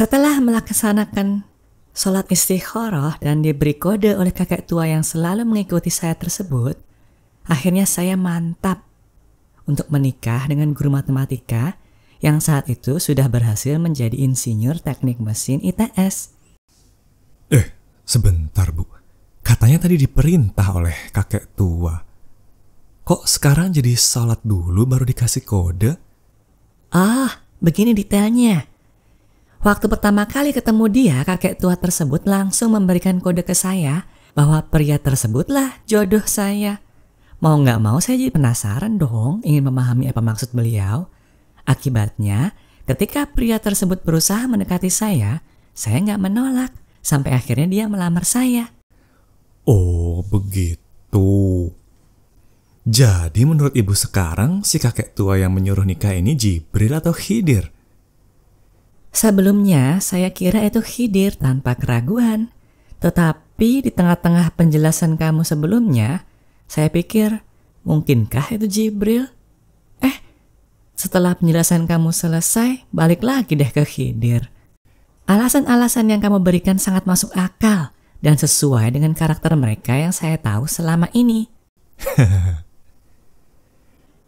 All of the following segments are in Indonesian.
Setelah melaksanakan sholat istikharah dan diberi kode oleh kakek tua yang selalu mengikuti saya tersebut, akhirnya saya mantap untuk menikah dengan guru matematika yang saat itu sudah berhasil menjadi insinyur teknik mesin ITS. Eh, sebentar bu, katanya tadi diperintah oleh kakek tua. Kok sekarang jadi sholat dulu baru dikasih kode? Ah, begini detailnya. Waktu pertama kali ketemu dia, kakek tua tersebut langsung memberikan kode ke saya bahwa pria tersebutlah jodoh saya. Mau nggak mau saya jadi penasaran dong ingin memahami apa maksud beliau. Akibatnya, ketika pria tersebut berusaha mendekati saya, saya nggak menolak sampai akhirnya dia melamar saya. Oh, begitu. Jadi menurut ibu sekarang, si kakek tua yang menyuruh nikah ini Jibril atau Khidir? Sebelumnya saya kira itu Khidir tanpa keraguan. Tetapi di tengah-tengah penjelasan kamu sebelumnya, saya pikir, mungkinkah itu Jibril? Eh, setelah penjelasan kamu selesai, balik lagi deh ke Khidir. Alasan-alasan yang kamu berikan sangat masuk akal dan sesuai dengan karakter mereka yang saya tahu selama ini.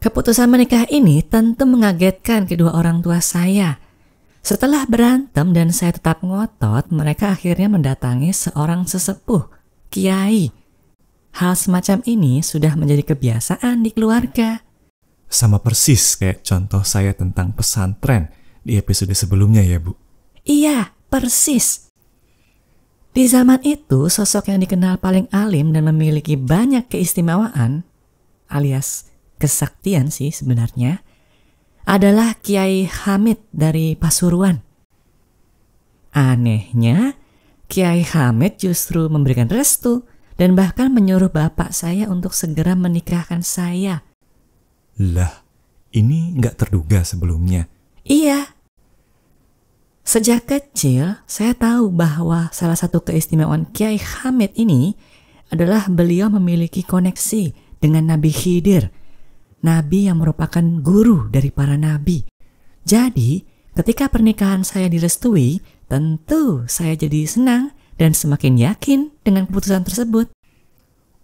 Keputusan menikah ini tentu mengagetkan kedua orang tua saya – setelah berantem dan saya tetap ngotot, mereka akhirnya mendatangi seorang sesepuh, kiai. Hal semacam ini sudah menjadi kebiasaan di keluarga. Sama persis kayak contoh saya tentang pesantren di episode sebelumnya ya, Bu. Iya, persis. Di zaman itu, sosok yang dikenal paling alim dan memiliki banyak keistimewaan, alias kesaktian sih sebenarnya, adalah Kiai Hamid dari Pasuruan. Anehnya, Kiai Hamid justru memberikan restu dan bahkan menyuruh bapak saya untuk segera menikahkan saya. Lah, ini nggak terduga sebelumnya. Iya. Sejak kecil, saya tahu bahwa salah satu keistimewaan Kiai Hamid ini adalah beliau memiliki koneksi dengan Nabi Khidir – nabi yang merupakan guru dari para nabi. Jadi, ketika pernikahan saya direstui, tentu saya jadi senang dan semakin yakin dengan keputusan tersebut.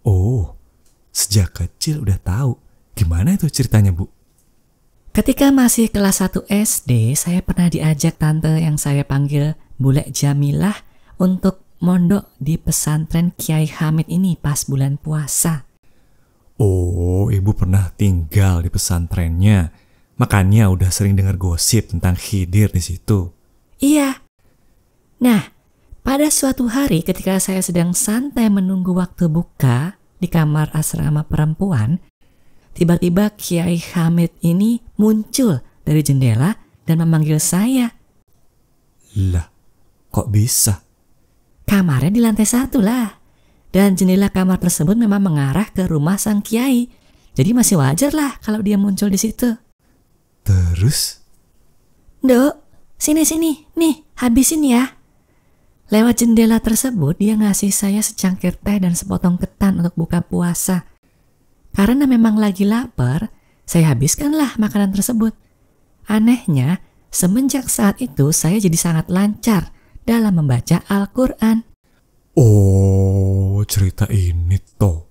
Oh, sejak kecil udah tahu. Gimana itu ceritanya, Bu? Ketika masih kelas 1 SD, saya pernah diajak tante yang saya panggil Bule Jamilah untuk mondok di pesantren Kiai Hamid ini pas bulan puasa. Oh, ibu pernah tinggal di pesantrennya. Makanya udah sering dengar gosip tentang Khidir di situ. Iya. Nah, pada suatu hari ketika saya sedang santai menunggu waktu buka di kamar asrama perempuan, tiba-tiba Kiai Hamid ini muncul dari jendela dan memanggil saya. Lah, kok bisa? Kamarnya di lantai satu lah. Dan jendela kamar tersebut memang mengarah ke rumah sang kiai. Jadi masih wajar lah kalau dia muncul di situ. Terus? Dok, sini-sini, nih, habisin ya. Lewat jendela tersebut, dia ngasih saya secangkir teh dan sepotong ketan untuk buka puasa. Karena memang lagi lapar, saya habiskanlah makanan tersebut. Anehnya, semenjak saat itu saya jadi sangat lancar dalam membaca Al-Quran. Oh, cerita ini toh.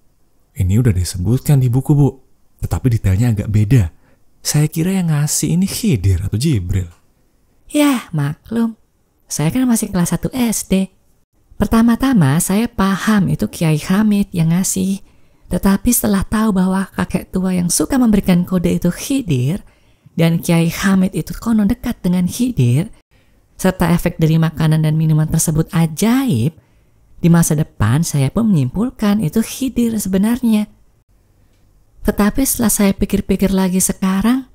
Ini udah disebutkan di buku, Bu. Tetapi detailnya agak beda. Saya kira yang ngasih ini Khidir atau Jibril. Yah, maklum. Saya kan masih kelas 1 SD. Pertama-tama saya paham itu Kiai Hamid yang ngasih. Tetapi setelah tahu bahwa kakek tua yang suka memberikan kode itu Khidir, dan Kiai Hamid itu konon dekat dengan Khidir, serta efek dari makanan dan minuman tersebut ajaib, di masa depan saya pun menyimpulkan itu Khidir sebenarnya. Tetapi setelah saya pikir-pikir lagi sekarang,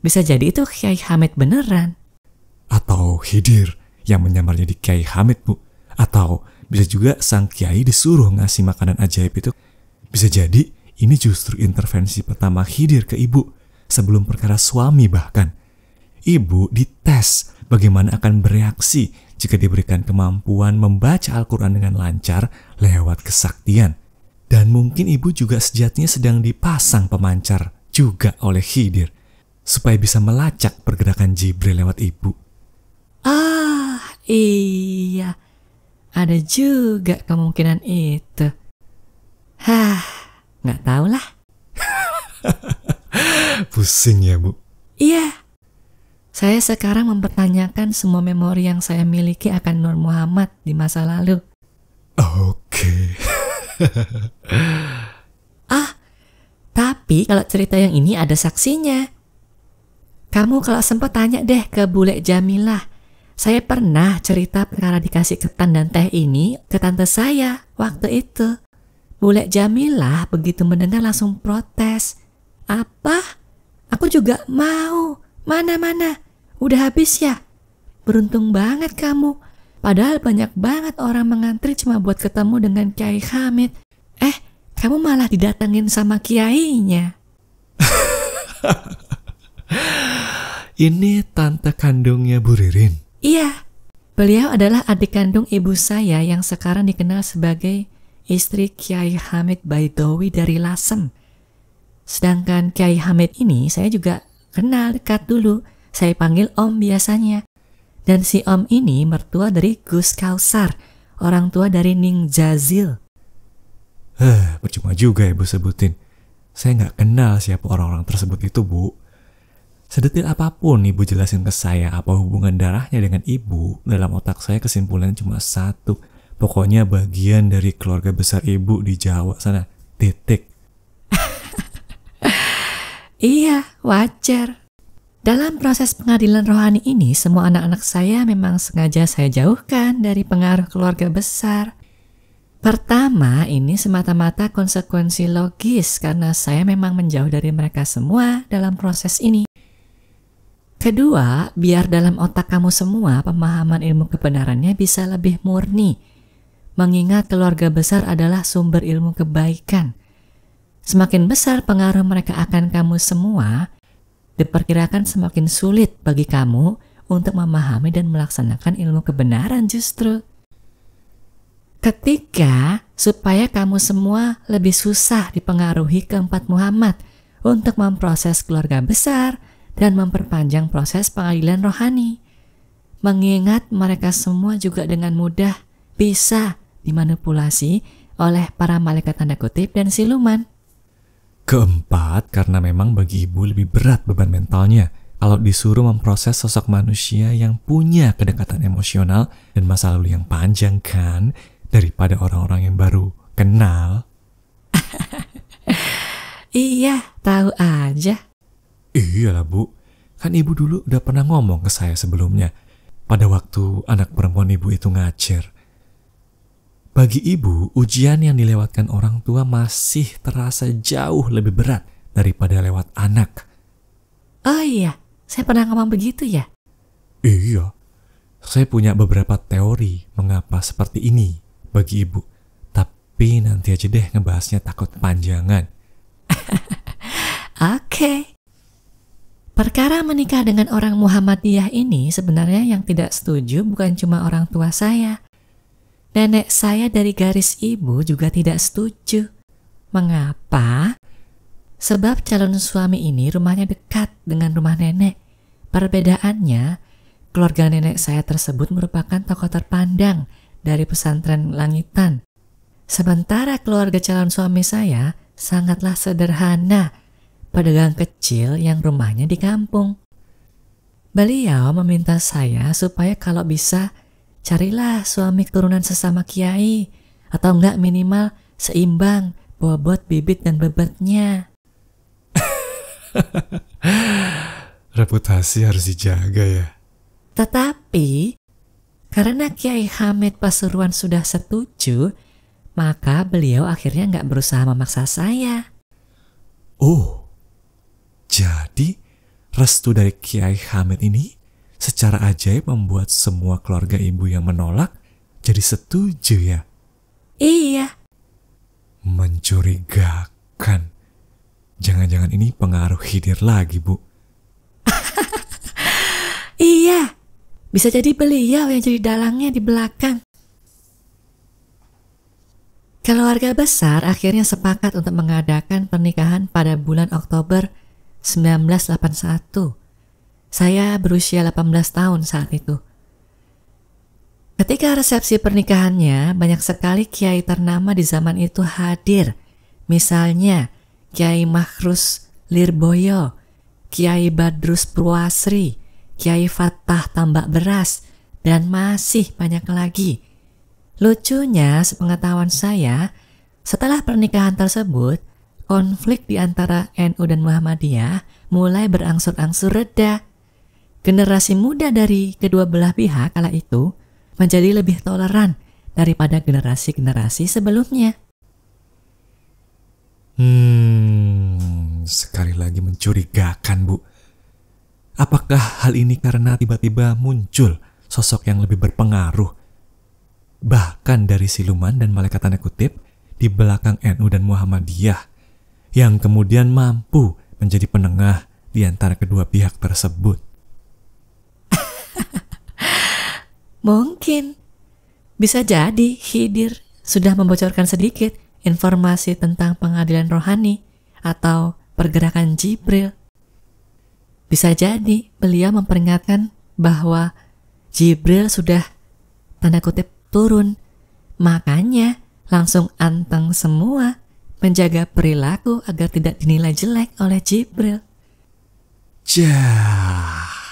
bisa jadi itu Kiai Hamid beneran. Atau Khidir yang menyamar jadi Kiai Hamid, Bu. Atau bisa juga sang Kiai disuruh ngasih makanan ajaib itu. Bisa jadi ini justru intervensi pertama Khidir ke ibu sebelum perkara suami bahkan. Ibu dites bagaimana akan bereaksi jika diberikan kemampuan membaca Al-Quran dengan lancar lewat kesaktian. Dan mungkin ibu juga sejatinya sedang dipasang pemancar juga oleh Khidir, supaya bisa melacak pergerakan Jibril lewat ibu. Ah, iya. Ada juga kemungkinan itu. Hah, nggak tahulah. Pusing ya, Bu. Iya, saya sekarang mempertanyakan semua memori yang saya miliki akan Nur Muhammad di masa lalu. Oke. ah, tapi kalau cerita yang ini ada saksinya. Kamu kalau sempat tanya deh ke bule Jamilah. Saya pernah cerita perkara dikasih ketan dan teh ini ke tante saya waktu itu. Bule Jamilah begitu mendengar langsung protes. Apa? Aku juga mau. Mana-mana. Udah habis ya? Beruntung banget kamu. Padahal banyak banget orang mengantri cuma buat ketemu dengan Kiai Hamid. Eh, kamu malah didatengin sama kiainya. Ini tante kandungnya Bu Ririn. Iya, beliau adalah adik kandung ibu saya yang sekarang dikenal sebagai istri Kiai Hamid Baidowi dari Lasem. Sedangkan Kiai Hamid ini saya juga kenal dekat dulu. Saya panggil Om biasanya. Dan si Om ini mertua dari Gus Kausar, orang tua dari Ning Jazil. Heh, percuma juga ya Bu sebutin. Saya nggak kenal siapa orang-orang tersebut itu, Bu. Sedetil apapun ibu jelasin ke saya apa hubungan darahnya dengan ibu, dalam otak saya kesimpulannya cuma satu. Pokoknya bagian dari keluarga besar ibu di Jawa sana. Titik. iya, wajar. Dalam proses pengadilan rohani ini, semua anak-anak saya memang sengaja saya jauhkan dari pengaruh keluarga besar. Pertama, ini semata-mata konsekuensi logis karena saya memang menjauh dari mereka semua dalam proses ini. Kedua, biar dalam otak kamu semua pemahaman ilmu kebenarannya bisa lebih murni. Mengingat keluarga besar adalah sumber ilmu kebaikan. Semakin besar pengaruh mereka akan kamu semua, diperkirakan semakin sulit bagi kamu untuk memahami dan melaksanakan ilmu kebenaran justru. Ketiga, supaya kamu semua lebih susah dipengaruhi keempat Muhammad untuk memproses keluarga besar dan memperpanjang proses pengadilan rohani. Mengingat mereka semua juga dengan mudah bisa dimanipulasi oleh para malaikat tanda kutip dan siluman. Keempat, karena memang bagi ibu lebih berat beban mentalnya kalau disuruh memproses sosok manusia yang punya kedekatan emosional dan masa lalu yang panjang kan daripada orang-orang yang baru kenal. iya, tahu aja. Iyalah bu, kan ibu dulu udah pernah ngomong ke saya sebelumnya pada waktu anak perempuan ibu itu ngacir bagi ibu, ujian yang dilewatkan orang tua masih terasa jauh lebih berat daripada lewat anak. Oh iya, saya pernah ngomong begitu ya? Iya, saya punya beberapa teori mengapa seperti ini bagi ibu. Tapi nanti aja deh ngebahasnya takut panjangan. Oke. okay. Perkara menikah dengan orang Muhammadiyah ini sebenarnya yang tidak setuju bukan cuma orang tua saya, Nenek saya dari garis ibu juga tidak setuju. Mengapa? Sebab calon suami ini rumahnya dekat dengan rumah nenek. Perbedaannya, keluarga nenek saya tersebut merupakan tokoh terpandang dari pesantren langitan. Sementara keluarga calon suami saya sangatlah sederhana, pedagang kecil yang rumahnya di kampung. Beliau meminta saya supaya kalau bisa carilah suami keturunan sesama kiai, atau enggak minimal seimbang bobot bibit dan bebetnya. Reputasi harus dijaga ya. Tetapi, karena Kiai Hamid Pasuruan sudah setuju, maka beliau akhirnya nggak berusaha memaksa saya. Oh, jadi restu dari Kiai Hamid ini secara ajaib membuat semua keluarga ibu yang menolak jadi setuju ya? Iya. Mencurigakan. Jangan-jangan ini pengaruh hidir lagi, Bu. iya. Bisa jadi beliau yang jadi dalangnya di belakang. Keluarga besar akhirnya sepakat untuk mengadakan pernikahan pada bulan Oktober 1981 saya berusia 18 tahun saat itu. Ketika resepsi pernikahannya, banyak sekali kiai ternama di zaman itu hadir. Misalnya, Kiai Mahrus Lirboyo, Kiai Badrus Purwasri, Kiai Fatah Tambak Beras, dan masih banyak lagi. Lucunya, sepengetahuan saya, setelah pernikahan tersebut, konflik di antara NU dan Muhammadiyah mulai berangsur-angsur reda. Generasi muda dari kedua belah pihak kala itu menjadi lebih toleran daripada generasi-generasi sebelumnya. Hmm, sekali lagi mencurigakan, Bu. Apakah hal ini karena tiba-tiba muncul sosok yang lebih berpengaruh? Bahkan dari siluman dan malaikat tanda kutip di belakang NU dan Muhammadiyah yang kemudian mampu menjadi penengah di antara kedua pihak tersebut. Mungkin bisa jadi Khidir sudah membocorkan sedikit informasi tentang pengadilan rohani atau pergerakan Jibril. Bisa jadi beliau memperingatkan bahwa Jibril sudah tanda kutip turun. Makanya langsung anteng semua menjaga perilaku agar tidak dinilai jelek oleh Jibril. Jah.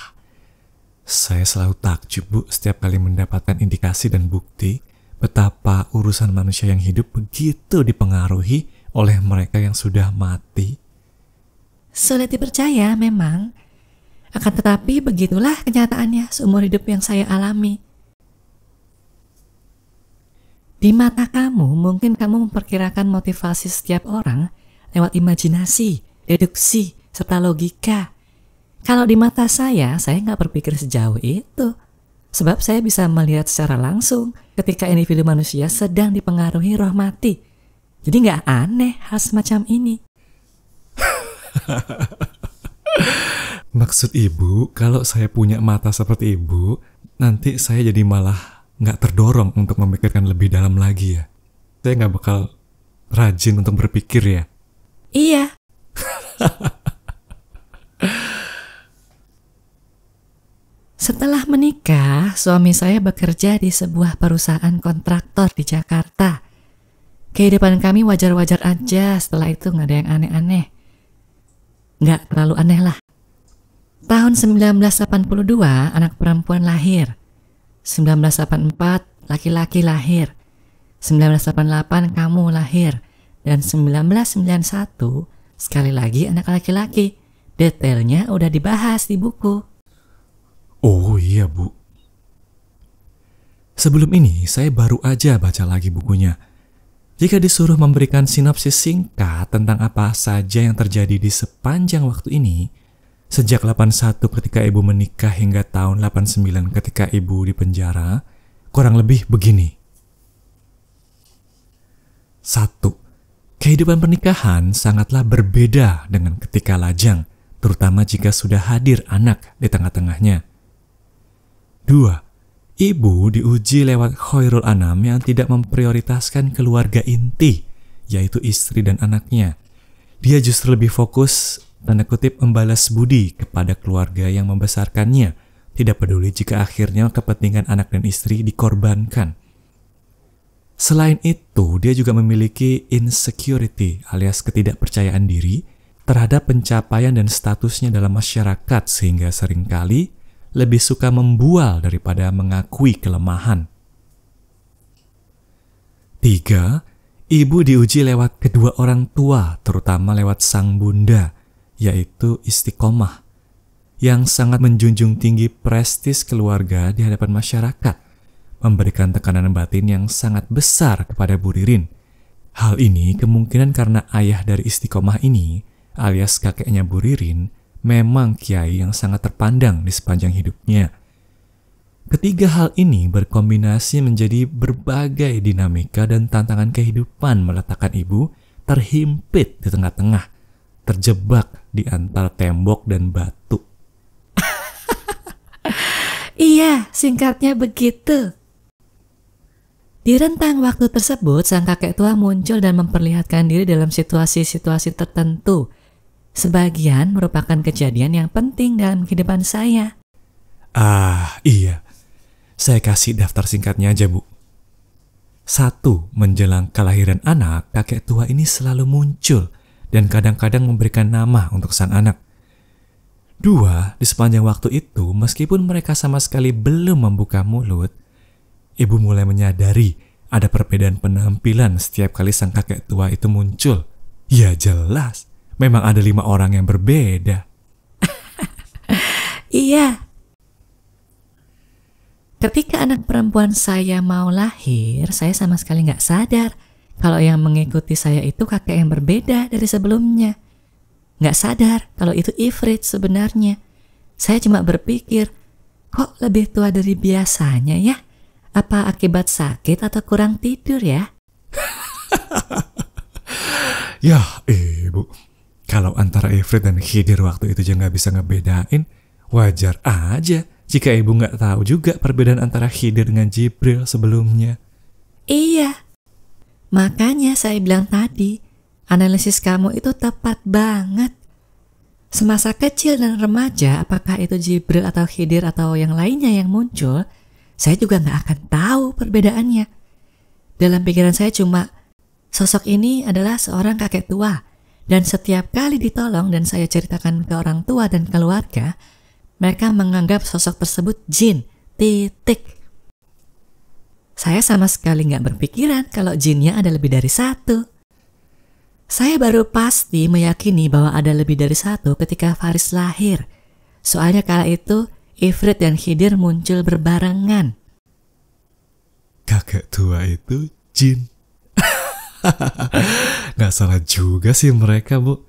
Saya selalu takjub, Bu, setiap kali mendapatkan indikasi dan bukti betapa urusan manusia yang hidup begitu dipengaruhi oleh mereka yang sudah mati. Sulit dipercaya memang, akan tetapi begitulah kenyataannya seumur hidup yang saya alami. Di mata kamu, mungkin kamu memperkirakan motivasi setiap orang lewat imajinasi, deduksi, serta logika. Kalau di mata saya, saya nggak berpikir sejauh itu. Sebab saya bisa melihat secara langsung ketika individu manusia sedang dipengaruhi roh mati. Jadi nggak aneh hal semacam ini. Maksud ibu, kalau saya punya mata seperti ibu, nanti saya jadi malah nggak terdorong untuk memikirkan lebih dalam lagi ya. Saya nggak bakal rajin untuk berpikir ya. Iya. Setelah menikah, suami saya bekerja di sebuah perusahaan kontraktor di Jakarta. Kehidupan kami wajar-wajar aja setelah itu nggak ada yang aneh-aneh. Nggak -aneh. terlalu aneh lah. Tahun 1982 anak perempuan lahir. 1984 laki-laki lahir. 1988 kamu lahir. Dan 1991 sekali lagi anak laki-laki. Detailnya udah dibahas di buku. Oh iya bu. Sebelum ini saya baru aja baca lagi bukunya. Jika disuruh memberikan sinopsis singkat tentang apa saja yang terjadi di sepanjang waktu ini, sejak 81 ketika ibu menikah hingga tahun 89 ketika ibu di penjara, kurang lebih begini. 1. Kehidupan pernikahan sangatlah berbeda dengan ketika lajang, terutama jika sudah hadir anak di tengah-tengahnya. 2. Ibu diuji lewat khairul anam yang tidak memprioritaskan keluarga inti, yaitu istri dan anaknya. Dia justru lebih fokus, tanda kutip, membalas budi kepada keluarga yang membesarkannya, tidak peduli jika akhirnya kepentingan anak dan istri dikorbankan. Selain itu, dia juga memiliki insecurity alias ketidakpercayaan diri terhadap pencapaian dan statusnya dalam masyarakat sehingga seringkali lebih suka membual daripada mengakui kelemahan. Tiga, ibu diuji lewat kedua orang tua, terutama lewat sang bunda, yaitu istiqomah, yang sangat menjunjung tinggi prestis keluarga di hadapan masyarakat, memberikan tekanan batin yang sangat besar kepada Buririn. Hal ini kemungkinan karena ayah dari istiqomah ini, alias kakeknya Buririn memang kiai yang sangat terpandang di sepanjang hidupnya. Ketiga hal ini berkombinasi menjadi berbagai dinamika dan tantangan kehidupan meletakkan ibu terhimpit di tengah-tengah, terjebak di antara tembok dan batu. iya, singkatnya begitu. Di rentang waktu tersebut, sang kakek tua muncul dan memperlihatkan diri dalam situasi-situasi tertentu – Sebagian merupakan kejadian yang penting dalam kehidupan saya. Ah, iya. Saya kasih daftar singkatnya aja, Bu. Satu, menjelang kelahiran anak, kakek tua ini selalu muncul dan kadang-kadang memberikan nama untuk sang anak. Dua, di sepanjang waktu itu, meskipun mereka sama sekali belum membuka mulut, ibu mulai menyadari ada perbedaan penampilan setiap kali sang kakek tua itu muncul. Ya jelas, memang ada lima orang yang berbeda. iya. Ketika anak perempuan saya mau lahir, saya sama sekali nggak sadar kalau yang mengikuti saya itu kakek yang berbeda dari sebelumnya. Nggak sadar kalau itu Ifrit sebenarnya. Saya cuma berpikir, kok lebih tua dari biasanya ya? Apa akibat sakit atau kurang tidur ya? ya ibu, kalau antara Ifrit dan Khidir waktu itu juga nggak bisa ngebedain, wajar aja jika ibu nggak tahu juga perbedaan antara Khidir dengan Jibril sebelumnya. Iya, makanya saya bilang tadi, analisis kamu itu tepat banget. Semasa kecil dan remaja, apakah itu Jibril atau Khidir atau yang lainnya yang muncul, saya juga nggak akan tahu perbedaannya. Dalam pikiran saya cuma, sosok ini adalah seorang kakek tua, dan setiap kali ditolong dan saya ceritakan ke orang tua dan keluarga, mereka menganggap sosok tersebut jin, titik. Saya sama sekali nggak berpikiran kalau jinnya ada lebih dari satu. Saya baru pasti meyakini bahwa ada lebih dari satu ketika Faris lahir. Soalnya kala itu, Ifrit dan Khidir muncul berbarengan. Kakek tua itu jin. Gak salah juga sih mereka, Bu.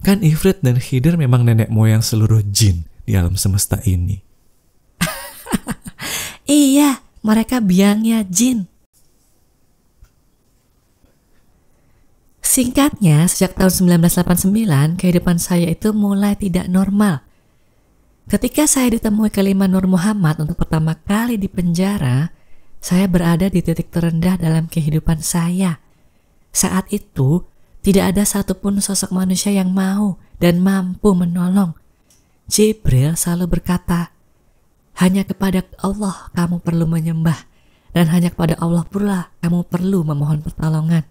Kan Ifrit dan Khidir memang nenek moyang seluruh jin di alam semesta ini. iya, mereka biangnya jin. Singkatnya, sejak tahun 1989, kehidupan saya itu mulai tidak normal. Ketika saya ditemui kelima Nur Muhammad untuk pertama kali di penjara, saya berada di titik terendah dalam kehidupan saya – saat itu, tidak ada satupun sosok manusia yang mau dan mampu menolong. Jibril selalu berkata, hanya kepada Allah kamu perlu menyembah dan hanya kepada Allah pula kamu perlu memohon pertolongan.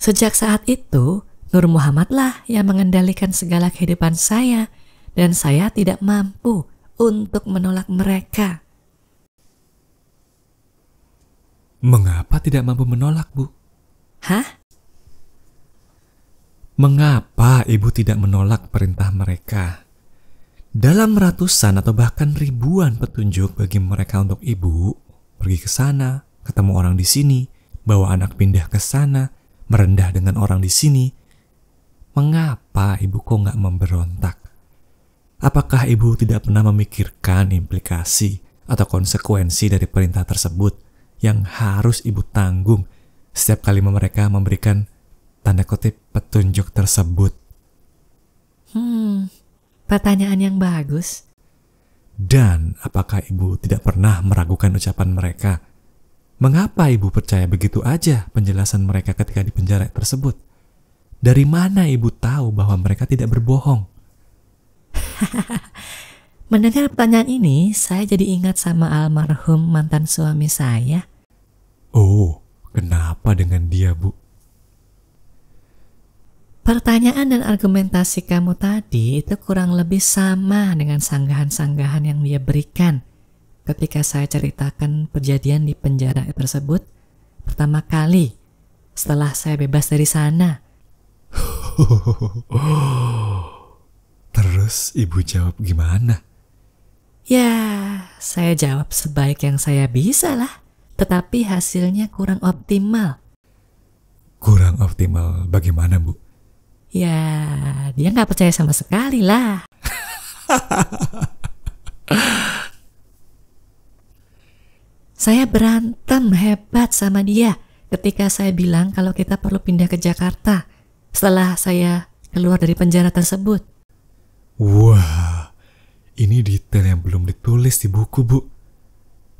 Sejak saat itu, Nur Muhammadlah yang mengendalikan segala kehidupan saya dan saya tidak mampu untuk menolak mereka. Mengapa tidak mampu menolak, Bu? Hah? Mengapa ibu tidak menolak perintah mereka? Dalam ratusan atau bahkan ribuan petunjuk bagi mereka untuk ibu, pergi ke sana, ketemu orang di sini, bawa anak pindah ke sana, merendah dengan orang di sini. Mengapa ibu kok nggak memberontak? Apakah ibu tidak pernah memikirkan implikasi atau konsekuensi dari perintah tersebut? yang harus ibu tanggung setiap kali mereka memberikan tanda kutip petunjuk tersebut. Hmm, pertanyaan yang bagus. Dan apakah ibu tidak pernah meragukan ucapan mereka? Mengapa ibu percaya begitu aja penjelasan mereka ketika di penjara tersebut? Dari mana ibu tahu bahwa mereka tidak berbohong? Mendengar pertanyaan ini, saya jadi ingat sama almarhum mantan suami saya. Oh, kenapa dengan dia, Bu? Pertanyaan dan argumentasi kamu tadi itu kurang lebih sama dengan sanggahan-sanggahan yang dia berikan ketika saya ceritakan kejadian di penjara tersebut pertama kali setelah saya bebas dari sana. Terus ibu jawab gimana? Ya, saya jawab sebaik yang saya bisa lah tetapi hasilnya kurang optimal. Kurang optimal bagaimana, Bu? Ya, dia nggak percaya sama sekali lah. saya berantem hebat sama dia ketika saya bilang kalau kita perlu pindah ke Jakarta setelah saya keluar dari penjara tersebut. Wah, ini detail yang belum ditulis di buku, Bu.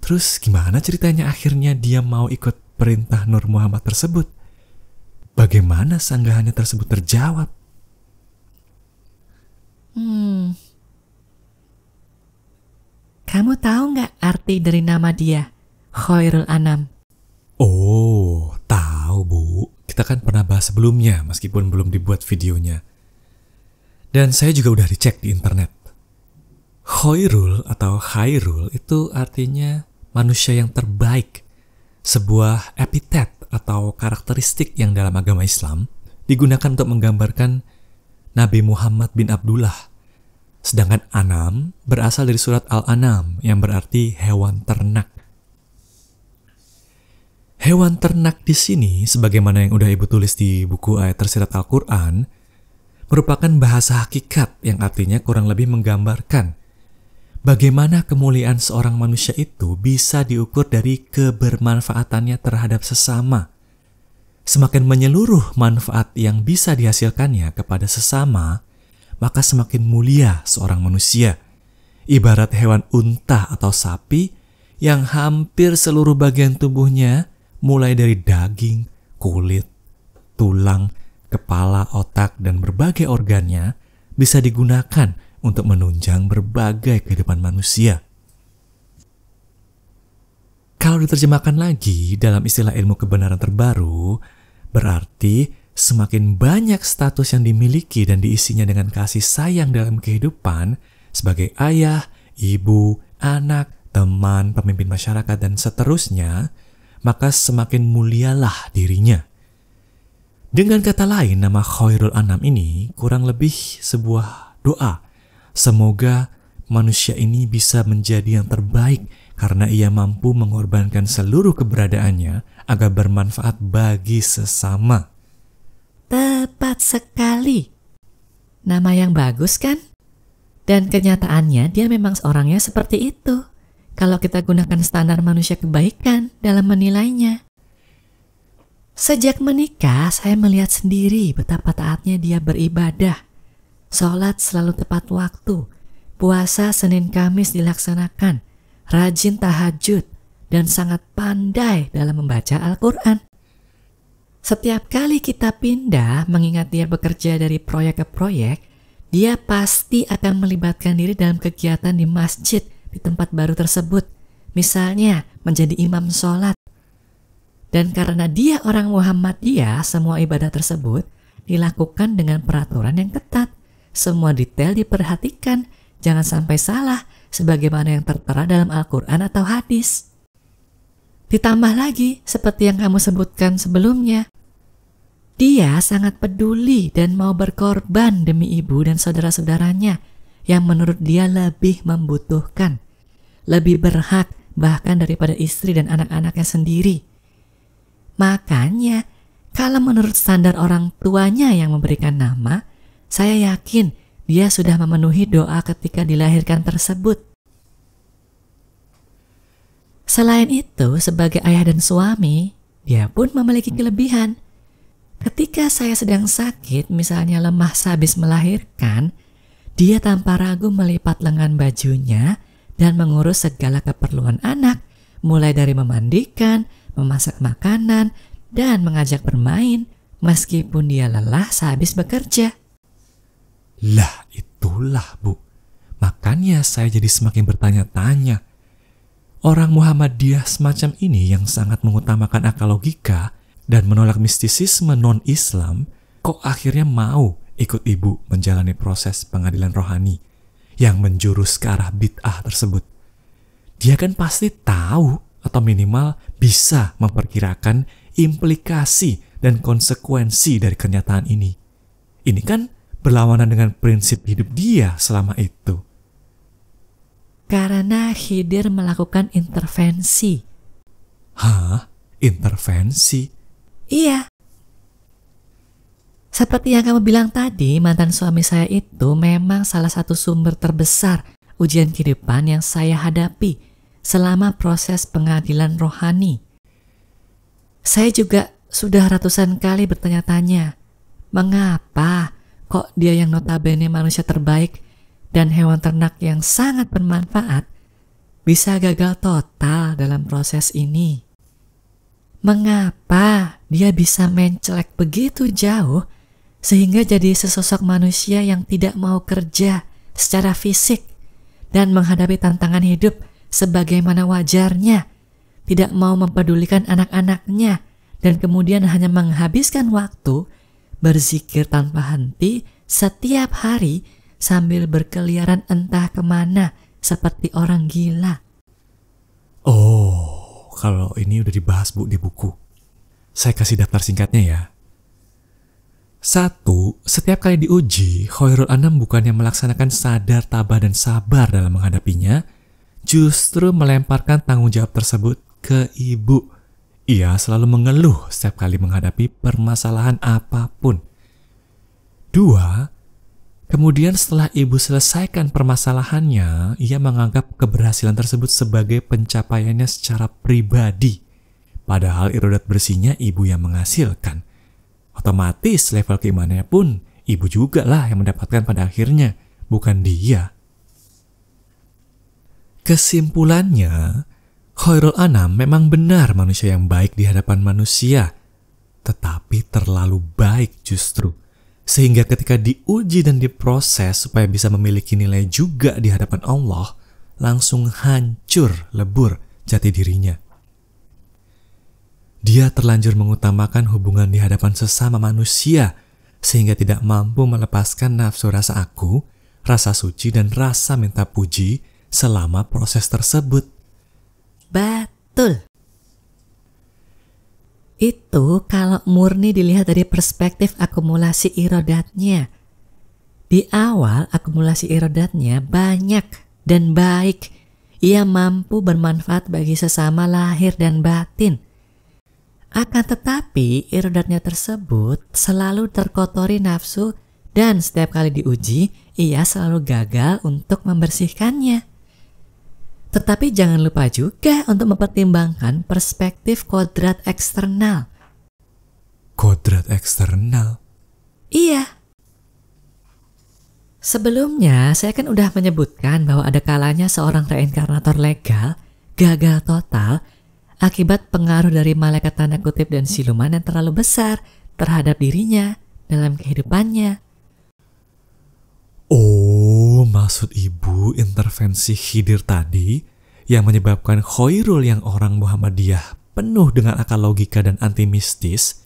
Terus gimana ceritanya akhirnya dia mau ikut perintah Nur Muhammad tersebut? Bagaimana sanggahannya tersebut terjawab? Hmm. Kamu tahu nggak arti dari nama dia, Khairul Anam? Oh, tahu bu. Kita kan pernah bahas sebelumnya, meskipun belum dibuat videonya. Dan saya juga udah dicek di internet. Khairul atau Khairul itu artinya manusia yang terbaik, sebuah epitet atau karakteristik yang dalam agama Islam digunakan untuk menggambarkan Nabi Muhammad bin Abdullah. Sedangkan anam berasal dari surat Al-An'am yang berarti hewan ternak. Hewan ternak di sini, sebagaimana yang udah ibu tulis di buku ayat tersirat Al-Quran, merupakan bahasa hakikat yang artinya kurang lebih menggambarkan Bagaimana kemuliaan seorang manusia itu bisa diukur dari kebermanfaatannya terhadap sesama? Semakin menyeluruh manfaat yang bisa dihasilkannya kepada sesama, maka semakin mulia seorang manusia. Ibarat hewan unta atau sapi yang hampir seluruh bagian tubuhnya, mulai dari daging, kulit, tulang, kepala, otak, dan berbagai organnya, bisa digunakan untuk menunjang berbagai kehidupan manusia. Kalau diterjemahkan lagi dalam istilah ilmu kebenaran terbaru, berarti semakin banyak status yang dimiliki dan diisinya dengan kasih sayang dalam kehidupan sebagai ayah, ibu, anak, teman, pemimpin masyarakat, dan seterusnya, maka semakin mulialah dirinya. Dengan kata lain, nama Khairul Anam ini kurang lebih sebuah doa Semoga manusia ini bisa menjadi yang terbaik karena ia mampu mengorbankan seluruh keberadaannya agar bermanfaat bagi sesama. Tepat sekali. Nama yang bagus kan? Dan kenyataannya dia memang orangnya seperti itu. Kalau kita gunakan standar manusia kebaikan dalam menilainya. Sejak menikah, saya melihat sendiri betapa taatnya dia beribadah sholat selalu tepat waktu, puasa Senin Kamis dilaksanakan, rajin tahajud, dan sangat pandai dalam membaca Al-Quran. Setiap kali kita pindah, mengingat dia bekerja dari proyek ke proyek, dia pasti akan melibatkan diri dalam kegiatan di masjid di tempat baru tersebut, misalnya menjadi imam sholat. Dan karena dia orang Muhammadiyah, semua ibadah tersebut dilakukan dengan peraturan yang ketat. Semua detail diperhatikan, jangan sampai salah sebagaimana yang tertera dalam Al-Quran atau hadis. Ditambah lagi, seperti yang kamu sebutkan sebelumnya, dia sangat peduli dan mau berkorban demi ibu dan saudara-saudaranya yang menurut dia lebih membutuhkan, lebih berhak bahkan daripada istri dan anak-anaknya sendiri. Makanya, kalau menurut standar orang tuanya yang memberikan nama, saya yakin dia sudah memenuhi doa ketika dilahirkan tersebut. Selain itu, sebagai ayah dan suami, dia pun memiliki kelebihan. Ketika saya sedang sakit, misalnya lemah sehabis melahirkan, dia tanpa ragu melipat lengan bajunya dan mengurus segala keperluan anak, mulai dari memandikan, memasak makanan, dan mengajak bermain, meskipun dia lelah sehabis bekerja. Lah itulah bu, makanya saya jadi semakin bertanya-tanya. Orang Muhammadiyah semacam ini yang sangat mengutamakan akal logika dan menolak mistisisme non-Islam, kok akhirnya mau ikut ibu menjalani proses pengadilan rohani yang menjurus ke arah bid'ah tersebut. Dia kan pasti tahu atau minimal bisa memperkirakan implikasi dan konsekuensi dari kenyataan ini. Ini kan berlawanan dengan prinsip hidup dia selama itu. Karena Khidir melakukan intervensi. Hah? Intervensi? Iya. Seperti yang kamu bilang tadi, mantan suami saya itu memang salah satu sumber terbesar ujian kehidupan yang saya hadapi selama proses pengadilan rohani. Saya juga sudah ratusan kali bertanya-tanya, mengapa kok dia yang notabene manusia terbaik dan hewan ternak yang sangat bermanfaat bisa gagal total dalam proses ini? Mengapa dia bisa mencelek begitu jauh sehingga jadi sesosok manusia yang tidak mau kerja secara fisik dan menghadapi tantangan hidup sebagaimana wajarnya, tidak mau mempedulikan anak-anaknya, dan kemudian hanya menghabiskan waktu berzikir tanpa henti setiap hari sambil berkeliaran entah kemana seperti orang gila. Oh, kalau ini udah dibahas bu di buku. Saya kasih daftar singkatnya ya. Satu, setiap kali diuji, Khairul Anam bukannya melaksanakan sadar, tabah, dan sabar dalam menghadapinya, justru melemparkan tanggung jawab tersebut ke ibu ia selalu mengeluh setiap kali menghadapi permasalahan apapun. Dua, kemudian setelah ibu selesaikan permasalahannya, ia menganggap keberhasilan tersebut sebagai pencapaiannya secara pribadi. Padahal irodat bersihnya ibu yang menghasilkan. Otomatis level keimanannya pun ibu juga lah yang mendapatkan pada akhirnya, bukan dia. Kesimpulannya, Khairul Anam memang benar manusia yang baik di hadapan manusia, tetapi terlalu baik justru. Sehingga ketika diuji dan diproses supaya bisa memiliki nilai juga di hadapan Allah, langsung hancur lebur jati dirinya. Dia terlanjur mengutamakan hubungan di hadapan sesama manusia, sehingga tidak mampu melepaskan nafsu rasa aku, rasa suci, dan rasa minta puji selama proses tersebut. Betul. Itu kalau murni dilihat dari perspektif akumulasi irodatnya. Di awal akumulasi irodatnya banyak dan baik. Ia mampu bermanfaat bagi sesama lahir dan batin. Akan tetapi irodatnya tersebut selalu terkotori nafsu dan setiap kali diuji ia selalu gagal untuk membersihkannya. Tetapi jangan lupa juga untuk mempertimbangkan perspektif kodrat eksternal. Kodrat eksternal? Iya. Sebelumnya, saya kan udah menyebutkan bahwa ada kalanya seorang reinkarnator legal gagal total akibat pengaruh dari malaikat tanda kutip dan siluman yang terlalu besar terhadap dirinya dalam kehidupannya. Oh, maksud ibu intervensi Khidir tadi yang menyebabkan Khairul yang orang Muhammadiyah penuh dengan akal logika dan anti mistis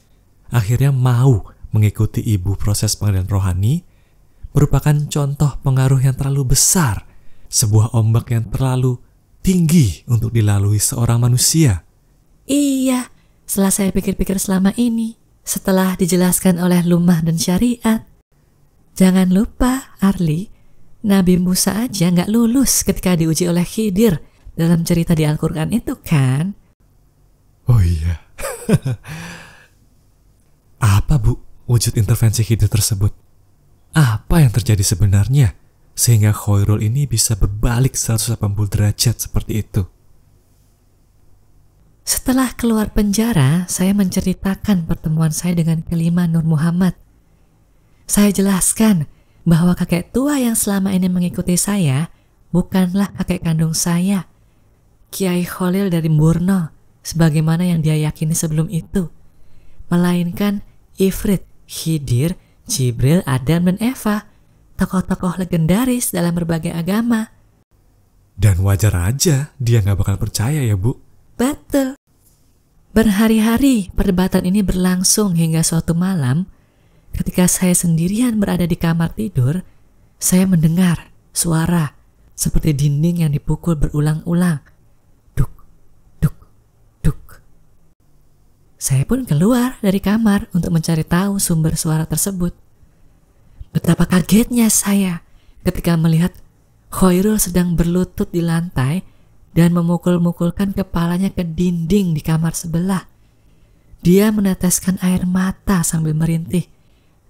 akhirnya mau mengikuti ibu proses pengadilan rohani merupakan contoh pengaruh yang terlalu besar, sebuah ombak yang terlalu tinggi untuk dilalui seorang manusia. Iya, setelah saya pikir-pikir selama ini, setelah dijelaskan oleh Lumah dan Syariat, Jangan lupa, Arli, Nabi Musa aja nggak lulus ketika diuji oleh Khidir dalam cerita di Al-Quran itu kan? Oh iya. Apa bu wujud intervensi Khidir tersebut? Apa yang terjadi sebenarnya sehingga Khairul ini bisa berbalik 180 derajat seperti itu? Setelah keluar penjara, saya menceritakan pertemuan saya dengan kelima Nur Muhammad – saya jelaskan bahwa kakek tua yang selama ini mengikuti saya bukanlah kakek kandung saya. Kiai Khalil dari Murno, sebagaimana yang dia yakini sebelum itu. Melainkan Ifrit, Hidir, Jibril, Adam, dan Eva, tokoh-tokoh legendaris dalam berbagai agama. Dan wajar aja dia nggak bakal percaya ya, Bu. Betul. Berhari-hari perdebatan ini berlangsung hingga suatu malam, Ketika saya sendirian berada di kamar tidur, saya mendengar suara seperti dinding yang dipukul berulang-ulang. Duk, duk, duk. Saya pun keluar dari kamar untuk mencari tahu sumber suara tersebut. Betapa kagetnya saya ketika melihat Khairul sedang berlutut di lantai dan memukul-mukulkan kepalanya ke dinding di kamar sebelah. Dia meneteskan air mata sambil merintih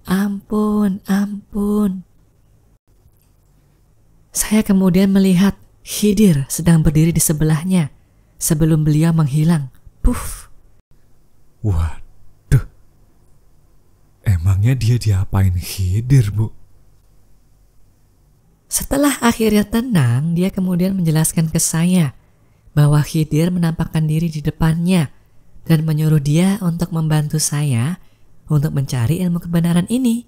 Ampun, ampun. Saya kemudian melihat Khidir sedang berdiri di sebelahnya sebelum beliau menghilang. Puff. Waduh. Emangnya dia diapain Khidir, Bu? Setelah akhirnya tenang, dia kemudian menjelaskan ke saya bahwa Khidir menampakkan diri di depannya dan menyuruh dia untuk membantu saya untuk mencari ilmu kebenaran ini.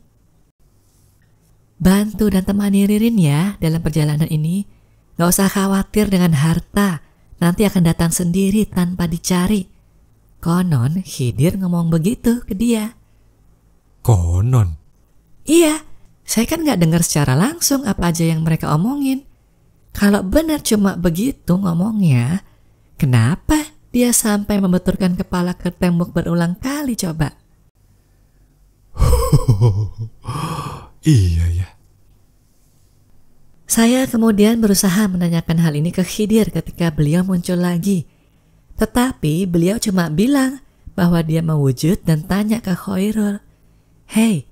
Bantu dan temani Ririn ya dalam perjalanan ini. Gak usah khawatir dengan harta, nanti akan datang sendiri tanpa dicari. Konon Khidir ngomong begitu ke dia. Konon? Iya, saya kan gak dengar secara langsung apa aja yang mereka omongin. Kalau benar cuma begitu ngomongnya, kenapa dia sampai membeturkan kepala ke tembok berulang kali coba? iya ya. Saya kemudian berusaha menanyakan hal ini ke Khidir ketika beliau muncul lagi. Tetapi beliau cuma bilang bahwa dia mewujud dan tanya ke Khairul. Hei,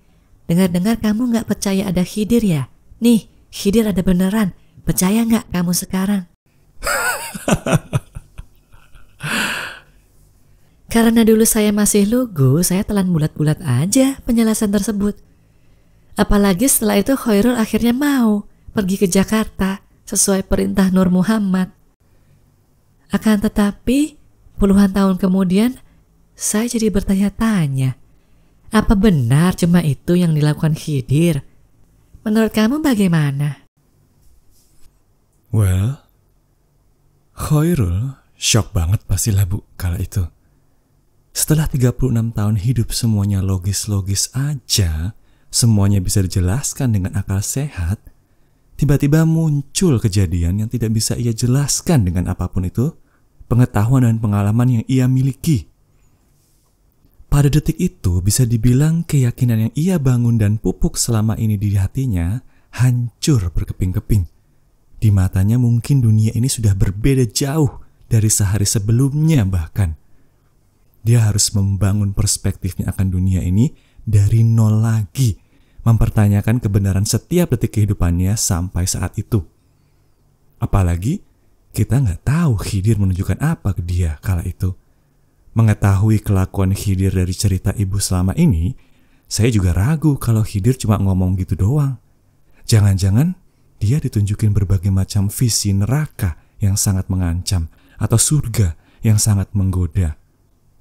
dengar-dengar kamu nggak percaya ada Khidir ya? Nih, Khidir ada beneran. Percaya nggak kamu sekarang? Karena dulu saya masih lugu, saya telan bulat-bulat aja penjelasan tersebut. Apalagi setelah itu Khairul akhirnya mau pergi ke Jakarta sesuai perintah Nur Muhammad. Akan tetapi, puluhan tahun kemudian, saya jadi bertanya-tanya, apa benar cuma itu yang dilakukan Khidir? Menurut kamu bagaimana? Well, Khairul shock banget pastilah bu kala itu. Setelah 36 tahun hidup semuanya logis-logis aja, semuanya bisa dijelaskan dengan akal sehat, tiba-tiba muncul kejadian yang tidak bisa ia jelaskan dengan apapun itu, pengetahuan dan pengalaman yang ia miliki. Pada detik itu bisa dibilang keyakinan yang ia bangun dan pupuk selama ini di hatinya hancur berkeping-keping. Di matanya mungkin dunia ini sudah berbeda jauh dari sehari sebelumnya bahkan. Dia harus membangun perspektifnya akan dunia ini dari nol lagi, mempertanyakan kebenaran setiap detik kehidupannya sampai saat itu. Apalagi kita nggak tahu Khidir menunjukkan apa ke dia kala itu. Mengetahui kelakuan Khidir dari cerita ibu selama ini, saya juga ragu kalau Khidir cuma ngomong gitu doang. Jangan-jangan dia ditunjukin berbagai macam visi neraka yang sangat mengancam atau surga yang sangat menggoda.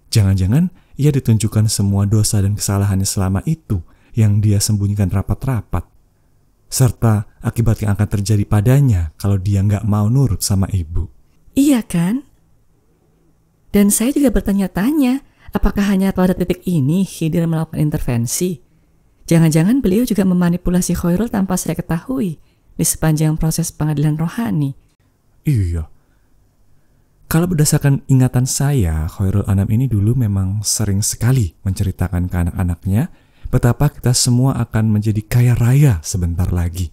Jangan-jangan ia ditunjukkan semua dosa dan kesalahannya selama itu yang dia sembunyikan rapat-rapat, serta akibat yang akan terjadi padanya kalau dia nggak mau nurut sama ibu. Iya kan? Dan saya juga bertanya-tanya, apakah hanya pada titik ini Khidir melakukan intervensi? Jangan-jangan beliau juga memanipulasi Khairul tanpa saya ketahui di sepanjang proses pengadilan rohani. Iya, kalau berdasarkan ingatan saya, Khairul Anam ini dulu memang sering sekali menceritakan ke anak-anaknya betapa kita semua akan menjadi kaya raya sebentar lagi.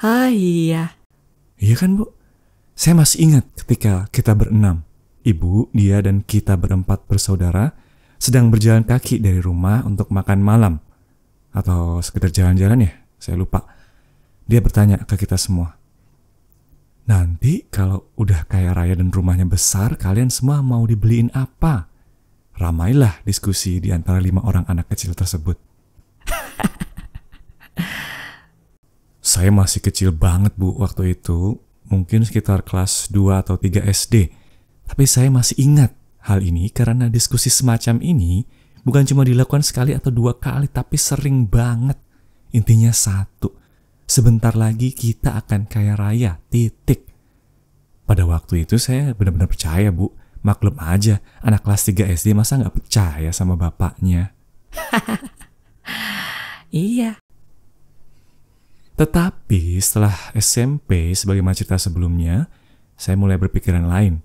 Ah iya. Iya kan bu? Saya masih ingat ketika kita berenam. Ibu, dia, dan kita berempat bersaudara sedang berjalan kaki dari rumah untuk makan malam. Atau sekedar jalan-jalan ya, saya lupa. Dia bertanya ke kita semua, Nanti kalau udah kaya raya dan rumahnya besar, kalian semua mau dibeliin apa? Ramailah diskusi di antara lima orang anak kecil tersebut. Saya masih kecil banget bu waktu itu, mungkin sekitar kelas 2 atau 3 SD. Tapi saya masih ingat hal ini karena diskusi semacam ini bukan cuma dilakukan sekali atau dua kali, tapi sering banget. Intinya satu, Sebentar lagi kita akan kaya raya, titik. Pada waktu itu saya benar-benar percaya, Bu. Maklum aja, anak kelas 3 SD masa nggak percaya sama bapaknya? iya. Tetapi setelah SMP, sebagai cerita sebelumnya, saya mulai berpikiran lain.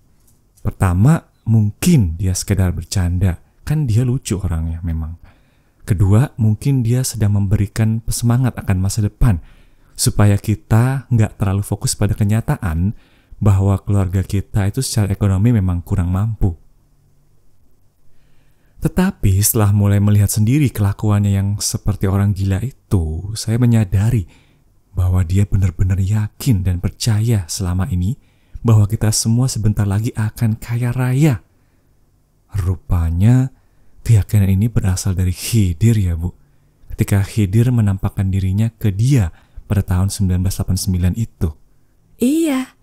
Pertama, mungkin dia sekedar bercanda. Kan dia lucu orangnya memang. Kedua, mungkin dia sedang memberikan semangat akan masa depan supaya kita nggak terlalu fokus pada kenyataan bahwa keluarga kita itu secara ekonomi memang kurang mampu. Tetapi setelah mulai melihat sendiri kelakuannya yang seperti orang gila itu, saya menyadari bahwa dia benar-benar yakin dan percaya selama ini bahwa kita semua sebentar lagi akan kaya raya. Rupanya keyakinan ini berasal dari Khidir ya bu. Ketika Khidir menampakkan dirinya ke dia, pada tahun 1989 itu. Iya,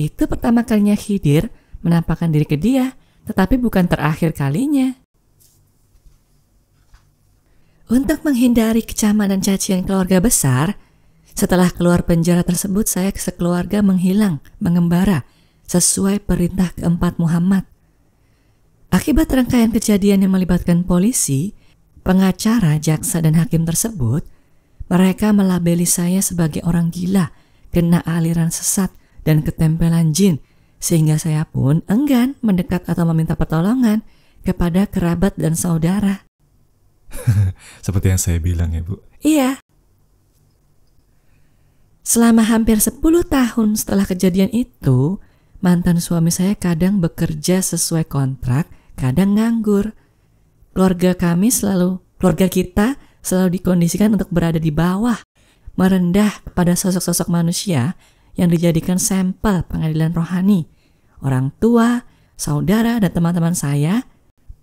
itu pertama kalinya Khidir menampakkan diri ke dia, tetapi bukan terakhir kalinya. Untuk menghindari kecaman dan cacian keluarga besar, setelah keluar penjara tersebut saya sekeluarga menghilang, mengembara, sesuai perintah keempat Muhammad. Akibat rangkaian kejadian yang melibatkan polisi, pengacara, jaksa, dan hakim tersebut – mereka melabeli saya sebagai orang gila, kena aliran sesat, dan ketempelan jin, sehingga saya pun enggan mendekat atau meminta pertolongan kepada kerabat dan saudara. Seperti yang saya bilang ya, Bu. Iya. Selama hampir 10 tahun setelah kejadian itu, mantan suami saya kadang bekerja sesuai kontrak, kadang nganggur. Keluarga kami selalu, keluarga kita selalu dikondisikan untuk berada di bawah, merendah pada sosok-sosok manusia yang dijadikan sampel pengadilan rohani, orang tua, saudara, dan teman-teman saya,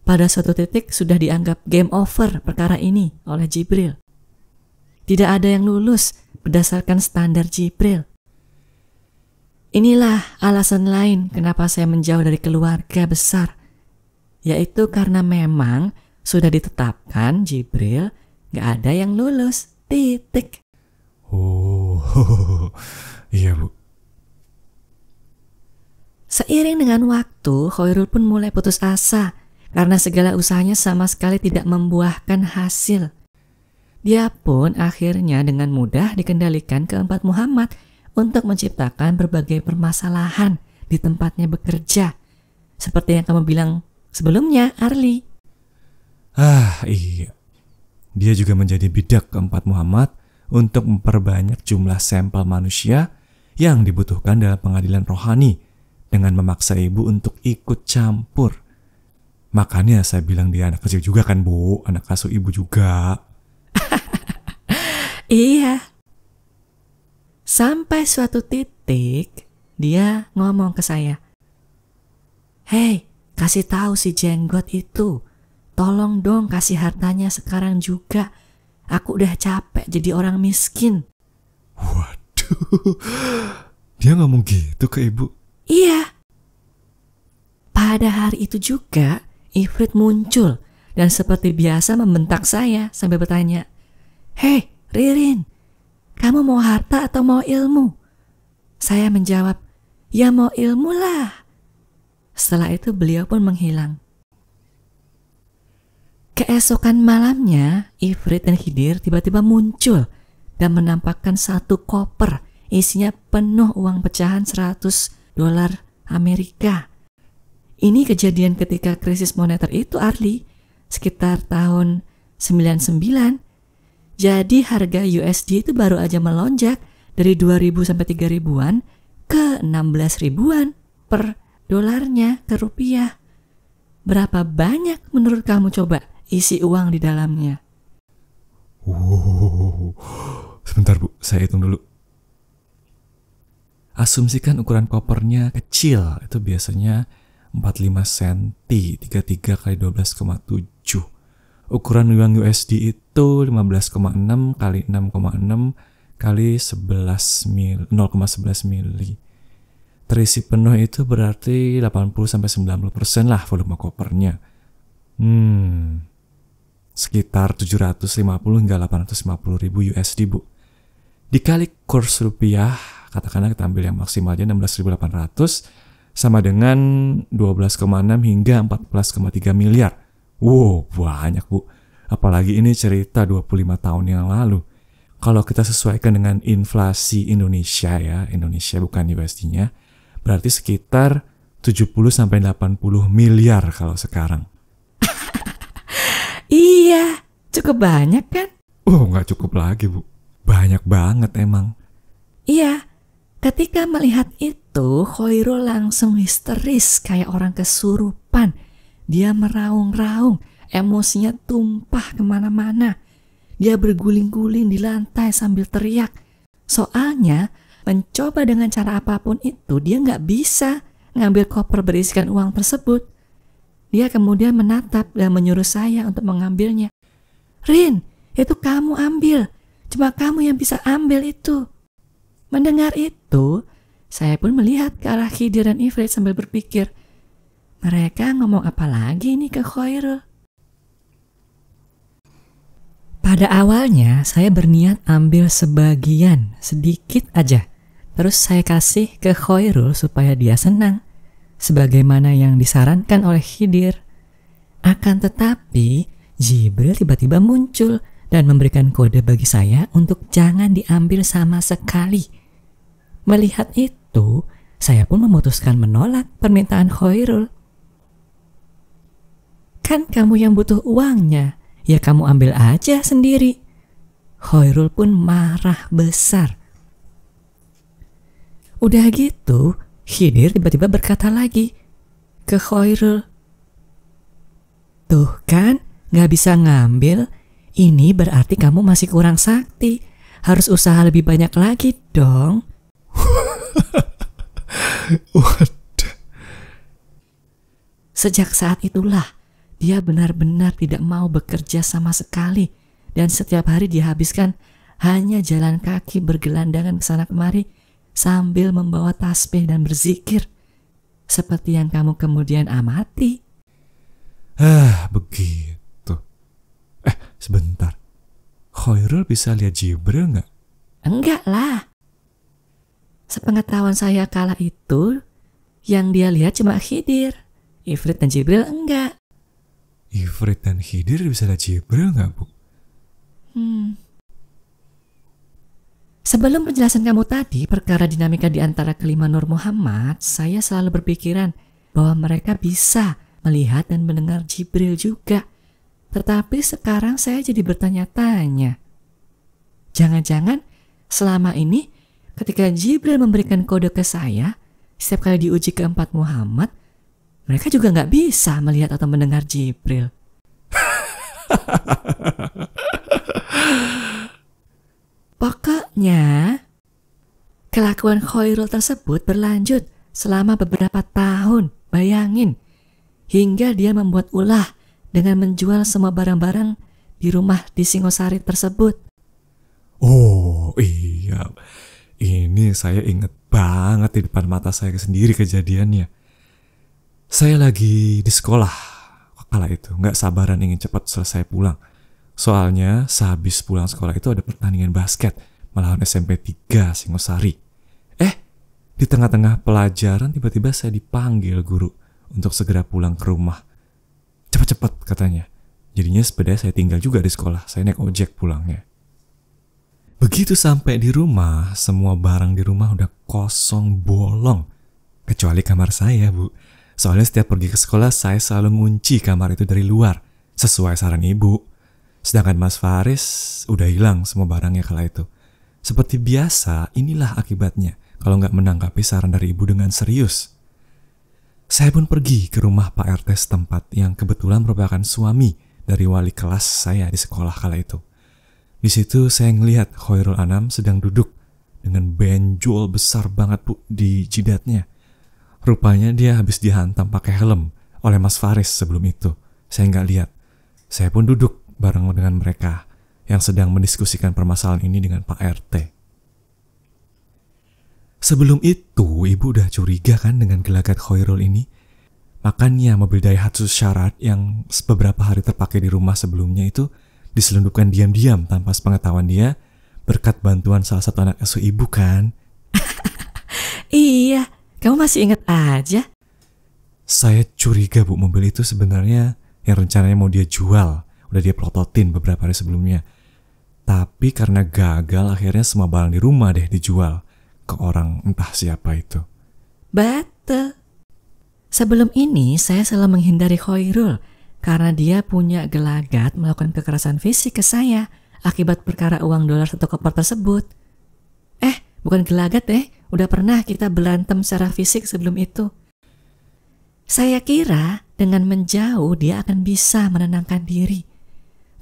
pada suatu titik sudah dianggap game over perkara ini oleh Jibril. Tidak ada yang lulus berdasarkan standar Jibril. Inilah alasan lain kenapa saya menjauh dari keluarga besar, yaitu karena memang sudah ditetapkan Jibril nggak ada yang lulus. Titik. Oh, iya bu. Seiring dengan waktu, Khairul pun mulai putus asa karena segala usahanya sama sekali tidak membuahkan hasil. Dia pun akhirnya dengan mudah dikendalikan keempat Muhammad untuk menciptakan berbagai permasalahan di tempatnya bekerja. Seperti yang kamu bilang sebelumnya, Arli. Ah, iya. Dia juga menjadi bidak keempat Muhammad untuk memperbanyak jumlah sampel manusia yang dibutuhkan dalam pengadilan rohani dengan memaksa ibu untuk ikut campur. Makanya saya bilang dia anak kecil juga kan bu, anak kasus ibu juga. iya. Sampai suatu titik dia ngomong ke saya, Hei, kasih tahu si jenggot itu Tolong dong kasih hartanya sekarang juga. Aku udah capek jadi orang miskin. Waduh, dia ngomong gitu ke ibu. Iya. Pada hari itu juga, Ifrit muncul dan seperti biasa membentak saya sambil bertanya, Hei, Ririn, kamu mau harta atau mau ilmu? Saya menjawab, ya mau ilmu lah. Setelah itu beliau pun menghilang. Keesokan malamnya, Ifrit dan Hidir tiba-tiba muncul dan menampakkan satu koper isinya penuh uang pecahan 100 dolar Amerika. Ini kejadian ketika krisis moneter itu, Arli, sekitar tahun 99. Jadi harga USD itu baru aja melonjak dari 2000 sampai 3000-an ke 16 ribuan per dolarnya ke rupiah. Berapa banyak menurut kamu coba? isi uang di dalamnya. Wow. Sebentar bu, saya hitung dulu. Asumsikan ukuran kopernya kecil, itu biasanya 45 cm, 33 x 12,7. Ukuran uang USD itu 15,6 kali 6,6 kali 11 mil, 0,11 mili. Terisi penuh itu berarti 80 90% lah volume kopernya. Hmm sekitar 750 hingga 850 ribu USD bu. Dikali kurs rupiah, katakanlah kita ambil yang maksimal maksimalnya 16.800 sama dengan 12,6 hingga 14,3 miliar. Wow, banyak bu. Apalagi ini cerita 25 tahun yang lalu. Kalau kita sesuaikan dengan inflasi Indonesia ya, Indonesia bukan USD-nya, berarti sekitar 70-80 miliar kalau sekarang. Iya, cukup banyak kan? Oh, nggak cukup lagi, Bu. Banyak banget emang. Iya, ketika melihat itu, Khoirul langsung histeris kayak orang kesurupan. Dia meraung-raung, emosinya tumpah kemana-mana. Dia berguling-guling di lantai sambil teriak. Soalnya, mencoba dengan cara apapun itu, dia nggak bisa ngambil koper berisikan uang tersebut. Dia kemudian menatap dan menyuruh saya untuk mengambilnya. Rin, itu kamu ambil. Cuma kamu yang bisa ambil itu. Mendengar itu, saya pun melihat ke arah Khidir dan Ifrit sambil berpikir, mereka ngomong apa lagi nih ke Khairul? Pada awalnya saya berniat ambil sebagian, sedikit aja. Terus saya kasih ke Khairul supaya dia senang sebagaimana yang disarankan oleh Khidir. Akan tetapi, Jibril tiba-tiba muncul dan memberikan kode bagi saya untuk jangan diambil sama sekali. Melihat itu, saya pun memutuskan menolak permintaan Khairul. Kan kamu yang butuh uangnya, ya kamu ambil aja sendiri. Khairul pun marah besar. Udah gitu, Hidir tiba-tiba berkata lagi ke Khairul. Tuh kan, gak bisa ngambil. Ini berarti kamu masih kurang sakti. Harus usaha lebih banyak lagi dong. What? Sejak saat itulah, dia benar-benar tidak mau bekerja sama sekali. Dan setiap hari dihabiskan hanya jalan kaki bergelandangan ke sana kemari sambil membawa tasbih dan berzikir, seperti yang kamu kemudian amati. Ah, begitu. Eh, sebentar. Khairul bisa lihat Jibril nggak? Enggak lah. Sepengetahuan saya kala itu, yang dia lihat cuma Khidir. Ifrit dan Jibril enggak. Ifrit dan Khidir bisa lihat Jibril nggak, Bu? Hmm, Sebelum penjelasan kamu tadi, perkara dinamika di antara kelima Nur Muhammad, saya selalu berpikiran bahwa mereka bisa melihat dan mendengar Jibril juga. Tetapi sekarang saya jadi bertanya-tanya. Jangan-jangan selama ini ketika Jibril memberikan kode ke saya, setiap kali diuji keempat Muhammad, mereka juga nggak bisa melihat atau mendengar Jibril. Pokoknya, kelakuan Khairul tersebut berlanjut selama beberapa tahun, bayangin, hingga dia membuat ulah dengan menjual semua barang-barang di rumah di Singosari tersebut. Oh iya, ini saya ingat banget di depan mata saya sendiri kejadiannya. Saya lagi di sekolah kala itu, nggak sabaran ingin cepat selesai pulang – Soalnya sehabis pulang sekolah itu ada pertandingan basket melawan SMP 3 Singosari. Eh, di tengah-tengah pelajaran tiba-tiba saya dipanggil guru untuk segera pulang ke rumah. Cepat-cepat katanya. Jadinya sepeda saya tinggal juga di sekolah, saya naik ojek pulangnya. Begitu sampai di rumah, semua barang di rumah udah kosong bolong. Kecuali kamar saya, Bu. Soalnya setiap pergi ke sekolah, saya selalu ngunci kamar itu dari luar, sesuai saran ibu. Sedangkan Mas Faris udah hilang semua barangnya kala itu. Seperti biasa, inilah akibatnya kalau nggak menanggapi saran dari ibu dengan serius. Saya pun pergi ke rumah Pak RT setempat yang kebetulan merupakan suami dari wali kelas saya di sekolah kala itu. Di situ saya ngelihat Khairul Anam sedang duduk dengan benjol besar banget bu di jidatnya. Rupanya dia habis dihantam pakai helm oleh Mas Faris sebelum itu. Saya nggak lihat. Saya pun duduk bareng dengan mereka yang sedang mendiskusikan permasalahan ini dengan Pak RT. Sebelum itu, ibu udah curiga kan dengan gelagat Khairul ini? Makanya mobil Daihatsu syarat yang beberapa hari terpakai di rumah sebelumnya itu diselundupkan diam-diam tanpa sepengetahuan dia berkat bantuan salah satu anak asuh ibu kan? iya, kamu masih ingat aja? Saya curiga bu mobil itu sebenarnya yang rencananya mau dia jual udah dia plototin beberapa hari sebelumnya. Tapi karena gagal akhirnya semua barang di rumah deh dijual ke orang entah siapa itu. Betul. Sebelum ini saya selalu menghindari Khairul karena dia punya gelagat melakukan kekerasan fisik ke saya akibat perkara uang dolar satu koper tersebut. Eh, bukan gelagat deh, udah pernah kita berantem secara fisik sebelum itu. Saya kira dengan menjauh dia akan bisa menenangkan diri.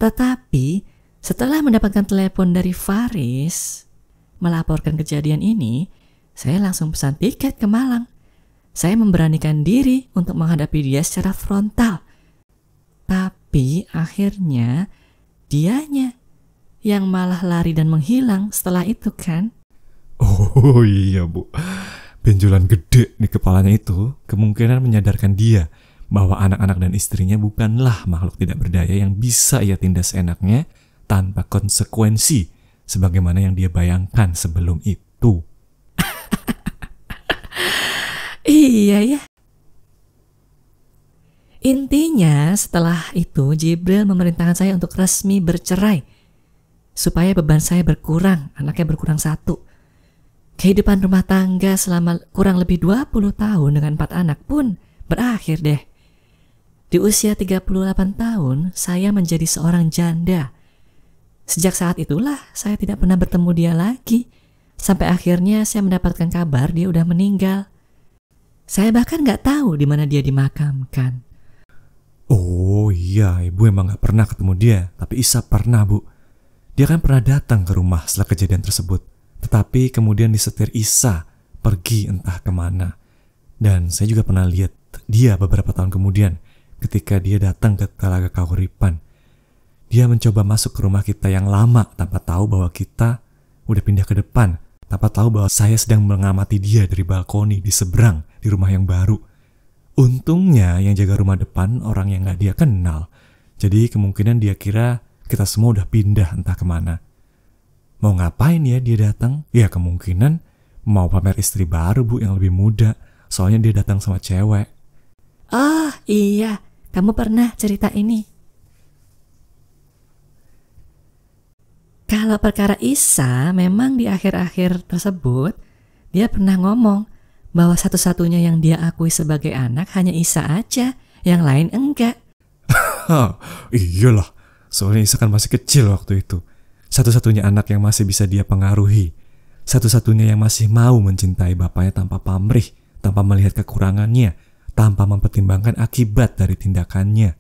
Tetapi setelah mendapatkan telepon dari Faris melaporkan kejadian ini, saya langsung pesan tiket ke Malang. Saya memberanikan diri untuk menghadapi dia secara frontal. Tapi akhirnya dianya yang malah lari dan menghilang setelah itu kan. Oh iya bu, benjolan gede di kepalanya itu kemungkinan menyadarkan dia bahwa anak-anak dan istrinya bukanlah makhluk tidak berdaya yang bisa ia tindas enaknya tanpa konsekuensi sebagaimana yang dia bayangkan sebelum itu. iya ya. Intinya setelah itu Jibril memerintahkan saya untuk resmi bercerai supaya beban saya berkurang, anaknya berkurang satu. Kehidupan rumah tangga selama kurang lebih 20 tahun dengan empat anak pun berakhir deh. Di usia 38 tahun, saya menjadi seorang janda. Sejak saat itulah saya tidak pernah bertemu dia lagi. Sampai akhirnya saya mendapatkan kabar dia udah meninggal. Saya bahkan nggak tahu di mana dia dimakamkan. Oh iya, ibu emang nggak pernah ketemu dia, tapi Isa pernah bu. Dia kan pernah datang ke rumah setelah kejadian tersebut, tetapi kemudian disetir Isa pergi entah kemana. Dan saya juga pernah lihat dia beberapa tahun kemudian ketika dia datang ke Telaga Kauripan. Dia mencoba masuk ke rumah kita yang lama tanpa tahu bahwa kita udah pindah ke depan, tanpa tahu bahwa saya sedang mengamati dia dari balkoni di seberang di rumah yang baru. Untungnya yang jaga rumah depan orang yang gak dia kenal. Jadi kemungkinan dia kira kita semua udah pindah entah kemana. Mau ngapain ya dia datang? Ya kemungkinan mau pamer istri baru bu yang lebih muda. Soalnya dia datang sama cewek. Ah iya, kamu pernah cerita ini? Kalau perkara Isa memang di akhir-akhir tersebut dia pernah ngomong bahwa satu-satunya yang dia akui sebagai anak hanya Isa aja, yang lain enggak. Iyalah, soalnya Isa kan masih kecil waktu itu. Satu-satunya anak yang masih bisa dia pengaruhi. Satu-satunya yang masih mau mencintai bapaknya tanpa pamrih, tanpa melihat kekurangannya, tanpa mempertimbangkan akibat dari tindakannya.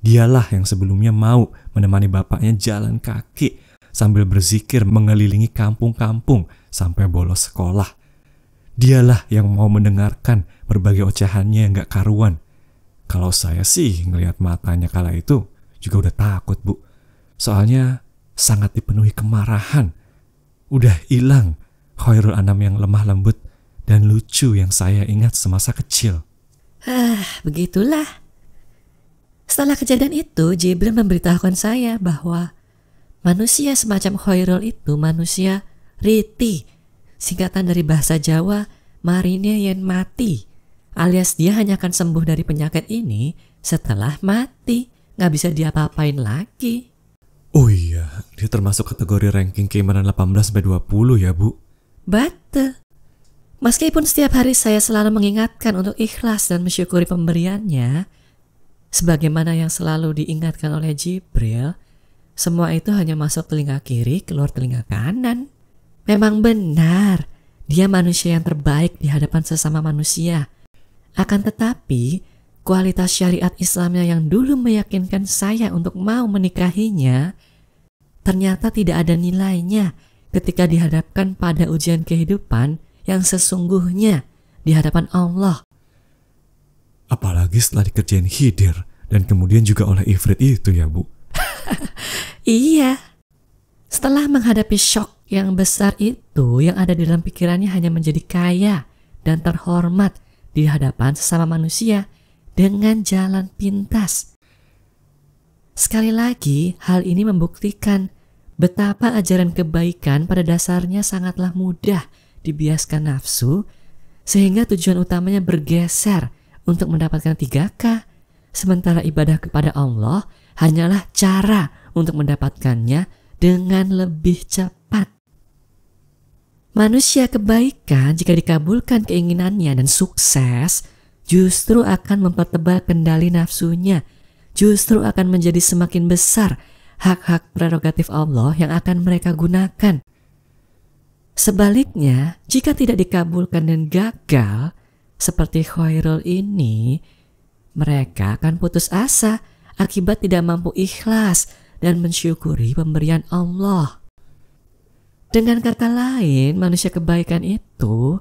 Dialah yang sebelumnya mau menemani bapaknya jalan kaki sambil berzikir mengelilingi kampung-kampung sampai bolos sekolah. Dialah yang mau mendengarkan berbagai ocehannya yang gak karuan. Kalau saya sih ngelihat matanya kala itu juga udah takut, Bu. Soalnya sangat dipenuhi kemarahan. Udah hilang Khairul Anam yang lemah lembut dan lucu yang saya ingat semasa kecil. Ah, begitulah. Setelah kejadian itu, Jibril memberitahukan saya bahwa manusia semacam Khairul itu manusia riti, singkatan dari bahasa Jawa marinya yang mati, alias dia hanya akan sembuh dari penyakit ini setelah mati, nggak bisa diapa-apain lagi. Oh iya, dia termasuk kategori ranking keimanan 18-20 ya bu? Betul. Meskipun setiap hari saya selalu mengingatkan untuk ikhlas dan mensyukuri pemberiannya, sebagaimana yang selalu diingatkan oleh Jibril, semua itu hanya masuk telinga kiri, keluar telinga kanan. Memang benar, dia manusia yang terbaik di hadapan sesama manusia. Akan tetapi, kualitas syariat Islamnya yang dulu meyakinkan saya untuk mau menikahinya, ternyata tidak ada nilainya ketika dihadapkan pada ujian kehidupan yang sesungguhnya di hadapan Allah. Apalagi setelah dikerjain Hidir dan kemudian juga oleh Ifrit itu ya Bu. iya. Setelah menghadapi shock yang besar itu yang ada di dalam pikirannya hanya menjadi kaya dan terhormat di hadapan sesama manusia dengan jalan pintas. Sekali lagi, hal ini membuktikan betapa ajaran kebaikan pada dasarnya sangatlah mudah dibiaskan nafsu, sehingga tujuan utamanya bergeser untuk mendapatkan 3K. Sementara ibadah kepada Allah hanyalah cara untuk mendapatkannya dengan lebih cepat. Manusia kebaikan jika dikabulkan keinginannya dan sukses justru akan mempertebal kendali nafsunya, justru akan menjadi semakin besar hak-hak prerogatif Allah yang akan mereka gunakan. Sebaliknya, jika tidak dikabulkan dan gagal, seperti Khairul ini, mereka akan putus asa akibat tidak mampu ikhlas dan mensyukuri pemberian Allah. Dengan kata lain, manusia kebaikan itu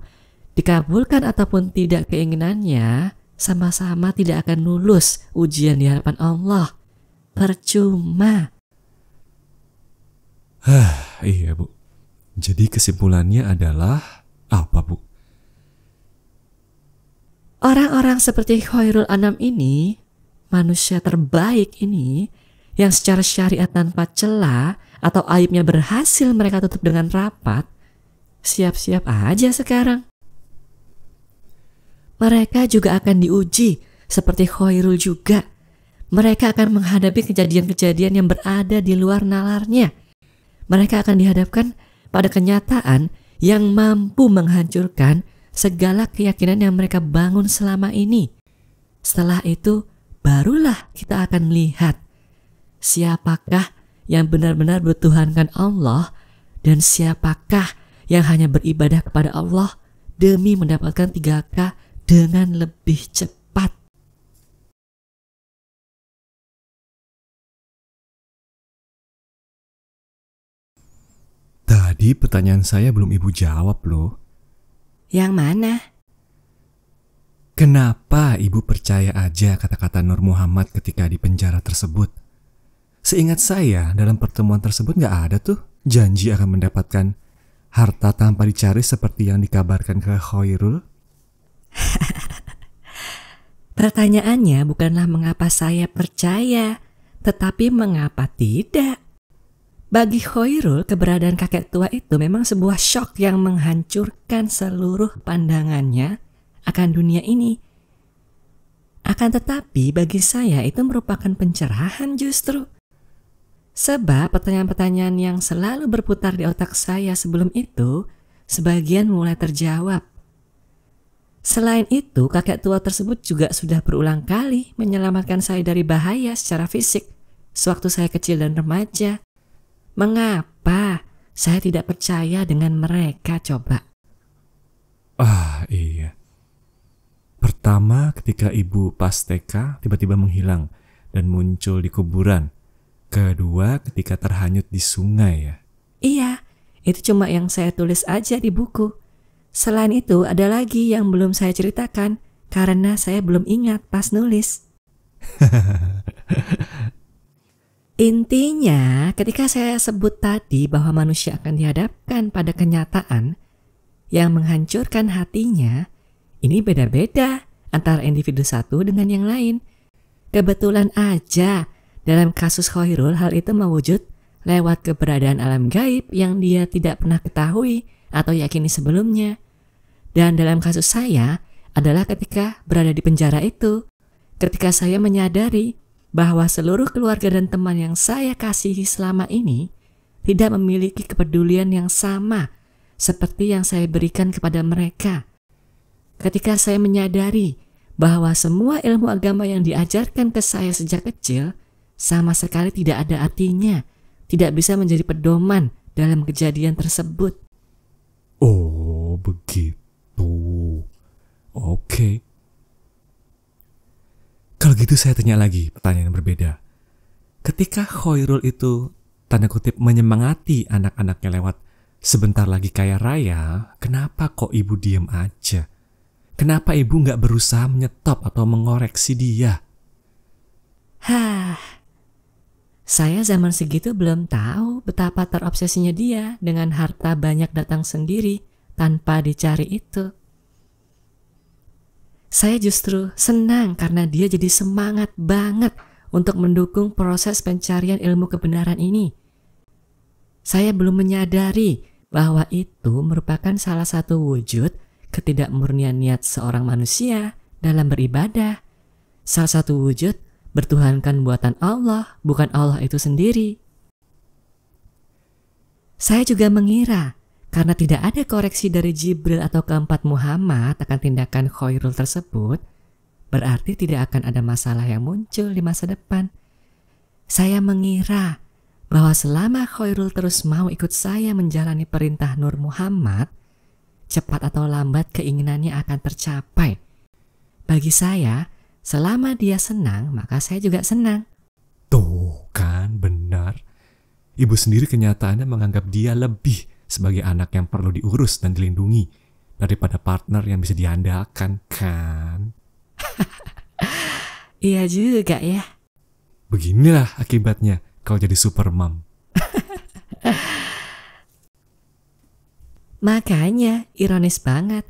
dikabulkan ataupun tidak keinginannya sama-sama tidak akan lulus ujian di hadapan Allah. Percuma. Hah, iya bu. Jadi kesimpulannya adalah apa, Bu? Orang-orang seperti Khairul Anam ini, manusia terbaik ini, yang secara syariat tanpa celah atau aibnya berhasil mereka tutup dengan rapat, siap-siap aja sekarang. Mereka juga akan diuji seperti Khairul juga. Mereka akan menghadapi kejadian-kejadian yang berada di luar nalarnya. Mereka akan dihadapkan pada kenyataan yang mampu menghancurkan segala keyakinan yang mereka bangun selama ini. Setelah itu, barulah kita akan lihat siapakah yang benar-benar bertuhankan Allah dan siapakah yang hanya beribadah kepada Allah demi mendapatkan 3K dengan lebih cepat. Tadi pertanyaan saya belum ibu jawab loh. Yang mana? Kenapa ibu percaya aja kata-kata Nur Muhammad ketika di penjara tersebut? Seingat saya, dalam pertemuan tersebut nggak ada tuh janji akan mendapatkan harta tanpa dicari seperti yang dikabarkan ke Khairul. Pertanyaannya bukanlah mengapa saya percaya, tetapi mengapa tidak. Bagi Khairul, keberadaan kakek tua itu memang sebuah shock yang menghancurkan seluruh pandangannya akan dunia ini. Akan tetapi bagi saya itu merupakan pencerahan justru. Sebab pertanyaan-pertanyaan yang selalu berputar di otak saya sebelum itu, sebagian mulai terjawab. Selain itu, kakek tua tersebut juga sudah berulang kali menyelamatkan saya dari bahaya secara fisik sewaktu saya kecil dan remaja. Mengapa saya tidak percaya dengan mereka coba? Ah iya. Pertama ketika ibu pasteka tiba-tiba menghilang dan muncul di kuburan. Kedua ketika terhanyut di sungai ya. Iya, itu cuma yang saya tulis aja di buku. Selain itu ada lagi yang belum saya ceritakan karena saya belum ingat pas nulis. Intinya, ketika saya sebut tadi bahwa manusia akan dihadapkan pada kenyataan yang menghancurkan hatinya, ini beda-beda antara individu satu dengan yang lain. Kebetulan aja, dalam kasus Khairul hal itu mewujud lewat keberadaan alam gaib yang dia tidak pernah ketahui atau yakini sebelumnya. Dan dalam kasus saya adalah ketika berada di penjara itu, ketika saya menyadari bahwa seluruh keluarga dan teman yang saya kasihi selama ini tidak memiliki kepedulian yang sama seperti yang saya berikan kepada mereka. Ketika saya menyadari bahwa semua ilmu agama yang diajarkan ke saya sejak kecil sama sekali tidak ada artinya, tidak bisa menjadi pedoman dalam kejadian tersebut. Oh, begitu. Oke. Okay. Begitu saya tanya lagi pertanyaan yang berbeda. Ketika Khairul itu tanda kutip menyemangati anak-anaknya lewat sebentar lagi kaya raya, kenapa kok ibu diem aja? Kenapa ibu nggak berusaha menyetop atau mengoreksi dia? Hah, saya zaman segitu belum tahu betapa terobsesinya dia dengan harta banyak datang sendiri tanpa dicari itu. Saya justru senang karena dia jadi semangat banget untuk mendukung proses pencarian ilmu kebenaran ini. Saya belum menyadari bahwa itu merupakan salah satu wujud ketidakmurnian niat seorang manusia dalam beribadah. Salah satu wujud bertuhankan buatan Allah, bukan Allah itu sendiri. Saya juga mengira karena tidak ada koreksi dari Jibril atau keempat Muhammad akan tindakan Khairul tersebut, berarti tidak akan ada masalah yang muncul di masa depan. Saya mengira bahwa selama Khairul terus mau ikut saya menjalani perintah Nur Muhammad, cepat atau lambat keinginannya akan tercapai. Bagi saya, selama dia senang, maka saya juga senang. Tuh kan benar. Ibu sendiri kenyataannya menganggap dia lebih sebagai anak yang perlu diurus dan dilindungi daripada partner yang bisa diandalkan, kan? iya juga ya. Beginilah akibatnya kau jadi super mom. Makanya ironis banget.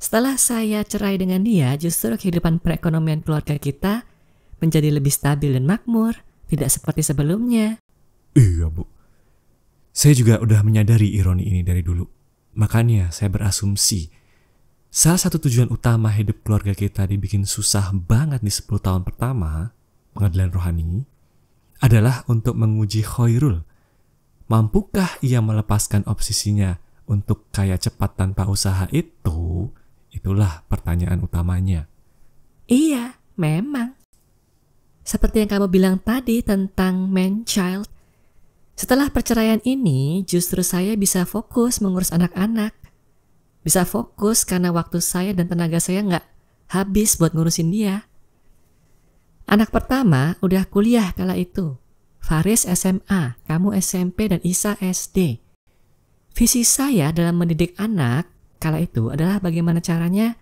Setelah saya cerai dengan dia, justru kehidupan perekonomian keluarga kita menjadi lebih stabil dan makmur, tidak seperti sebelumnya. Iya, Bu. Saya juga udah menyadari ironi ini dari dulu. Makanya saya berasumsi, salah satu tujuan utama hidup keluarga kita dibikin susah banget di 10 tahun pertama, pengadilan rohani, adalah untuk menguji khairul. Mampukah ia melepaskan obsesinya untuk kaya cepat tanpa usaha itu? Itulah pertanyaan utamanya. Iya, memang. Seperti yang kamu bilang tadi tentang man child, setelah perceraian ini, justru saya bisa fokus mengurus anak-anak. Bisa fokus karena waktu saya dan tenaga saya nggak habis buat ngurusin dia. Anak pertama udah kuliah kala itu. Faris SMA, kamu SMP dan Isa SD. Visi saya dalam mendidik anak kala itu adalah bagaimana caranya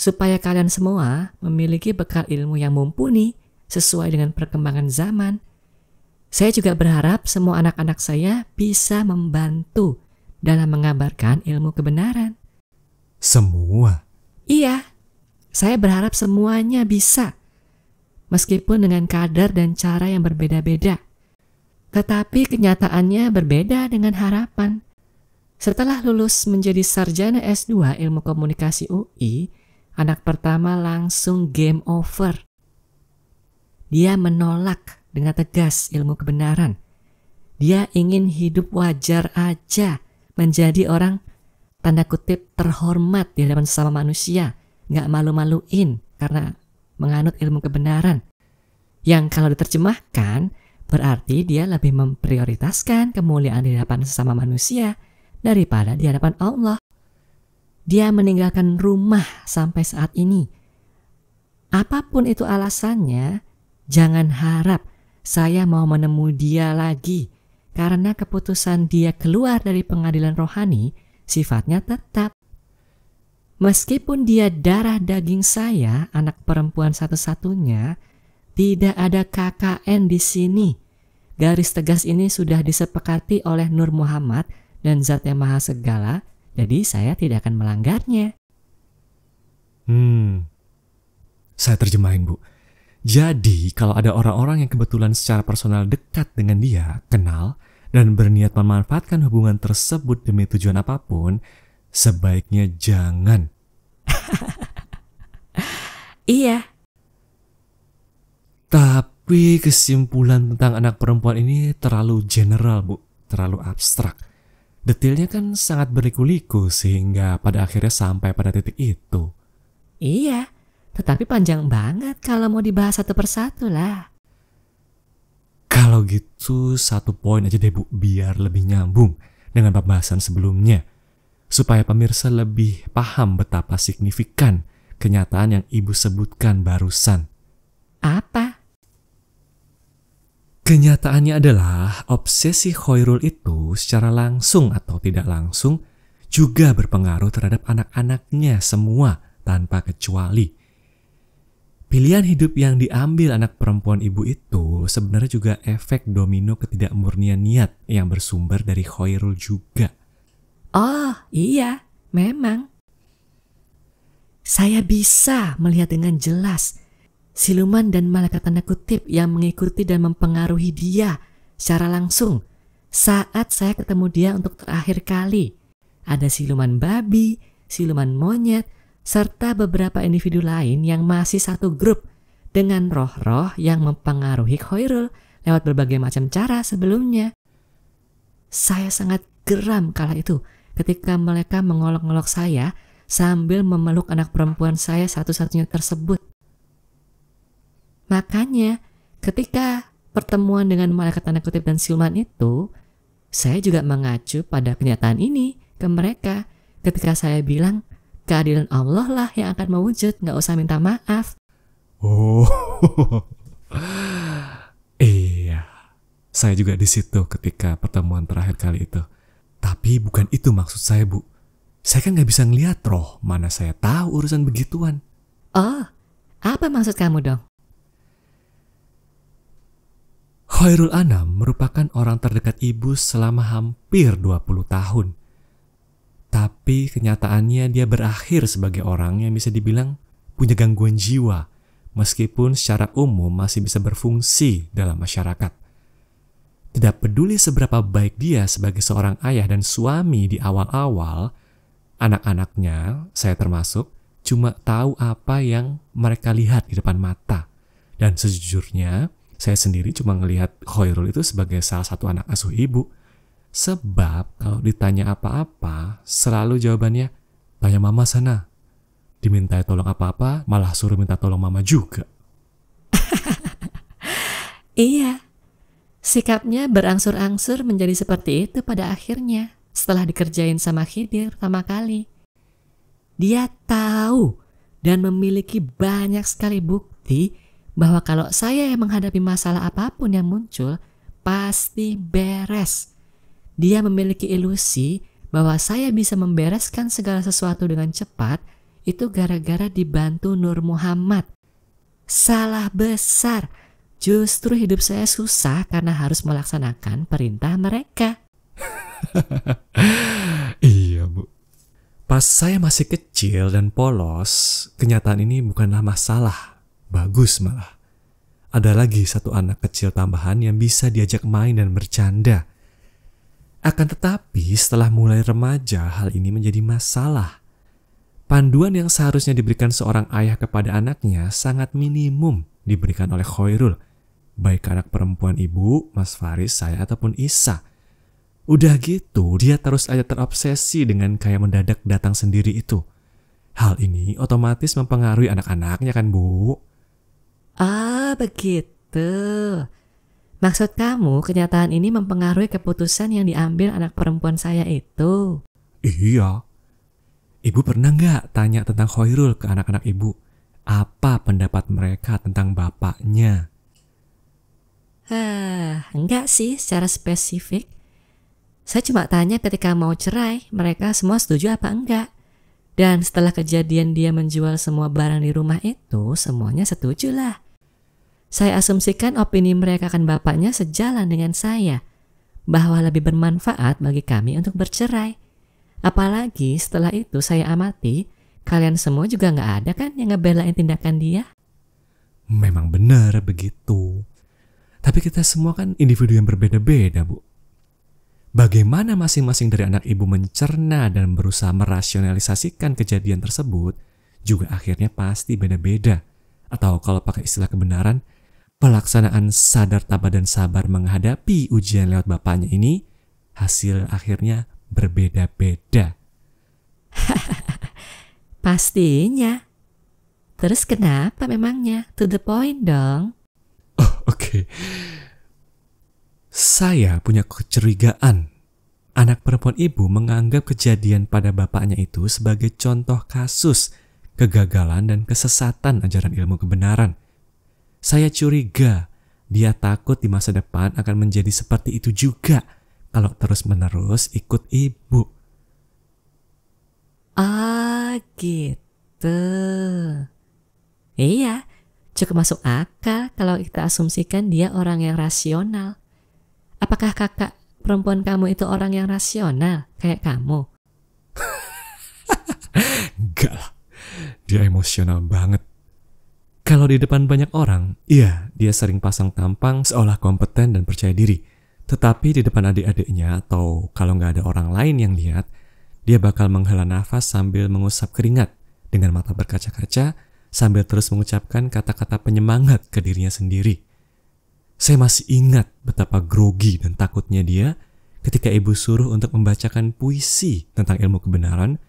supaya kalian semua memiliki bekal ilmu yang mumpuni sesuai dengan perkembangan zaman – saya juga berharap semua anak-anak saya bisa membantu dalam mengabarkan ilmu kebenaran. Semua? Iya, saya berharap semuanya bisa, meskipun dengan kadar dan cara yang berbeda-beda. Tetapi kenyataannya berbeda dengan harapan. Setelah lulus menjadi sarjana S2 Ilmu Komunikasi UI, anak pertama langsung game over. Dia menolak dengan tegas ilmu kebenaran. Dia ingin hidup wajar aja, menjadi orang tanda kutip terhormat di hadapan sesama manusia, nggak malu-maluin karena menganut ilmu kebenaran. Yang kalau diterjemahkan berarti dia lebih memprioritaskan kemuliaan di hadapan sesama manusia daripada di hadapan Allah. Dia meninggalkan rumah sampai saat ini. Apapun itu alasannya, jangan harap saya mau menemui dia lagi karena keputusan dia keluar dari pengadilan rohani sifatnya tetap. Meskipun dia darah daging saya, anak perempuan satu-satunya, tidak ada KKN di sini. Garis tegas ini sudah disepakati oleh Nur Muhammad dan Zat yang Maha Segala, jadi saya tidak akan melanggarnya. Hmm, saya terjemahin Bu. Jadi, kalau ada orang-orang yang kebetulan secara personal dekat dengan dia, kenal, dan berniat memanfaatkan hubungan tersebut demi tujuan apapun, sebaiknya jangan. iya. Tapi kesimpulan tentang anak perempuan ini terlalu general, Bu. Terlalu abstrak. Detailnya kan sangat berliku-liku sehingga pada akhirnya sampai pada titik itu. Iya. Tetapi panjang banget kalau mau dibahas satu persatu lah. Kalau gitu satu poin aja deh Bu, biar lebih nyambung dengan pembahasan sebelumnya. Supaya pemirsa lebih paham betapa signifikan kenyataan yang Ibu sebutkan barusan. Apa? Kenyataannya adalah obsesi Khairul itu secara langsung atau tidak langsung juga berpengaruh terhadap anak-anaknya semua tanpa kecuali. Pilihan hidup yang diambil anak perempuan ibu itu sebenarnya juga efek domino ketidakmurnian niat yang bersumber dari Khairul juga. Oh iya, memang. Saya bisa melihat dengan jelas siluman dan malaikat tanda kutip yang mengikuti dan mempengaruhi dia secara langsung saat saya ketemu dia untuk terakhir kali. Ada siluman babi, siluman monyet, serta beberapa individu lain yang masih satu grup dengan roh-roh yang mempengaruhi Khairul lewat berbagai macam cara sebelumnya. Saya sangat geram kala itu ketika mereka mengolok-olok saya sambil memeluk anak perempuan saya satu-satunya tersebut. Makanya ketika pertemuan dengan malaikat tanda kutip dan siluman itu, saya juga mengacu pada kenyataan ini ke mereka ketika saya bilang keadilan Allah lah yang akan mewujud nggak usah minta maaf oh iya saya juga di situ ketika pertemuan terakhir kali itu tapi bukan itu maksud saya bu saya kan nggak bisa ngeliat roh mana saya tahu urusan begituan oh apa maksud kamu dong Khairul Anam merupakan orang terdekat ibu selama hampir 20 tahun. Tapi kenyataannya dia berakhir sebagai orang yang bisa dibilang punya gangguan jiwa, meskipun secara umum masih bisa berfungsi dalam masyarakat. Tidak peduli seberapa baik dia sebagai seorang ayah dan suami di awal-awal, anak-anaknya, saya termasuk, cuma tahu apa yang mereka lihat di depan mata. Dan sejujurnya, saya sendiri cuma melihat Khairul itu sebagai salah satu anak asuh ibu. Sebab kalau ditanya apa-apa, selalu jawabannya, tanya mama sana. Diminta tolong apa-apa, malah suruh minta tolong mama juga. iya, sikapnya berangsur-angsur menjadi seperti itu pada akhirnya setelah dikerjain sama Khidir pertama kali. Dia tahu dan memiliki banyak sekali bukti bahwa kalau saya yang menghadapi masalah apapun yang muncul, pasti beres dia memiliki ilusi bahwa saya bisa membereskan segala sesuatu dengan cepat itu gara-gara dibantu Nur Muhammad. Salah besar. Justru hidup saya susah karena harus melaksanakan perintah mereka. iya, Bu. Pas saya masih kecil dan polos, kenyataan ini bukanlah masalah. Bagus malah. Ada lagi satu anak kecil tambahan yang bisa diajak main dan bercanda akan tetapi, setelah mulai remaja, hal ini menjadi masalah. Panduan yang seharusnya diberikan seorang ayah kepada anaknya sangat minimum diberikan oleh Khairul, baik anak perempuan ibu, Mas Faris, saya, ataupun Isa. Udah gitu, dia terus aja terobsesi dengan kayak mendadak datang sendiri itu. Hal ini otomatis mempengaruhi anak-anaknya kan, Bu? Ah, begitu. Maksud kamu, kenyataan ini mempengaruhi keputusan yang diambil anak perempuan saya itu? Iya. Ibu pernah nggak tanya tentang Khairul ke anak-anak ibu? Apa pendapat mereka tentang bapaknya? Hah, enggak sih secara spesifik. Saya cuma tanya ketika mau cerai, mereka semua setuju apa enggak. Dan setelah kejadian dia menjual semua barang di rumah itu, semuanya setuju lah. Saya asumsikan opini mereka akan bapaknya sejalan dengan saya, bahwa lebih bermanfaat bagi kami untuk bercerai. Apalagi setelah itu saya amati, kalian semua juga nggak ada kan yang ngebelain tindakan dia? Memang benar begitu. Tapi kita semua kan individu yang berbeda-beda, Bu. Bagaimana masing-masing dari anak ibu mencerna dan berusaha merasionalisasikan kejadian tersebut juga akhirnya pasti beda-beda. Atau kalau pakai istilah kebenaran, pelaksanaan sadar tabah dan sabar menghadapi ujian lewat bapaknya ini, hasil akhirnya berbeda-beda. Pastinya. Terus kenapa memangnya? To the point dong. Oh, oke. Okay. Saya punya kecurigaan. Anak perempuan ibu menganggap kejadian pada bapaknya itu sebagai contoh kasus kegagalan dan kesesatan ajaran ilmu kebenaran. Saya curiga dia takut di masa depan akan menjadi seperti itu juga kalau terus-menerus ikut ibu. Ah, gitu. Iya, cukup masuk akal kalau kita asumsikan dia orang yang rasional. Apakah kakak perempuan kamu itu orang yang rasional kayak kamu? Enggak lah, dia emosional banget. Kalau di depan banyak orang, iya, dia sering pasang tampang seolah kompeten dan percaya diri. Tetapi di depan adik-adiknya atau kalau nggak ada orang lain yang lihat, dia bakal menghela nafas sambil mengusap keringat dengan mata berkaca-kaca sambil terus mengucapkan kata-kata penyemangat ke dirinya sendiri. Saya masih ingat betapa grogi dan takutnya dia ketika ibu suruh untuk membacakan puisi tentang ilmu kebenaran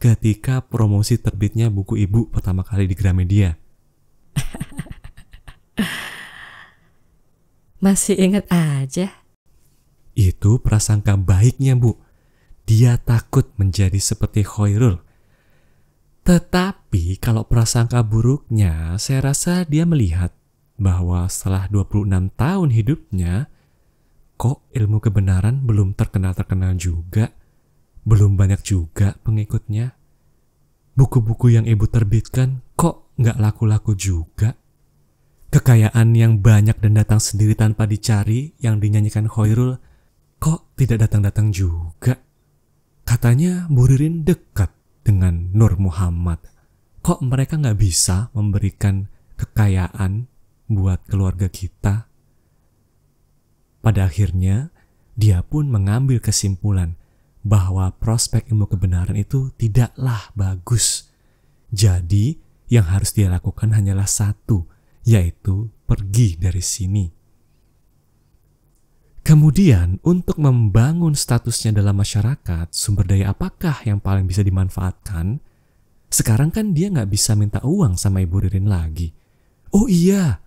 ketika promosi terbitnya buku ibu pertama kali di Gramedia. Masih ingat aja. Itu prasangka baiknya, Bu. Dia takut menjadi seperti Khairul. Tetapi kalau prasangka buruknya, saya rasa dia melihat bahwa setelah 26 tahun hidupnya, kok ilmu kebenaran belum terkenal-terkenal juga, belum banyak juga pengikutnya. Buku-buku yang ibu terbitkan kok nggak laku-laku juga. Kekayaan yang banyak dan datang sendiri tanpa dicari yang dinyanyikan Khairul kok tidak datang-datang juga. Katanya Buririn dekat dengan Nur Muhammad. Kok mereka nggak bisa memberikan kekayaan buat keluarga kita? Pada akhirnya, dia pun mengambil kesimpulan bahwa prospek ilmu kebenaran itu tidaklah bagus. Jadi, yang harus dia lakukan hanyalah satu, yaitu pergi dari sini. Kemudian, untuk membangun statusnya dalam masyarakat, sumber daya apakah yang paling bisa dimanfaatkan? Sekarang kan dia nggak bisa minta uang sama Ibu Ririn lagi. Oh iya,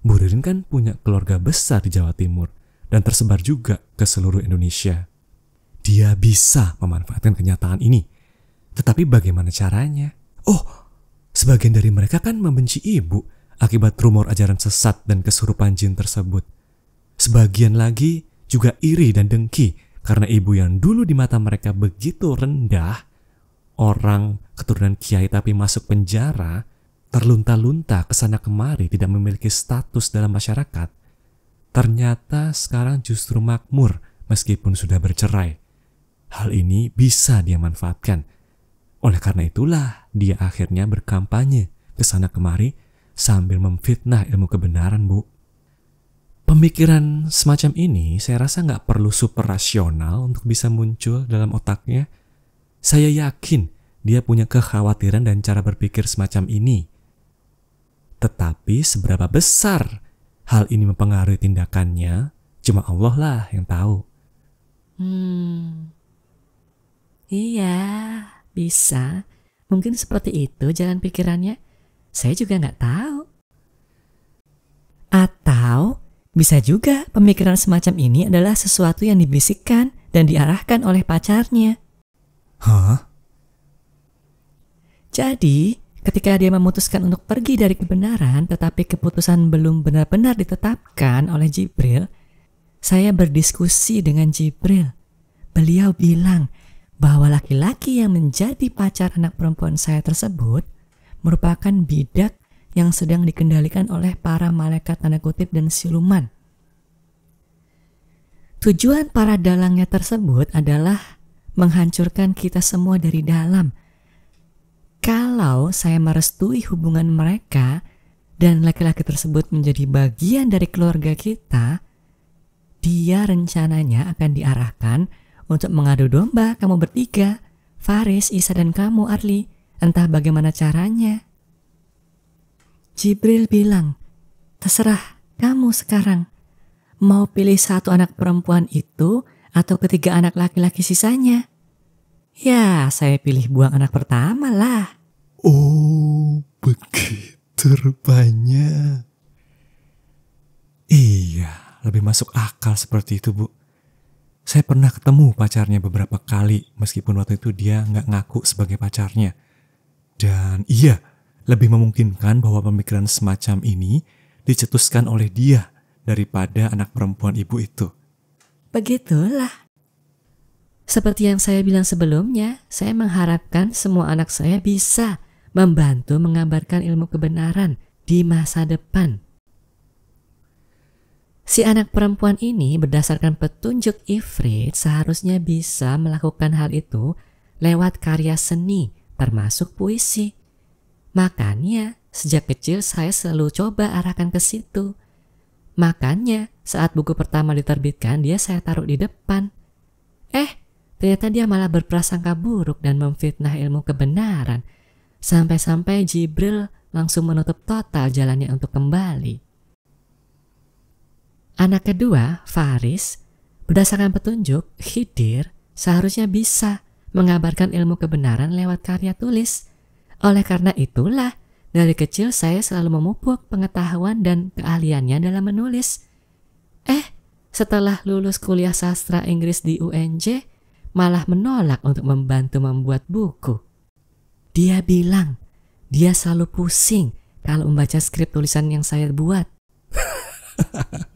Bu Ririn kan punya keluarga besar di Jawa Timur dan tersebar juga ke seluruh Indonesia. Dia bisa memanfaatkan kenyataan ini. Tetapi bagaimana caranya? Oh, Sebagian dari mereka kan membenci ibu akibat rumor ajaran sesat dan kesurupan jin tersebut. Sebagian lagi juga iri dan dengki karena ibu yang dulu di mata mereka begitu rendah, orang keturunan kiai tapi masuk penjara, terlunta-lunta kesana kemari tidak memiliki status dalam masyarakat, ternyata sekarang justru makmur meskipun sudah bercerai. Hal ini bisa dia manfaatkan oleh karena itulah, dia akhirnya berkampanye ke sana kemari sambil memfitnah ilmu kebenaran, Bu. Pemikiran semacam ini saya rasa nggak perlu super rasional untuk bisa muncul dalam otaknya. Saya yakin dia punya kekhawatiran dan cara berpikir semacam ini. Tetapi seberapa besar hal ini mempengaruhi tindakannya, cuma Allah lah yang tahu. Hmm, iya. Bisa. Mungkin seperti itu jalan pikirannya. Saya juga nggak tahu. Atau bisa juga pemikiran semacam ini adalah sesuatu yang dibisikkan dan diarahkan oleh pacarnya. Hah? Jadi, ketika dia memutuskan untuk pergi dari kebenaran tetapi keputusan belum benar-benar ditetapkan oleh Jibril, saya berdiskusi dengan Jibril. Beliau bilang bahwa laki-laki yang menjadi pacar anak perempuan saya tersebut merupakan bidak yang sedang dikendalikan oleh para malaikat tanda kutip dan siluman. Tujuan para dalangnya tersebut adalah menghancurkan kita semua dari dalam. Kalau saya merestui hubungan mereka dan laki-laki tersebut menjadi bagian dari keluarga kita, dia rencananya akan diarahkan untuk mengadu domba kamu bertiga, Faris, Isa dan kamu Arli, entah bagaimana caranya. Jibril bilang, terserah kamu sekarang. Mau pilih satu anak perempuan itu atau ketiga anak laki-laki sisanya? Ya, saya pilih buang anak pertama lah. Oh, begitu rupanya. Iya, lebih masuk akal seperti itu, Bu. Saya pernah ketemu pacarnya beberapa kali, meskipun waktu itu dia nggak ngaku sebagai pacarnya. Dan iya, lebih memungkinkan bahwa pemikiran semacam ini dicetuskan oleh dia daripada anak perempuan ibu itu. Begitulah. Seperti yang saya bilang sebelumnya, saya mengharapkan semua anak saya bisa membantu mengabarkan ilmu kebenaran di masa depan. Si anak perempuan ini berdasarkan petunjuk Ifrit seharusnya bisa melakukan hal itu lewat karya seni termasuk puisi. Makanya sejak kecil saya selalu coba arahkan ke situ. Makanya saat buku pertama diterbitkan dia saya taruh di depan. Eh, ternyata dia malah berprasangka buruk dan memfitnah ilmu kebenaran. Sampai-sampai Jibril langsung menutup total jalannya untuk kembali. Anak kedua, Faris, berdasarkan petunjuk, Khidir seharusnya bisa mengabarkan ilmu kebenaran lewat karya tulis. Oleh karena itulah, dari kecil saya selalu memupuk pengetahuan dan keahliannya dalam menulis. Eh, setelah lulus kuliah sastra Inggris di UNJ, malah menolak untuk membantu membuat buku. Dia bilang, dia selalu pusing kalau membaca skrip tulisan yang saya buat.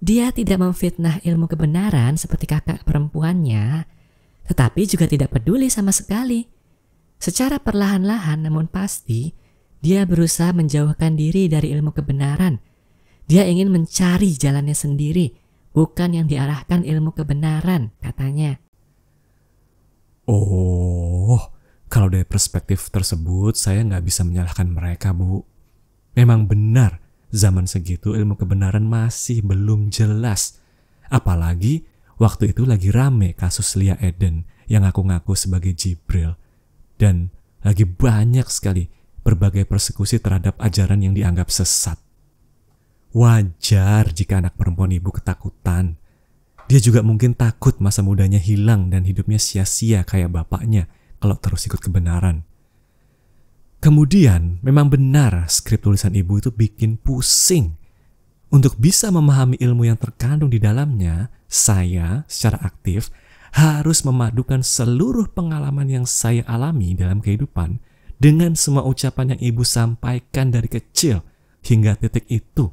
Dia tidak memfitnah ilmu kebenaran seperti kakak perempuannya, tetapi juga tidak peduli sama sekali. Secara perlahan-lahan namun pasti, dia berusaha menjauhkan diri dari ilmu kebenaran. Dia ingin mencari jalannya sendiri, bukan yang diarahkan ilmu kebenaran, katanya. Oh, kalau dari perspektif tersebut saya nggak bisa menyalahkan mereka, Bu. Memang benar, zaman segitu ilmu kebenaran masih belum jelas. Apalagi waktu itu lagi rame kasus Lia Eden yang aku ngaku sebagai Jibril. Dan lagi banyak sekali berbagai persekusi terhadap ajaran yang dianggap sesat. Wajar jika anak perempuan ibu ketakutan. Dia juga mungkin takut masa mudanya hilang dan hidupnya sia-sia kayak bapaknya kalau terus ikut kebenaran. Kemudian, memang benar skrip tulisan ibu itu bikin pusing. Untuk bisa memahami ilmu yang terkandung di dalamnya, saya secara aktif harus memadukan seluruh pengalaman yang saya alami dalam kehidupan dengan semua ucapan yang ibu sampaikan dari kecil hingga titik itu.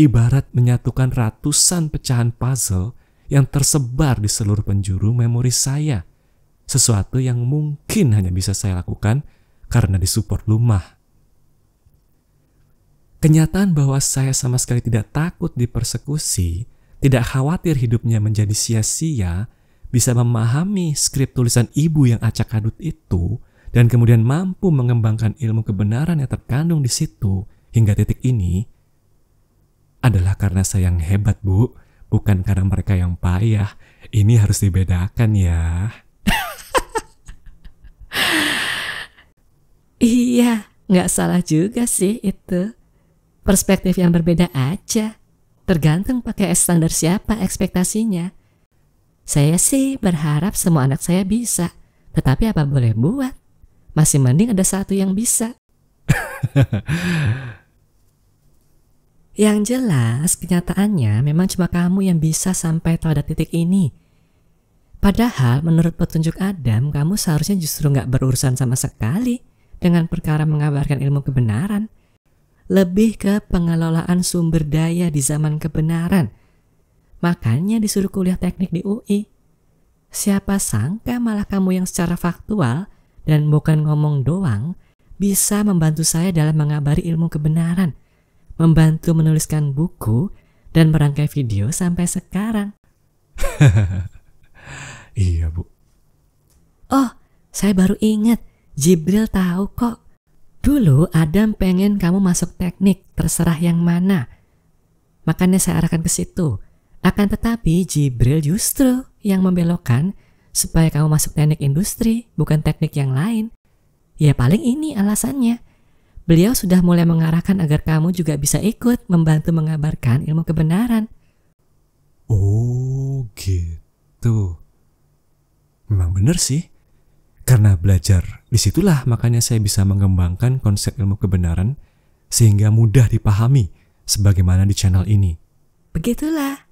Ibarat menyatukan ratusan pecahan puzzle yang tersebar di seluruh penjuru memori saya. Sesuatu yang mungkin hanya bisa saya lakukan karena disupport lumah. Kenyataan bahwa saya sama sekali tidak takut dipersekusi, tidak khawatir hidupnya menjadi sia-sia, bisa memahami skrip tulisan ibu yang acak adut itu, dan kemudian mampu mengembangkan ilmu kebenaran yang terkandung di situ hingga titik ini, adalah karena saya yang hebat, Bu, bukan karena mereka yang payah. Ini harus dibedakan ya. Iya, nggak salah juga sih itu. Perspektif yang berbeda aja. Tergantung pakai standar siapa ekspektasinya. Saya sih berharap semua anak saya bisa. Tetapi apa boleh buat? Masih mending ada satu yang bisa. yang jelas, kenyataannya memang cuma kamu yang bisa sampai pada titik ini. Padahal menurut petunjuk Adam, kamu seharusnya justru nggak berurusan sama sekali dengan perkara mengabarkan ilmu kebenaran, lebih ke pengelolaan sumber daya di zaman kebenaran. Makanya disuruh kuliah teknik di UI. Siapa sangka malah kamu yang secara faktual dan bukan ngomong doang bisa membantu saya dalam mengabari ilmu kebenaran, membantu menuliskan buku, dan merangkai video sampai sekarang. iya, Bu. Oh, saya baru ingat Jibril tahu kok. Dulu Adam pengen kamu masuk teknik, terserah yang mana. Makanya saya arahkan ke situ. Akan tetapi Jibril justru yang membelokkan supaya kamu masuk teknik industri, bukan teknik yang lain. Ya paling ini alasannya. Beliau sudah mulai mengarahkan agar kamu juga bisa ikut membantu mengabarkan ilmu kebenaran. Oh gitu. Memang benar sih. Karena belajar Disitulah makanya saya bisa mengembangkan konsep ilmu kebenaran sehingga mudah dipahami sebagaimana di channel ini. Begitulah.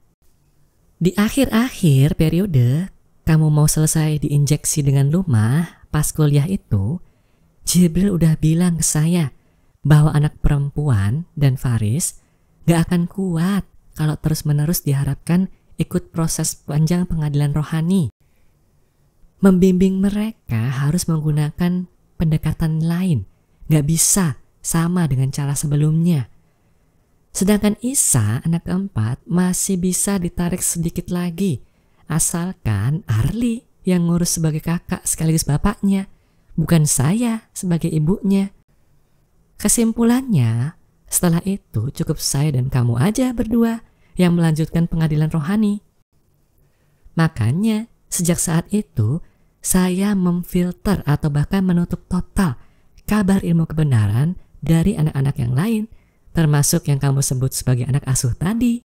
Di akhir-akhir periode, kamu mau selesai diinjeksi dengan lumah pas kuliah itu, Jibril udah bilang ke saya bahwa anak perempuan dan Faris gak akan kuat kalau terus-menerus diharapkan ikut proses panjang pengadilan rohani membimbing mereka harus menggunakan pendekatan lain. Gak bisa sama dengan cara sebelumnya. Sedangkan Isa, anak keempat, masih bisa ditarik sedikit lagi. Asalkan Arli yang ngurus sebagai kakak sekaligus bapaknya, bukan saya sebagai ibunya. Kesimpulannya, setelah itu cukup saya dan kamu aja berdua yang melanjutkan pengadilan rohani. Makanya, sejak saat itu saya memfilter atau bahkan menutup total kabar ilmu kebenaran dari anak-anak yang lain, termasuk yang kamu sebut sebagai anak asuh tadi.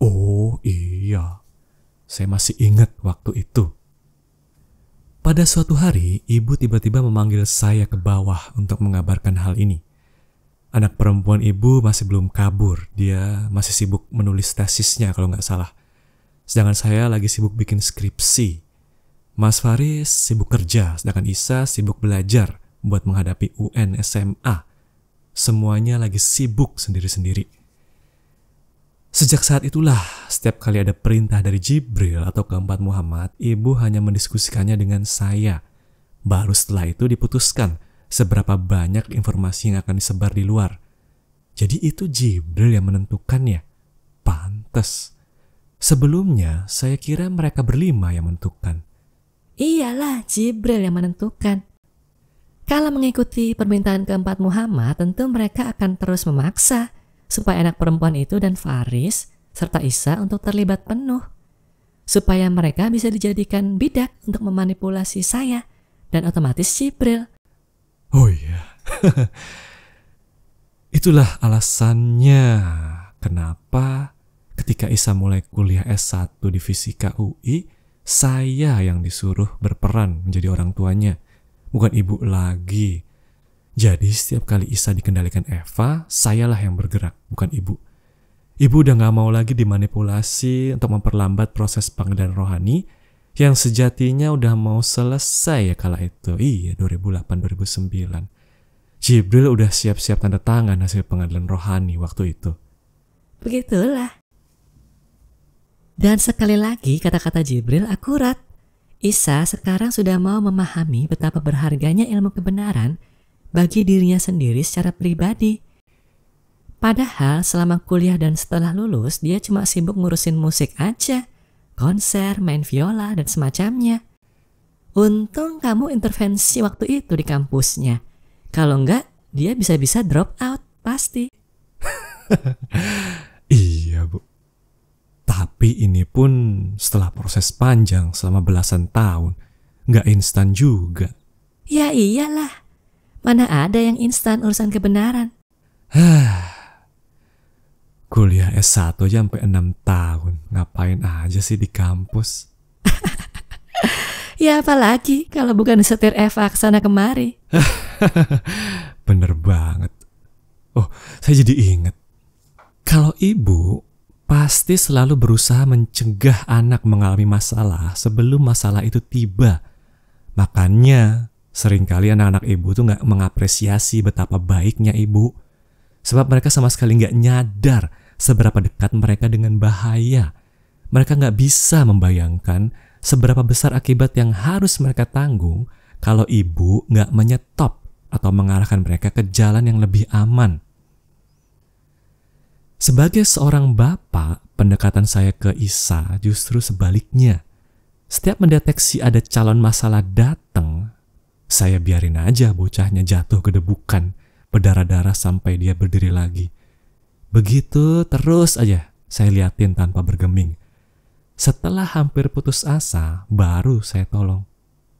Oh iya, saya masih ingat waktu itu. Pada suatu hari, ibu tiba-tiba memanggil saya ke bawah untuk mengabarkan hal ini. Anak perempuan ibu masih belum kabur, dia masih sibuk menulis tesisnya kalau nggak salah. Sedangkan saya lagi sibuk bikin skripsi Mas Faris sibuk kerja, sedangkan Isa sibuk belajar buat menghadapi UN SMA. Semuanya lagi sibuk sendiri-sendiri. Sejak saat itulah, setiap kali ada perintah dari Jibril atau keempat Muhammad, ibu hanya mendiskusikannya dengan saya. Baru setelah itu diputuskan seberapa banyak informasi yang akan disebar di luar. Jadi itu Jibril yang menentukannya. Pantes. Sebelumnya, saya kira mereka berlima yang menentukan. Iyalah Jibril yang menentukan. Kalau mengikuti permintaan keempat Muhammad, tentu mereka akan terus memaksa supaya anak perempuan itu dan Faris serta Isa untuk terlibat penuh. Supaya mereka bisa dijadikan bidak untuk memanipulasi saya dan otomatis Jibril. Oh iya. Itulah alasannya kenapa ketika Isa mulai kuliah S1 di Fisika UI, saya yang disuruh berperan menjadi orang tuanya, bukan ibu lagi. Jadi setiap kali Isa dikendalikan Eva, sayalah yang bergerak, bukan ibu. Ibu udah gak mau lagi dimanipulasi untuk memperlambat proses pengendalian rohani yang sejatinya udah mau selesai ya kala itu. Iya, 2008-2009. Jibril udah siap-siap tanda tangan hasil pengadilan rohani waktu itu. Begitulah. Dan sekali lagi kata-kata Jibril akurat. Isa sekarang sudah mau memahami betapa berharganya ilmu kebenaran bagi dirinya sendiri secara pribadi. Padahal selama kuliah dan setelah lulus dia cuma sibuk ngurusin musik aja, konser, main viola, dan semacamnya. Untung kamu intervensi waktu itu di kampusnya. Kalau enggak, dia bisa-bisa drop out, pasti. Iya. Tapi ini pun setelah proses panjang selama belasan tahun, nggak instan juga. Ya iyalah, mana ada yang instan urusan kebenaran. Kuliah S1 aja sampai 6 tahun, ngapain aja sih di kampus? ya apalagi kalau bukan setir Eva kesana kemari. Bener banget. Oh, saya jadi inget. Kalau ibu pasti selalu berusaha mencegah anak mengalami masalah sebelum masalah itu tiba. Makanya seringkali anak-anak ibu tuh nggak mengapresiasi betapa baiknya ibu. Sebab mereka sama sekali nggak nyadar seberapa dekat mereka dengan bahaya. Mereka nggak bisa membayangkan seberapa besar akibat yang harus mereka tanggung kalau ibu nggak menyetop atau mengarahkan mereka ke jalan yang lebih aman. Sebagai seorang bapak, pendekatan saya ke Isa justru sebaliknya. Setiap mendeteksi ada calon masalah datang, saya biarin aja bocahnya jatuh ke debukan, berdarah-darah sampai dia berdiri lagi. Begitu terus aja saya liatin tanpa bergeming. Setelah hampir putus asa, baru saya tolong.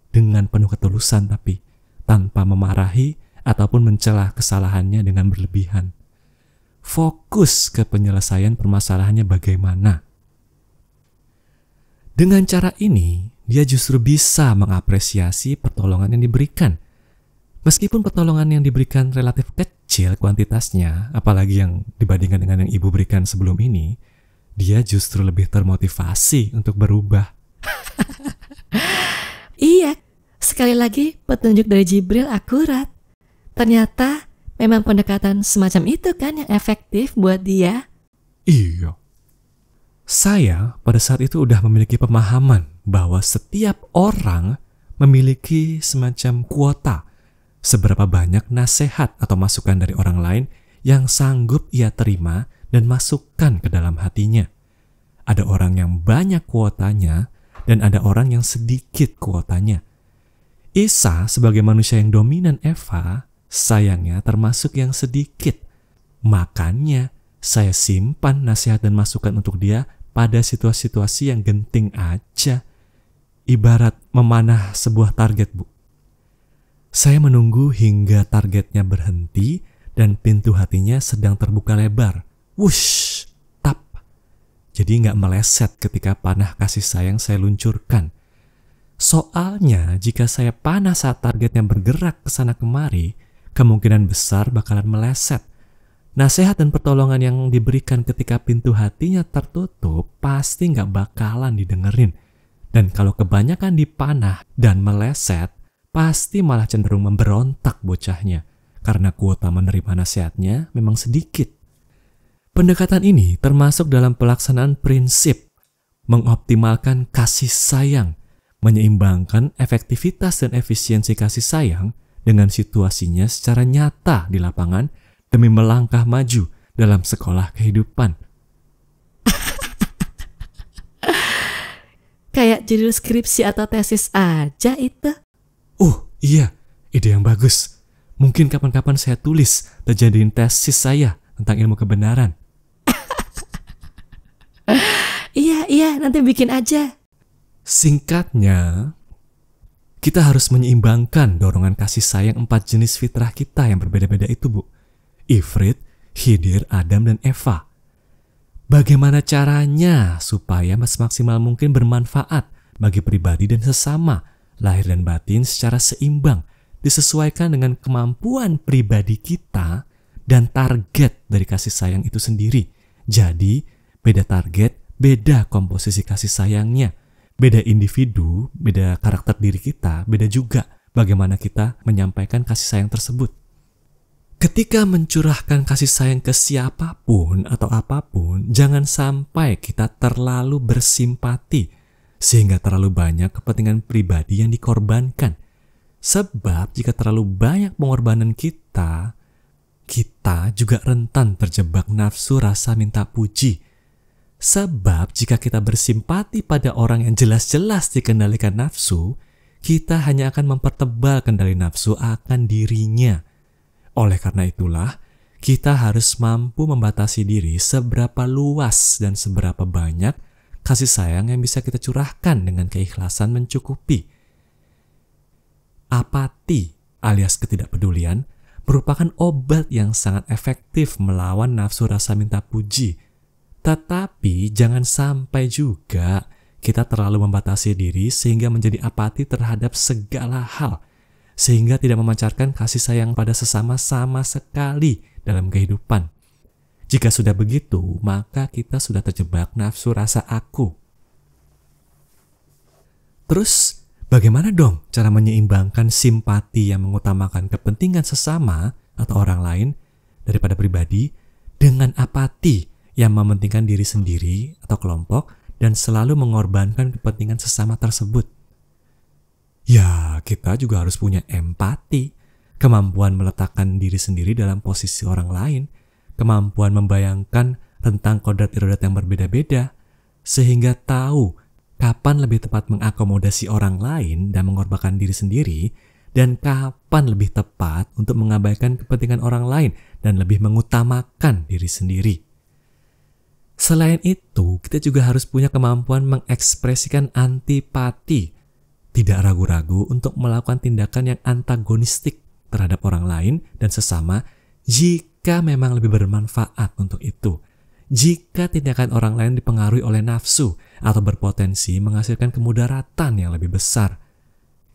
Dengan penuh ketulusan tapi, tanpa memarahi ataupun mencelah kesalahannya dengan berlebihan fokus ke penyelesaian permasalahannya bagaimana. Dengan cara ini, dia justru bisa mengapresiasi pertolongan yang diberikan. Meskipun pertolongan yang diberikan relatif kecil kuantitasnya, apalagi yang dibandingkan dengan yang ibu berikan sebelum ini, dia justru lebih termotivasi untuk berubah. iya, sekali lagi petunjuk dari Jibril akurat. Ternyata Memang pendekatan semacam itu kan yang efektif buat dia? Iya. Saya pada saat itu udah memiliki pemahaman bahwa setiap orang memiliki semacam kuota seberapa banyak nasihat atau masukan dari orang lain yang sanggup ia terima dan masukkan ke dalam hatinya. Ada orang yang banyak kuotanya dan ada orang yang sedikit kuotanya. Isa sebagai manusia yang dominan Eva Sayangnya termasuk yang sedikit. Makanya saya simpan nasihat dan masukan untuk dia pada situasi-situasi yang genting aja. Ibarat memanah sebuah target, Bu. Saya menunggu hingga targetnya berhenti dan pintu hatinya sedang terbuka lebar. Wush, tap. Jadi nggak meleset ketika panah kasih sayang saya luncurkan. Soalnya jika saya panah saat targetnya bergerak ke sana kemari, kemungkinan besar bakalan meleset. Nasihat dan pertolongan yang diberikan ketika pintu hatinya tertutup pasti nggak bakalan didengerin. Dan kalau kebanyakan dipanah dan meleset, pasti malah cenderung memberontak bocahnya. Karena kuota menerima nasihatnya memang sedikit. Pendekatan ini termasuk dalam pelaksanaan prinsip mengoptimalkan kasih sayang, menyeimbangkan efektivitas dan efisiensi kasih sayang dengan situasinya secara nyata di lapangan demi melangkah maju dalam sekolah kehidupan. Kayak judul skripsi atau tesis aja itu. Uh, iya, ide yang bagus. Mungkin kapan-kapan saya tulis terjadiin tesis saya tentang ilmu kebenaran. iya, iya, nanti bikin aja. Singkatnya, kita harus menyeimbangkan dorongan kasih sayang empat jenis fitrah kita yang berbeda-beda itu, Bu. Ifrit, Hidir, Adam, dan Eva. Bagaimana caranya supaya semaksimal mungkin bermanfaat bagi pribadi dan sesama, lahir dan batin secara seimbang, disesuaikan dengan kemampuan pribadi kita dan target dari kasih sayang itu sendiri. Jadi, beda target, beda komposisi kasih sayangnya – beda individu, beda karakter diri kita, beda juga bagaimana kita menyampaikan kasih sayang tersebut. Ketika mencurahkan kasih sayang ke siapapun atau apapun, jangan sampai kita terlalu bersimpati sehingga terlalu banyak kepentingan pribadi yang dikorbankan. Sebab jika terlalu banyak pengorbanan kita, kita juga rentan terjebak nafsu rasa minta puji Sebab jika kita bersimpati pada orang yang jelas-jelas dikendalikan nafsu, kita hanya akan mempertebal kendali nafsu akan dirinya. Oleh karena itulah, kita harus mampu membatasi diri seberapa luas dan seberapa banyak kasih sayang yang bisa kita curahkan dengan keikhlasan mencukupi. Apati alias ketidakpedulian merupakan obat yang sangat efektif melawan nafsu rasa minta puji tetapi jangan sampai juga kita terlalu membatasi diri sehingga menjadi apati terhadap segala hal, sehingga tidak memancarkan kasih sayang pada sesama sama sekali dalam kehidupan. Jika sudah begitu, maka kita sudah terjebak nafsu rasa aku. Terus, bagaimana dong cara menyeimbangkan simpati yang mengutamakan kepentingan sesama atau orang lain daripada pribadi dengan apati? yang mementingkan diri sendiri atau kelompok dan selalu mengorbankan kepentingan sesama tersebut. Ya, kita juga harus punya empati, kemampuan meletakkan diri sendiri dalam posisi orang lain, kemampuan membayangkan tentang kodrat irodat yang berbeda-beda, sehingga tahu kapan lebih tepat mengakomodasi orang lain dan mengorbankan diri sendiri, dan kapan lebih tepat untuk mengabaikan kepentingan orang lain dan lebih mengutamakan diri sendiri. Selain itu, kita juga harus punya kemampuan mengekspresikan antipati. Tidak ragu-ragu untuk melakukan tindakan yang antagonistik terhadap orang lain dan sesama jika memang lebih bermanfaat untuk itu. Jika tindakan orang lain dipengaruhi oleh nafsu atau berpotensi menghasilkan kemudaratan yang lebih besar,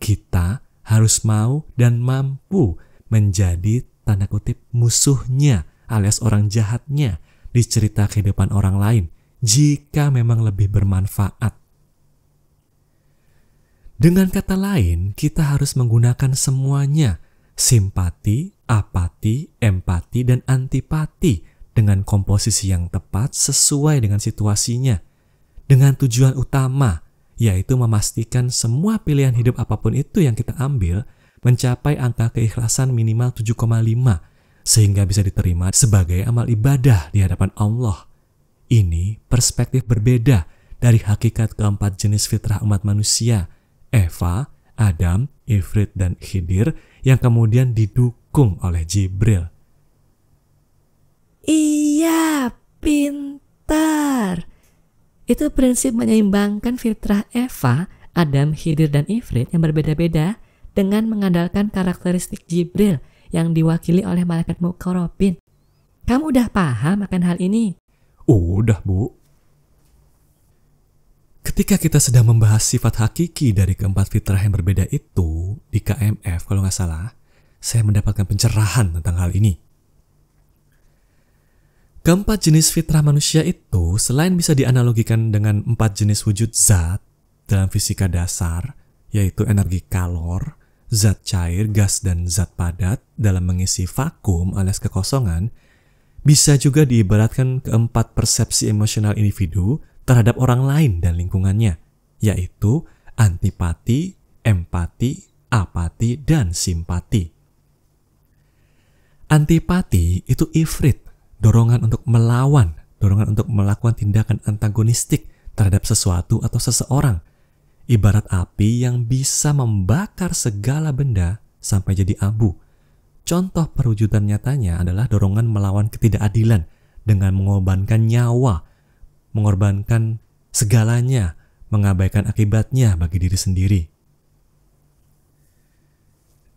kita harus mau dan mampu menjadi tanda kutip musuhnya alias orang jahatnya di cerita kehidupan orang lain jika memang lebih bermanfaat. Dengan kata lain, kita harus menggunakan semuanya, simpati, apati, empati, dan antipati dengan komposisi yang tepat sesuai dengan situasinya. Dengan tujuan utama, yaitu memastikan semua pilihan hidup apapun itu yang kita ambil mencapai angka keikhlasan minimal sehingga bisa diterima sebagai amal ibadah di hadapan Allah. Ini perspektif berbeda dari hakikat keempat jenis fitrah umat manusia, Eva, Adam, Ifrit, dan Khidir yang kemudian didukung oleh Jibril. Iya, pintar. Itu prinsip menyeimbangkan fitrah Eva, Adam, Khidir, dan Ifrit yang berbeda-beda dengan mengandalkan karakteristik Jibril – yang diwakili oleh malaikat mukarobin. Kamu udah paham akan hal ini? Udah, Bu. Ketika kita sedang membahas sifat hakiki dari keempat fitrah yang berbeda itu di KMF kalau nggak salah, saya mendapatkan pencerahan tentang hal ini. Keempat jenis fitrah manusia itu selain bisa dianalogikan dengan empat jenis wujud zat dalam fisika dasar, yaitu energi kalor, zat cair, gas, dan zat padat dalam mengisi vakum alias kekosongan bisa juga diibaratkan keempat persepsi emosional individu terhadap orang lain dan lingkungannya, yaitu antipati, empati, apati, dan simpati. Antipati itu ifrit, dorongan untuk melawan, dorongan untuk melakukan tindakan antagonistik terhadap sesuatu atau seseorang – ibarat api yang bisa membakar segala benda sampai jadi abu. Contoh perwujudan nyatanya adalah dorongan melawan ketidakadilan dengan mengorbankan nyawa, mengorbankan segalanya, mengabaikan akibatnya bagi diri sendiri.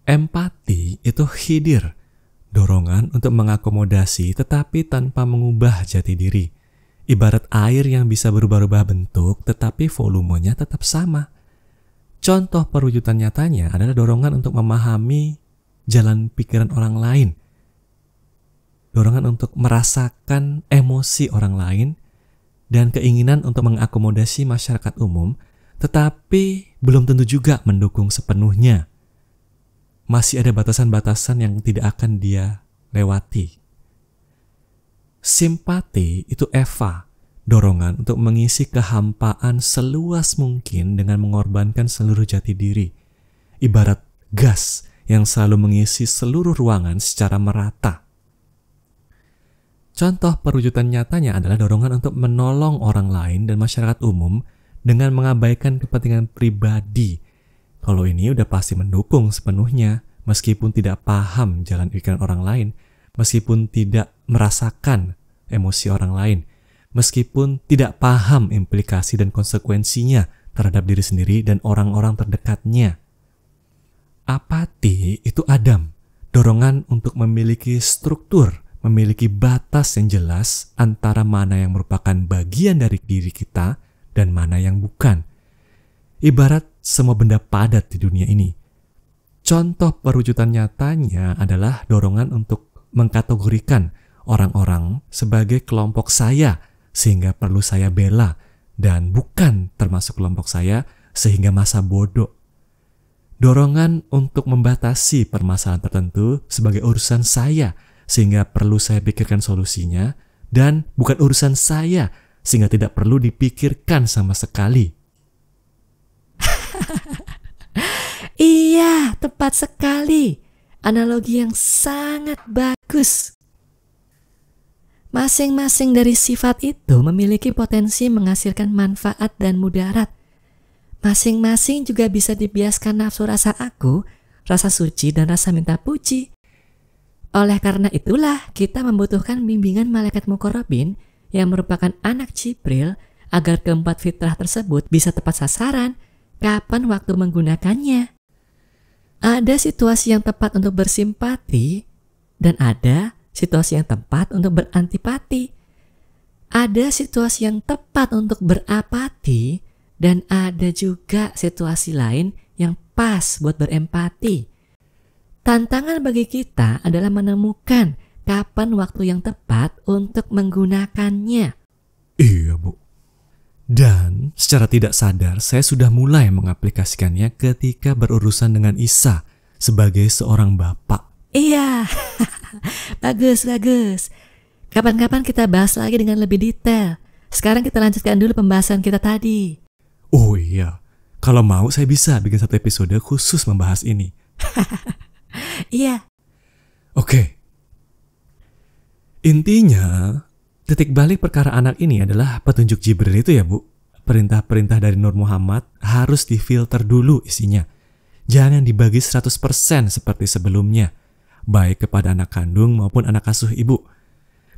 Empati itu hidir, dorongan untuk mengakomodasi tetapi tanpa mengubah jati diri. Ibarat air yang bisa berubah-ubah bentuk tetapi volumenya tetap sama. Contoh perwujudan nyatanya adalah dorongan untuk memahami jalan pikiran orang lain. Dorongan untuk merasakan emosi orang lain dan keinginan untuk mengakomodasi masyarakat umum tetapi belum tentu juga mendukung sepenuhnya. Masih ada batasan-batasan yang tidak akan dia lewati. Simpati itu Eva, dorongan untuk mengisi kehampaan seluas mungkin dengan mengorbankan seluruh jati diri. Ibarat gas yang selalu mengisi seluruh ruangan secara merata. Contoh perwujudan nyatanya adalah dorongan untuk menolong orang lain dan masyarakat umum dengan mengabaikan kepentingan pribadi. Kalau ini udah pasti mendukung sepenuhnya, meskipun tidak paham jalan pikiran orang lain, meskipun tidak merasakan emosi orang lain, meskipun tidak paham implikasi dan konsekuensinya terhadap diri sendiri dan orang-orang terdekatnya. Apati itu Adam, dorongan untuk memiliki struktur, memiliki batas yang jelas antara mana yang merupakan bagian dari diri kita dan mana yang bukan. Ibarat semua benda padat di dunia ini. Contoh perwujudan nyatanya adalah dorongan untuk mengkategorikan orang-orang sebagai kelompok saya sehingga perlu saya bela dan bukan termasuk kelompok saya sehingga masa bodoh. Dorongan untuk membatasi permasalahan tertentu sebagai urusan saya sehingga perlu saya pikirkan solusinya dan bukan urusan saya sehingga tidak perlu dipikirkan sama sekali. iya, tepat sekali analogi yang sangat bagus. Masing-masing dari sifat itu memiliki potensi menghasilkan manfaat dan mudarat. Masing-masing juga bisa dibiaskan nafsu rasa aku, rasa suci, dan rasa minta puji. Oleh karena itulah, kita membutuhkan bimbingan malaikat mukorobin yang merupakan anak Jibril agar keempat fitrah tersebut bisa tepat sasaran kapan waktu menggunakannya. Ada situasi yang tepat untuk bersimpati dan ada situasi yang tepat untuk berantipati. Ada situasi yang tepat untuk berapati dan ada juga situasi lain yang pas buat berempati. Tantangan bagi kita adalah menemukan kapan waktu yang tepat untuk menggunakannya. Iya, Bu. Dan secara tidak sadar saya sudah mulai mengaplikasikannya ketika berurusan dengan Isa sebagai seorang bapak. Iya, bagus, bagus. Kapan-kapan kita bahas lagi dengan lebih detail. Sekarang kita lanjutkan dulu pembahasan kita tadi. Oh iya, kalau mau saya bisa bikin satu episode khusus membahas ini. iya. Oke. Okay. Intinya, Titik balik perkara anak ini adalah petunjuk Jibril itu ya bu. Perintah-perintah dari Nur Muhammad harus difilter dulu isinya. Jangan dibagi 100% seperti sebelumnya, baik kepada anak kandung maupun anak asuh ibu.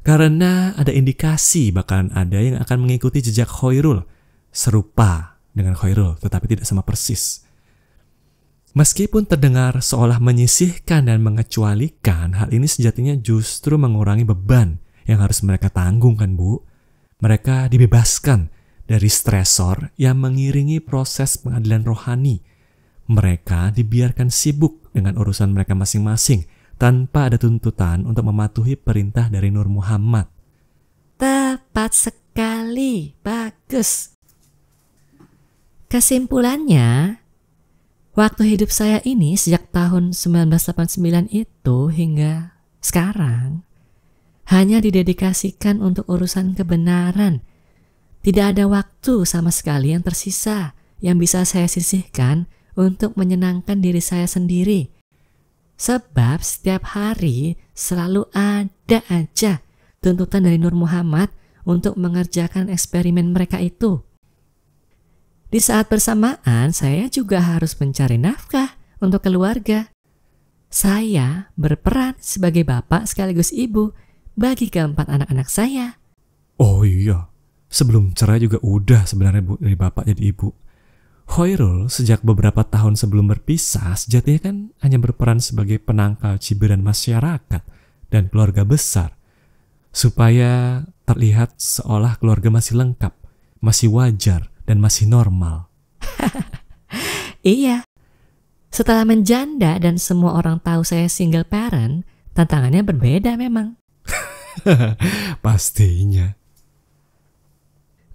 Karena ada indikasi bahkan ada yang akan mengikuti jejak Khairul, serupa dengan Khairul tetapi tidak sama persis. Meskipun terdengar seolah menyisihkan dan mengecualikan, hal ini sejatinya justru mengurangi beban yang harus mereka tanggung kan Bu. Mereka dibebaskan dari stresor yang mengiringi proses pengadilan rohani. Mereka dibiarkan sibuk dengan urusan mereka masing-masing tanpa ada tuntutan untuk mematuhi perintah dari Nur Muhammad. Tepat sekali, bagus. Kesimpulannya, Waktu hidup saya ini sejak tahun 1989 itu hingga sekarang hanya didedikasikan untuk urusan kebenaran. Tidak ada waktu sama sekali yang tersisa yang bisa saya sisihkan untuk menyenangkan diri saya sendiri. Sebab setiap hari selalu ada aja tuntutan dari Nur Muhammad untuk mengerjakan eksperimen mereka itu. Di saat bersamaan, saya juga harus mencari nafkah untuk keluarga. Saya berperan sebagai bapak sekaligus ibu bagi keempat anak-anak saya. Oh iya, sebelum cerai juga udah sebenarnya bu, dari bapak jadi ibu. Hoirul sejak beberapa tahun sebelum berpisah sejatinya kan hanya berperan sebagai penangkal cibiran masyarakat dan keluarga besar supaya terlihat seolah keluarga masih lengkap, masih wajar, dan masih normal. iya. Setelah menjanda dan semua orang tahu saya single parent, tantangannya berbeda memang. Pastinya.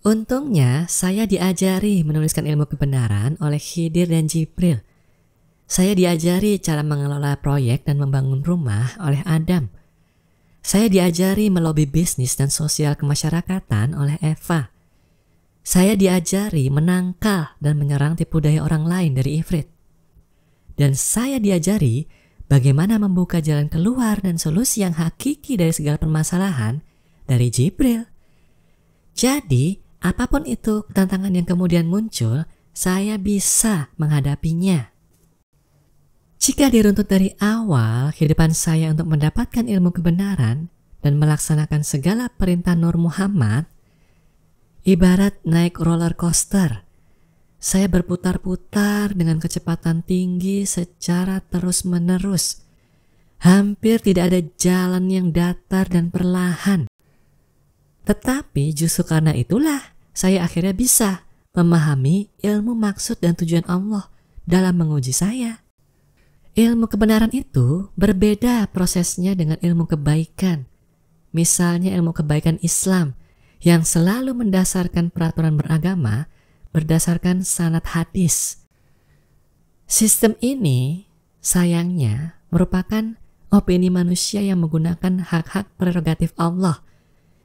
Untungnya saya diajari menuliskan ilmu kebenaran oleh Khidir dan Jibril. Saya diajari cara mengelola proyek dan membangun rumah oleh Adam. Saya diajari melobi bisnis dan sosial kemasyarakatan oleh Eva. Saya diajari menangkal dan menyerang tipu daya orang lain dari Ifrit. Dan saya diajari bagaimana membuka jalan keluar dan solusi yang hakiki dari segala permasalahan dari Jibril. Jadi, apapun itu tantangan yang kemudian muncul, saya bisa menghadapinya. Jika diruntut dari awal kehidupan saya untuk mendapatkan ilmu kebenaran dan melaksanakan segala perintah Nur Muhammad, ibarat naik roller coaster – saya berputar-putar dengan kecepatan tinggi secara terus-menerus. Hampir tidak ada jalan yang datar dan perlahan. Tetapi justru karena itulah saya akhirnya bisa memahami ilmu maksud dan tujuan Allah dalam menguji saya. Ilmu kebenaran itu berbeda prosesnya dengan ilmu kebaikan. Misalnya ilmu kebaikan Islam yang selalu mendasarkan peraturan beragama berdasarkan sanat hadis. Sistem ini sayangnya merupakan opini manusia yang menggunakan hak-hak prerogatif Allah.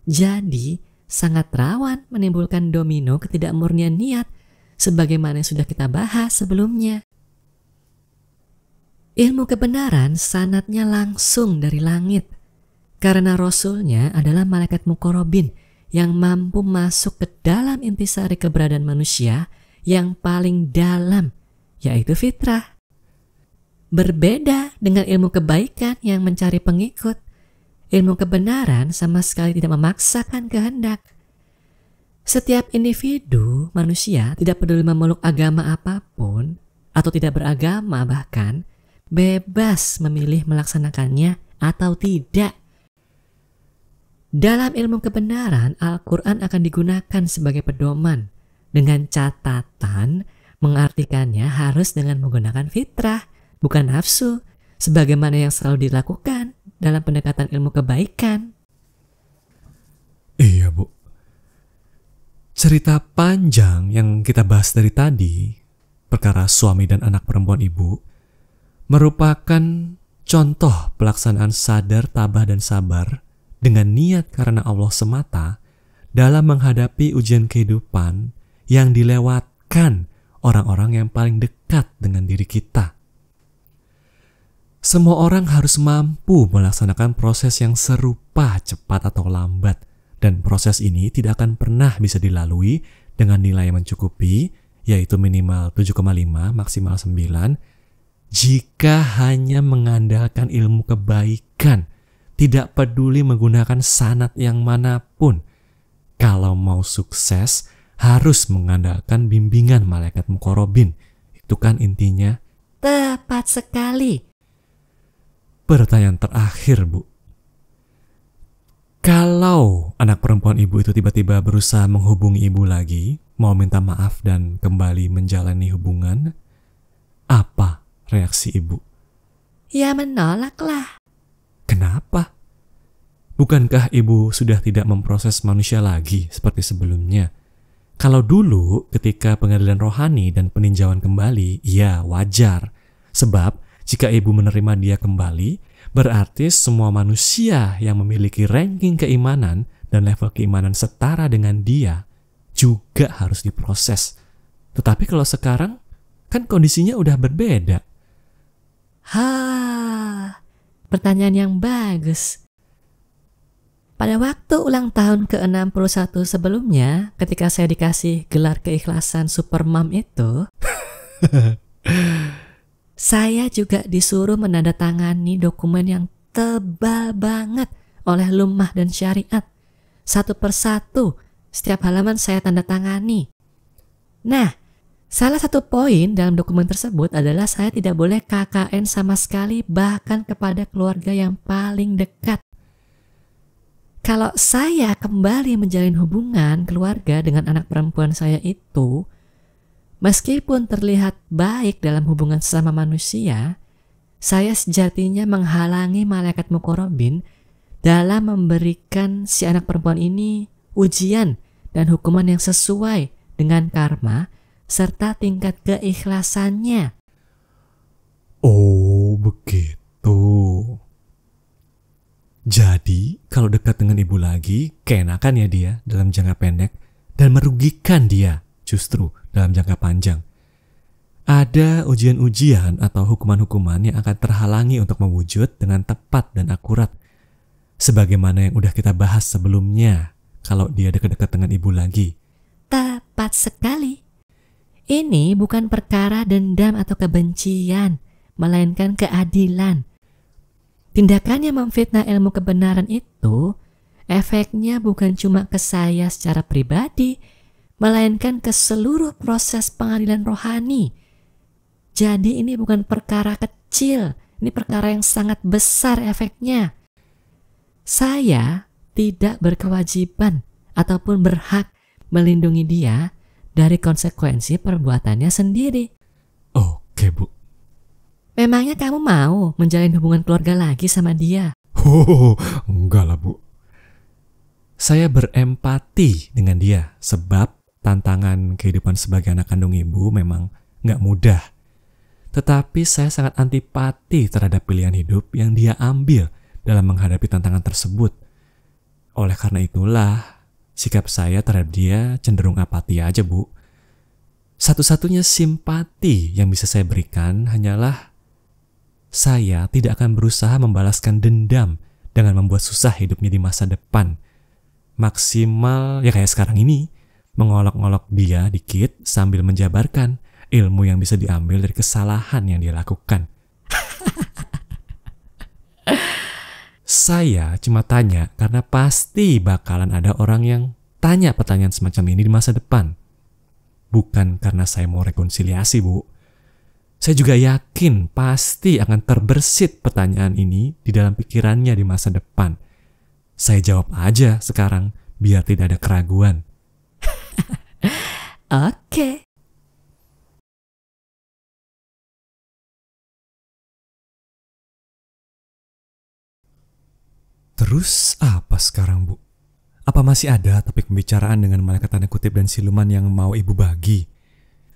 Jadi, sangat rawan menimbulkan domino ketidakmurnian niat sebagaimana yang sudah kita bahas sebelumnya. Ilmu kebenaran sanatnya langsung dari langit karena rasulnya adalah malaikat mukorobin yang mampu masuk ke dalam intisari keberadaan manusia yang paling dalam, yaitu fitrah. Berbeda dengan ilmu kebaikan yang mencari pengikut, ilmu kebenaran sama sekali tidak memaksakan kehendak. Setiap individu manusia tidak peduli memeluk agama apapun atau tidak beragama bahkan bebas memilih melaksanakannya atau tidak. Dalam ilmu kebenaran, Al-Quran akan digunakan sebagai pedoman dengan catatan mengartikannya harus dengan menggunakan fitrah, bukan nafsu, sebagaimana yang selalu dilakukan dalam pendekatan ilmu kebaikan. Iya, Bu. Cerita panjang yang kita bahas dari tadi, perkara suami dan anak perempuan ibu, merupakan contoh pelaksanaan sadar, tabah, dan sabar dengan niat karena Allah semata dalam menghadapi ujian kehidupan yang dilewatkan orang-orang yang paling dekat dengan diri kita. Semua orang harus mampu melaksanakan proses yang serupa cepat atau lambat, dan proses ini tidak akan pernah bisa dilalui dengan nilai yang mencukupi, yaitu minimal 7,5, maksimal 9, jika hanya mengandalkan ilmu kebaikan – tidak peduli menggunakan sanat yang manapun. Kalau mau sukses, harus mengandalkan bimbingan malaikat mukorobin. Itu kan intinya. Tepat sekali. Pertanyaan terakhir, Bu. Kalau anak perempuan ibu itu tiba-tiba berusaha menghubungi ibu lagi, mau minta maaf dan kembali menjalani hubungan, apa reaksi ibu? Ya menolaklah. Kenapa? Bukankah ibu sudah tidak memproses manusia lagi seperti sebelumnya? Kalau dulu ketika pengadilan rohani dan peninjauan kembali, ya wajar. Sebab jika ibu menerima dia kembali, berarti semua manusia yang memiliki ranking keimanan dan level keimanan setara dengan dia juga harus diproses. Tetapi kalau sekarang, kan kondisinya udah berbeda. Haa. Pertanyaan yang bagus. Pada waktu ulang tahun ke-61 sebelumnya, ketika saya dikasih gelar keikhlasan Supermom itu, saya juga disuruh menandatangani dokumen yang tebal banget oleh lumah dan syariat. Satu persatu, setiap halaman saya tanda tangani. Nah, Salah satu poin dalam dokumen tersebut adalah saya tidak boleh KKN sama sekali bahkan kepada keluarga yang paling dekat. Kalau saya kembali menjalin hubungan keluarga dengan anak perempuan saya itu, meskipun terlihat baik dalam hubungan sesama manusia, saya sejatinya menghalangi malaikat mukorobin dalam memberikan si anak perempuan ini ujian dan hukuman yang sesuai dengan karma serta tingkat keikhlasannya. Oh, begitu. Jadi, kalau dekat dengan ibu lagi, keenakan ya dia dalam jangka pendek dan merugikan dia justru dalam jangka panjang. Ada ujian-ujian atau hukuman-hukuman yang akan terhalangi untuk mewujud dengan tepat dan akurat. Sebagaimana yang udah kita bahas sebelumnya, kalau dia dekat-dekat dengan ibu lagi. Tepat sekali. Ini bukan perkara dendam atau kebencian, melainkan keadilan. Tindakannya memfitnah ilmu kebenaran itu, efeknya bukan cuma ke saya secara pribadi, melainkan ke seluruh proses pengadilan rohani. Jadi ini bukan perkara kecil, ini perkara yang sangat besar efeknya. Saya tidak berkewajiban ataupun berhak melindungi dia dari konsekuensi perbuatannya sendiri. Oke, Bu. Memangnya kamu mau menjalin hubungan keluarga lagi sama dia? Oh, enggak lah, Bu. Saya berempati dengan dia sebab tantangan kehidupan sebagai anak kandung ibu memang nggak mudah. Tetapi saya sangat antipati terhadap pilihan hidup yang dia ambil dalam menghadapi tantangan tersebut. Oleh karena itulah, sikap saya terhadap dia cenderung apati aja, Bu. Satu-satunya simpati yang bisa saya berikan hanyalah saya tidak akan berusaha membalaskan dendam dengan membuat susah hidupnya di masa depan. Maksimal, ya kayak sekarang ini, mengolok-olok dia dikit sambil menjabarkan ilmu yang bisa diambil dari kesalahan yang dia lakukan. Saya cuma tanya karena pasti bakalan ada orang yang tanya pertanyaan semacam ini di masa depan. Bukan karena saya mau rekonsiliasi, Bu. Saya juga yakin pasti akan terbersit pertanyaan ini di dalam pikirannya di masa depan. Saya jawab aja sekarang biar tidak ada keraguan. Oke. Okay. Terus apa sekarang, Bu? Apa masih ada topik pembicaraan dengan malaikat tanda kutip dan siluman yang mau Ibu bagi?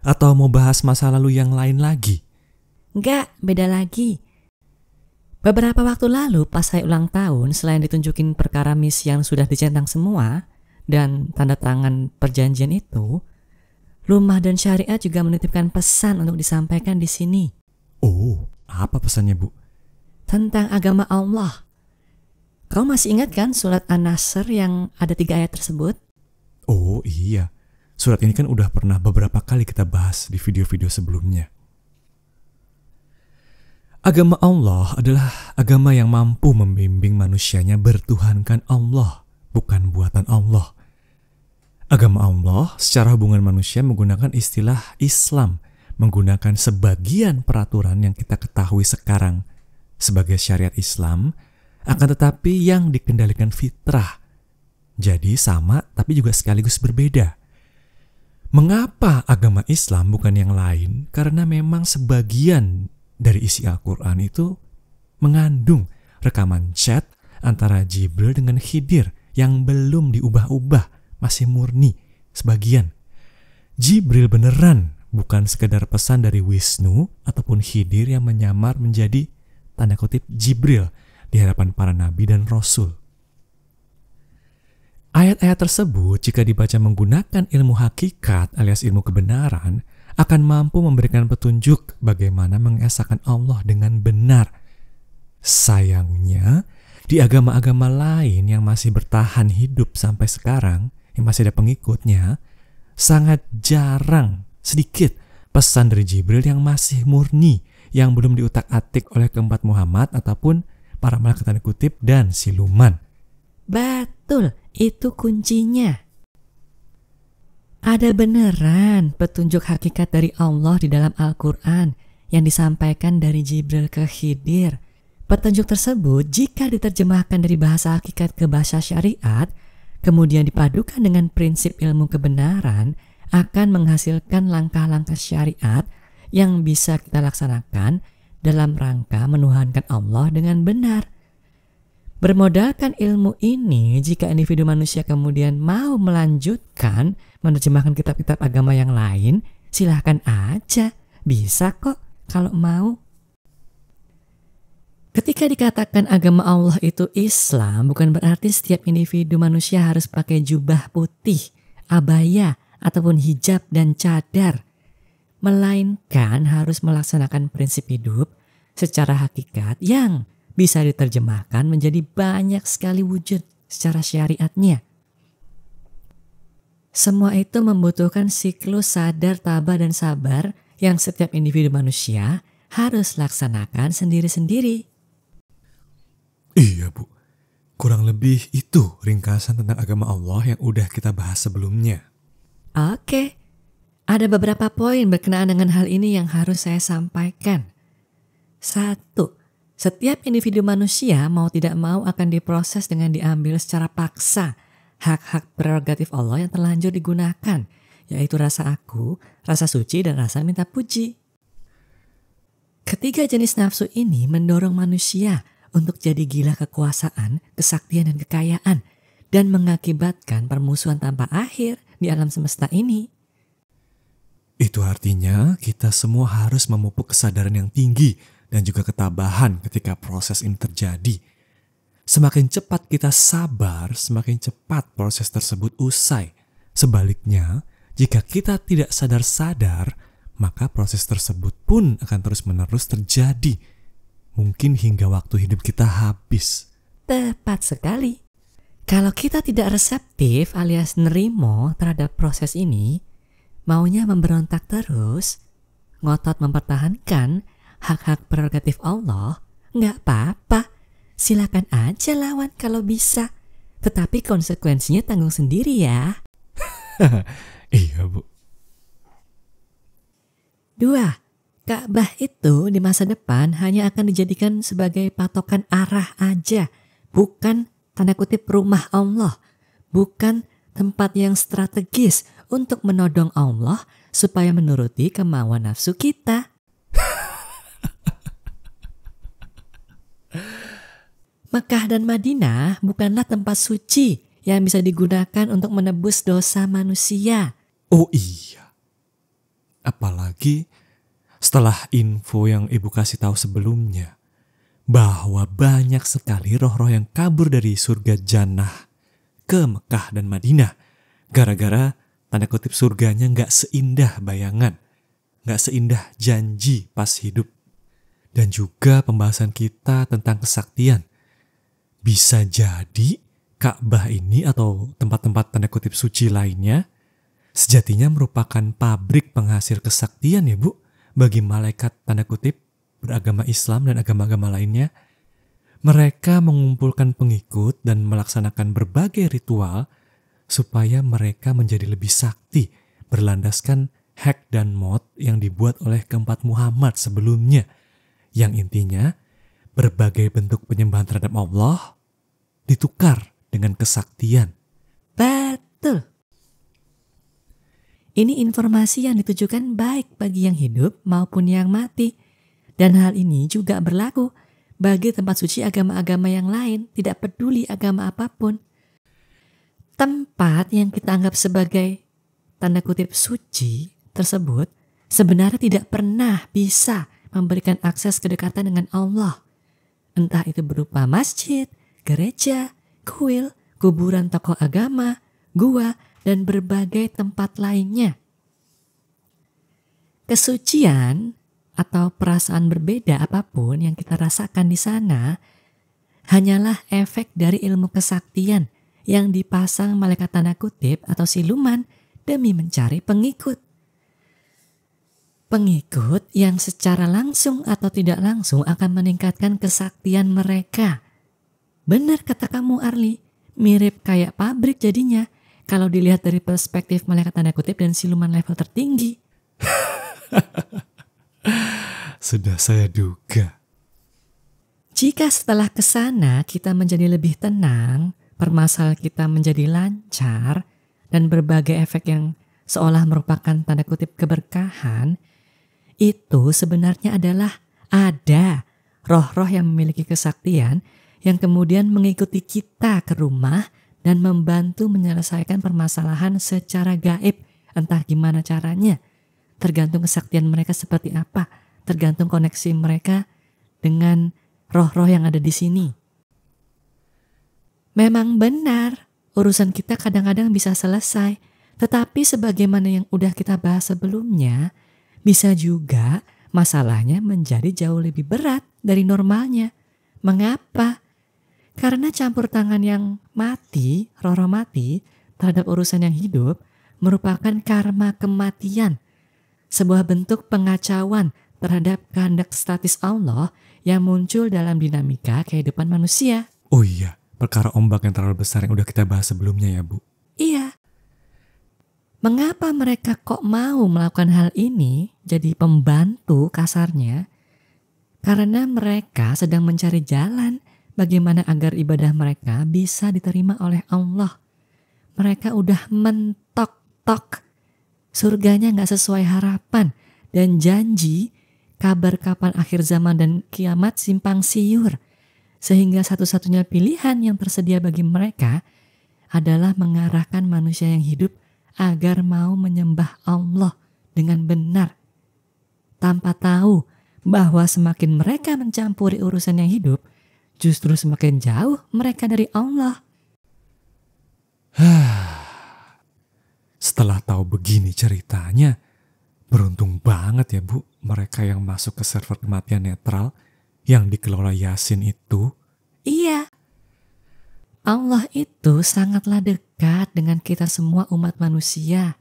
Atau mau bahas masa lalu yang lain lagi? Enggak, beda lagi. Beberapa waktu lalu pas saya ulang tahun, selain ditunjukin perkara miss yang sudah dicentang semua dan tanda tangan perjanjian itu, rumah dan Syariat juga menitipkan pesan untuk disampaikan di sini. Oh, apa pesannya, Bu? Tentang agama Allah Kau masih ingat kan surat An-Nasr yang ada tiga ayat tersebut? Oh iya, surat ini kan udah pernah beberapa kali kita bahas di video-video sebelumnya. Agama Allah adalah agama yang mampu membimbing manusianya bertuhankan Allah, bukan buatan Allah. Agama Allah secara hubungan manusia menggunakan istilah Islam, menggunakan sebagian peraturan yang kita ketahui sekarang sebagai syariat Islam, akan tetapi yang dikendalikan fitrah. Jadi sama tapi juga sekaligus berbeda. Mengapa agama Islam bukan yang lain? Karena memang sebagian dari isi Al-Quran itu mengandung rekaman chat antara Jibril dengan Khidir yang belum diubah-ubah, masih murni sebagian. Jibril beneran bukan sekedar pesan dari Wisnu ataupun Khidir yang menyamar menjadi tanda kutip Jibril di hadapan para nabi dan rasul. Ayat-ayat tersebut jika dibaca menggunakan ilmu hakikat alias ilmu kebenaran akan mampu memberikan petunjuk bagaimana mengesahkan Allah dengan benar. Sayangnya, di agama-agama lain yang masih bertahan hidup sampai sekarang, yang masih ada pengikutnya, sangat jarang, sedikit pesan dari Jibril yang masih murni, yang belum diutak-atik oleh keempat Muhammad ataupun para malaikat tanda kutip dan siluman. Betul, itu kuncinya. Ada beneran petunjuk hakikat dari Allah di dalam Al-Quran yang disampaikan dari Jibril ke Khidir. Petunjuk tersebut jika diterjemahkan dari bahasa hakikat ke bahasa syariat, kemudian dipadukan dengan prinsip ilmu kebenaran, akan menghasilkan langkah-langkah syariat yang bisa kita laksanakan dalam rangka menuhankan Allah dengan benar. Bermodalkan ilmu ini, jika individu manusia kemudian mau melanjutkan menerjemahkan kitab-kitab agama yang lain, silahkan aja, bisa kok kalau mau. Ketika dikatakan agama Allah itu Islam, bukan berarti setiap individu manusia harus pakai jubah putih, abaya, ataupun hijab dan cadar – melainkan harus melaksanakan prinsip hidup secara hakikat yang bisa diterjemahkan menjadi banyak sekali wujud secara syariatnya. Semua itu membutuhkan siklus sadar, tabah, dan sabar yang setiap individu manusia harus laksanakan sendiri-sendiri. Iya, Bu. Kurang lebih itu ringkasan tentang agama Allah yang udah kita bahas sebelumnya. Oke, ada beberapa poin berkenaan dengan hal ini yang harus saya sampaikan. Satu, setiap individu manusia mau tidak mau akan diproses dengan diambil secara paksa hak-hak prerogatif Allah yang terlanjur digunakan, yaitu rasa aku, rasa suci, dan rasa minta puji. Ketiga jenis nafsu ini mendorong manusia untuk jadi gila kekuasaan, kesaktian, dan kekayaan, dan mengakibatkan permusuhan tanpa akhir di alam semesta ini. Itu artinya kita semua harus memupuk kesadaran yang tinggi dan juga ketabahan ketika proses ini terjadi. Semakin cepat kita sabar, semakin cepat proses tersebut usai. Sebaliknya, jika kita tidak sadar-sadar, maka proses tersebut pun akan terus-menerus terjadi. Mungkin hingga waktu hidup kita habis. Tepat sekali. Kalau kita tidak reseptif alias nerimo terhadap proses ini, maunya memberontak terus, ngotot mempertahankan hak-hak prerogatif Allah, nggak apa-apa. Silakan aja lawan kalau bisa. Tetapi konsekuensinya tanggung sendiri ya. iya, Bu. Dua, Ka'bah itu di masa depan hanya akan dijadikan sebagai patokan arah aja, bukan tanda kutip rumah Allah, bukan tempat yang strategis untuk menodong Allah supaya menuruti kemauan nafsu kita. Mekah dan Madinah bukanlah tempat suci yang bisa digunakan untuk menebus dosa manusia. Oh iya. Apalagi setelah info yang ibu kasih tahu sebelumnya bahwa banyak sekali roh-roh yang kabur dari surga jannah ke Mekah dan Madinah gara-gara tanda kutip surganya nggak seindah bayangan, nggak seindah janji pas hidup. Dan juga pembahasan kita tentang kesaktian. Bisa jadi Ka'bah ini atau tempat-tempat tanda kutip suci lainnya sejatinya merupakan pabrik penghasil kesaktian ya bu bagi malaikat tanda kutip beragama Islam dan agama-agama lainnya. Mereka mengumpulkan pengikut dan melaksanakan berbagai ritual supaya mereka menjadi lebih sakti berlandaskan hack dan mod yang dibuat oleh keempat Muhammad sebelumnya. Yang intinya, berbagai bentuk penyembahan terhadap Allah ditukar dengan kesaktian. Betul. Ini informasi yang ditujukan baik bagi yang hidup maupun yang mati. Dan hal ini juga berlaku bagi tempat suci agama-agama yang lain, tidak peduli agama apapun tempat yang kita anggap sebagai tanda kutip suci tersebut sebenarnya tidak pernah bisa memberikan akses kedekatan dengan Allah. Entah itu berupa masjid, gereja, kuil, kuburan tokoh agama, gua, dan berbagai tempat lainnya. Kesucian atau perasaan berbeda apapun yang kita rasakan di sana hanyalah efek dari ilmu kesaktian – yang dipasang malaikat tanda kutip atau siluman demi mencari pengikut. Pengikut yang secara langsung atau tidak langsung akan meningkatkan kesaktian mereka. Benar kata kamu Arli, mirip kayak pabrik jadinya kalau dilihat dari perspektif malaikat tanda kutip dan siluman level tertinggi. Sudah saya duga. Jika setelah kesana kita menjadi lebih tenang, permasalahan kita menjadi lancar dan berbagai efek yang seolah merupakan tanda kutip keberkahan, itu sebenarnya adalah ada roh-roh yang memiliki kesaktian yang kemudian mengikuti kita ke rumah dan membantu menyelesaikan permasalahan secara gaib entah gimana caranya. Tergantung kesaktian mereka seperti apa, tergantung koneksi mereka dengan roh-roh yang ada di sini. Memang benar, urusan kita kadang-kadang bisa selesai, tetapi sebagaimana yang udah kita bahas sebelumnya, bisa juga masalahnya menjadi jauh lebih berat dari normalnya. Mengapa? Karena campur tangan yang mati, roro mati, terhadap urusan yang hidup merupakan karma kematian, sebuah bentuk pengacauan terhadap kehendak statis Allah yang muncul dalam dinamika kehidupan manusia. Oh iya, perkara ombak yang terlalu besar yang udah kita bahas sebelumnya ya Bu? Iya. Mengapa mereka kok mau melakukan hal ini jadi pembantu kasarnya? Karena mereka sedang mencari jalan bagaimana agar ibadah mereka bisa diterima oleh Allah. Mereka udah mentok-tok. Surganya nggak sesuai harapan dan janji kabar kapan akhir zaman dan kiamat simpang siur sehingga satu-satunya pilihan yang tersedia bagi mereka adalah mengarahkan manusia yang hidup agar mau menyembah Allah dengan benar, tanpa tahu bahwa semakin mereka mencampuri urusan yang hidup, justru semakin jauh mereka dari Allah. Setelah tahu begini ceritanya, beruntung banget ya Bu, mereka yang masuk ke server kematian netral yang dikelola Yasin itu? Iya. Allah itu sangatlah dekat dengan kita semua umat manusia.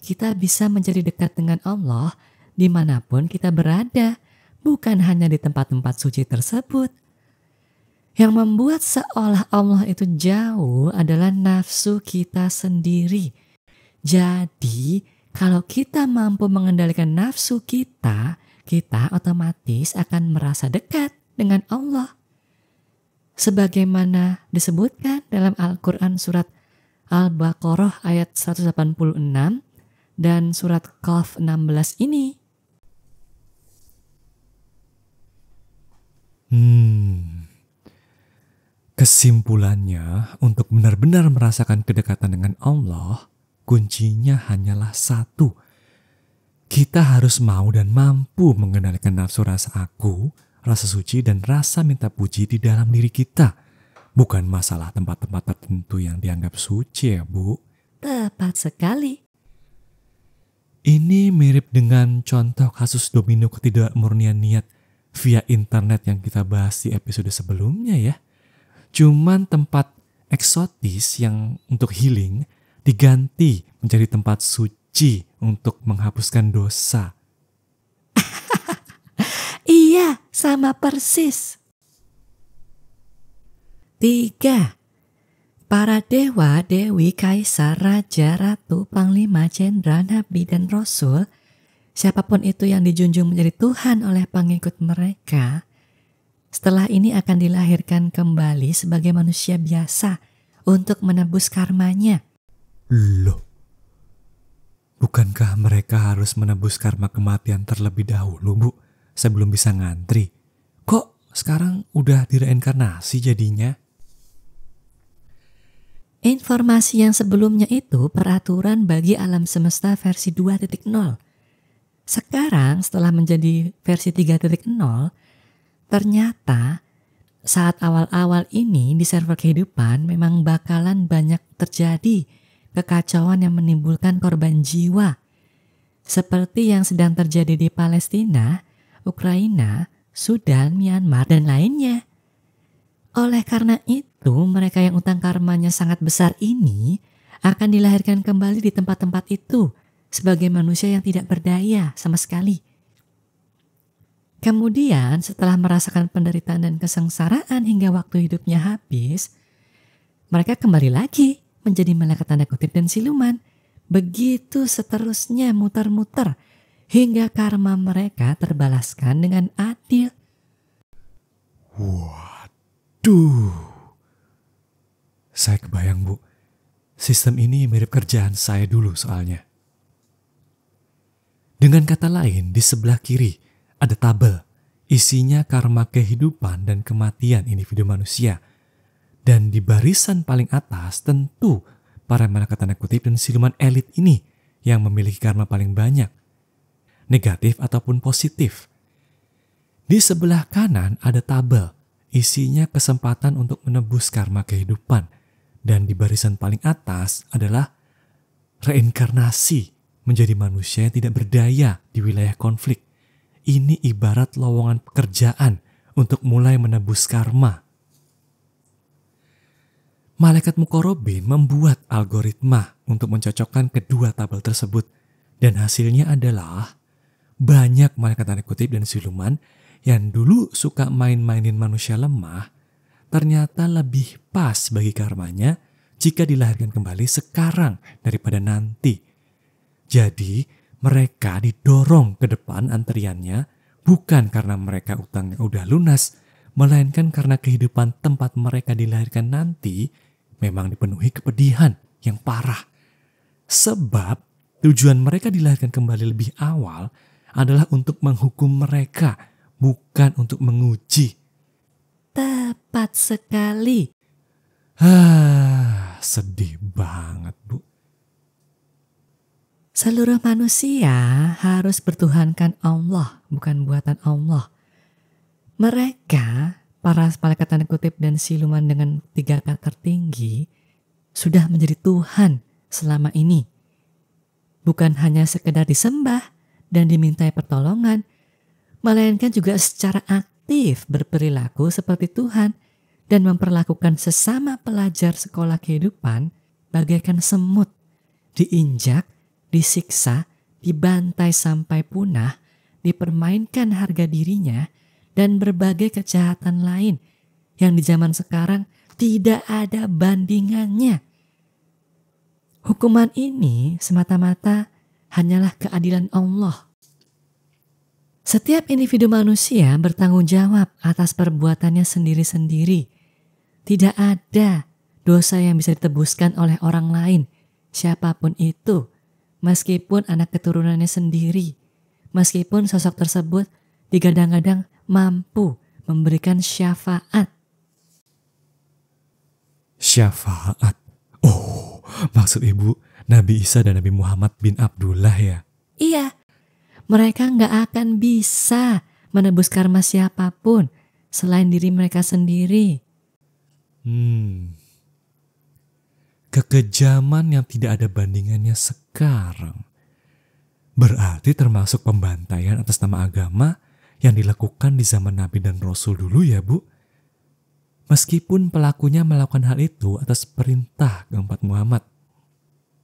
Kita bisa menjadi dekat dengan Allah dimanapun kita berada, bukan hanya di tempat-tempat suci tersebut. Yang membuat seolah Allah itu jauh adalah nafsu kita sendiri. Jadi, kalau kita mampu mengendalikan nafsu kita, kita otomatis akan merasa dekat dengan Allah. Sebagaimana disebutkan dalam Al-Quran surat Al-Baqarah ayat 186 dan surat Qaf 16 ini. Hmm. Kesimpulannya, untuk benar-benar merasakan kedekatan dengan Allah, kuncinya hanyalah satu – kita harus mau dan mampu mengendalikan nafsu rasa aku, rasa suci, dan rasa minta puji di dalam diri kita. Bukan masalah tempat-tempat tertentu yang dianggap suci ya, Bu. Tepat sekali. Ini mirip dengan contoh kasus domino ketidakmurnian niat via internet yang kita bahas di episode sebelumnya ya. Cuman tempat eksotis yang untuk healing diganti menjadi tempat suci suci untuk menghapuskan dosa. iya, sama persis. Tiga, para dewa, dewi, kaisar, raja, ratu, panglima, jenderal, nabi, dan rasul, siapapun itu yang dijunjung menjadi Tuhan oleh pengikut mereka, setelah ini akan dilahirkan kembali sebagai manusia biasa untuk menebus karmanya. Loh, Bukankah mereka harus menebus karma kematian terlebih dahulu, Bu, sebelum bisa ngantri? Kok sekarang udah direinkarnasi jadinya? Informasi yang sebelumnya itu peraturan bagi alam semesta versi 2.0. Sekarang setelah menjadi versi 3.0, ternyata saat awal-awal ini di server kehidupan memang bakalan banyak terjadi kekacauan yang menimbulkan korban jiwa. Seperti yang sedang terjadi di Palestina, Ukraina, Sudan, Myanmar, dan lainnya. Oleh karena itu, mereka yang utang karmanya sangat besar ini akan dilahirkan kembali di tempat-tempat itu sebagai manusia yang tidak berdaya sama sekali. Kemudian, setelah merasakan penderitaan dan kesengsaraan hingga waktu hidupnya habis, mereka kembali lagi menjadi malaikat tanda kutip dan siluman. Begitu seterusnya muter-muter hingga karma mereka terbalaskan dengan adil. Waduh. Saya kebayang bu, sistem ini mirip kerjaan saya dulu soalnya. Dengan kata lain, di sebelah kiri ada tabel isinya karma kehidupan dan kematian individu manusia – dan di barisan paling atas tentu para malaikat tanda kutip dan siluman elit ini yang memiliki karma paling banyak, negatif ataupun positif. Di sebelah kanan ada tabel, isinya kesempatan untuk menebus karma kehidupan. Dan di barisan paling atas adalah reinkarnasi menjadi manusia yang tidak berdaya di wilayah konflik. Ini ibarat lowongan pekerjaan untuk mulai menebus karma. Malaikat Mukorobin membuat algoritma untuk mencocokkan kedua tabel tersebut. Dan hasilnya adalah banyak malaikat tanda kutip dan siluman yang dulu suka main-mainin manusia lemah ternyata lebih pas bagi karmanya jika dilahirkan kembali sekarang daripada nanti. Jadi mereka didorong ke depan antriannya bukan karena mereka utangnya udah lunas, melainkan karena kehidupan tempat mereka dilahirkan nanti memang dipenuhi kepedihan yang parah. Sebab tujuan mereka dilahirkan kembali lebih awal adalah untuk menghukum mereka, bukan untuk menguji. Tepat sekali. Ah, sedih banget, Bu. Seluruh manusia harus bertuhankan Allah, bukan buatan Allah. Mereka para malaikat tanda kutip dan siluman dengan tiga kata tertinggi sudah menjadi Tuhan selama ini. Bukan hanya sekedar disembah dan dimintai pertolongan, melainkan juga secara aktif berperilaku seperti Tuhan dan memperlakukan sesama pelajar sekolah kehidupan bagaikan semut, diinjak, disiksa, dibantai sampai punah, dipermainkan harga dirinya, dan berbagai kejahatan lain yang di zaman sekarang tidak ada bandingannya. Hukuman ini semata-mata hanyalah keadilan Allah. Setiap individu manusia bertanggung jawab atas perbuatannya sendiri-sendiri. Tidak ada dosa yang bisa ditebuskan oleh orang lain, siapapun itu, meskipun anak keturunannya sendiri, meskipun sosok tersebut digadang-gadang mampu memberikan syafaat. Syafaat. Oh, maksud ibu Nabi Isa dan Nabi Muhammad bin Abdullah ya? Iya, mereka nggak akan bisa menebus karma siapapun selain diri mereka sendiri. Hmm, kekejaman yang tidak ada bandingannya sekarang. Berarti termasuk pembantaian atas nama agama yang dilakukan di zaman Nabi dan Rasul dulu ya Bu. Meskipun pelakunya melakukan hal itu atas perintah keempat Muhammad.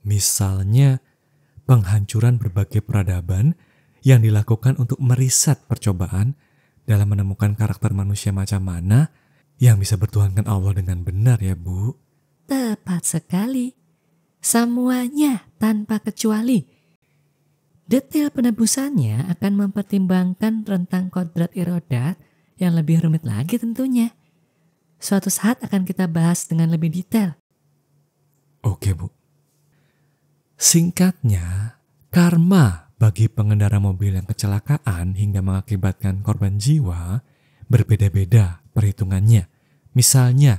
Misalnya, penghancuran berbagai peradaban yang dilakukan untuk meriset percobaan dalam menemukan karakter manusia macam mana yang bisa bertuhankan Allah dengan benar ya Bu. Tepat sekali. Semuanya tanpa kecuali Detail penebusannya akan mempertimbangkan rentang kodrat irodat yang lebih rumit lagi tentunya. Suatu saat akan kita bahas dengan lebih detail. Oke Bu. Singkatnya, karma bagi pengendara mobil yang kecelakaan hingga mengakibatkan korban jiwa berbeda-beda perhitungannya. Misalnya,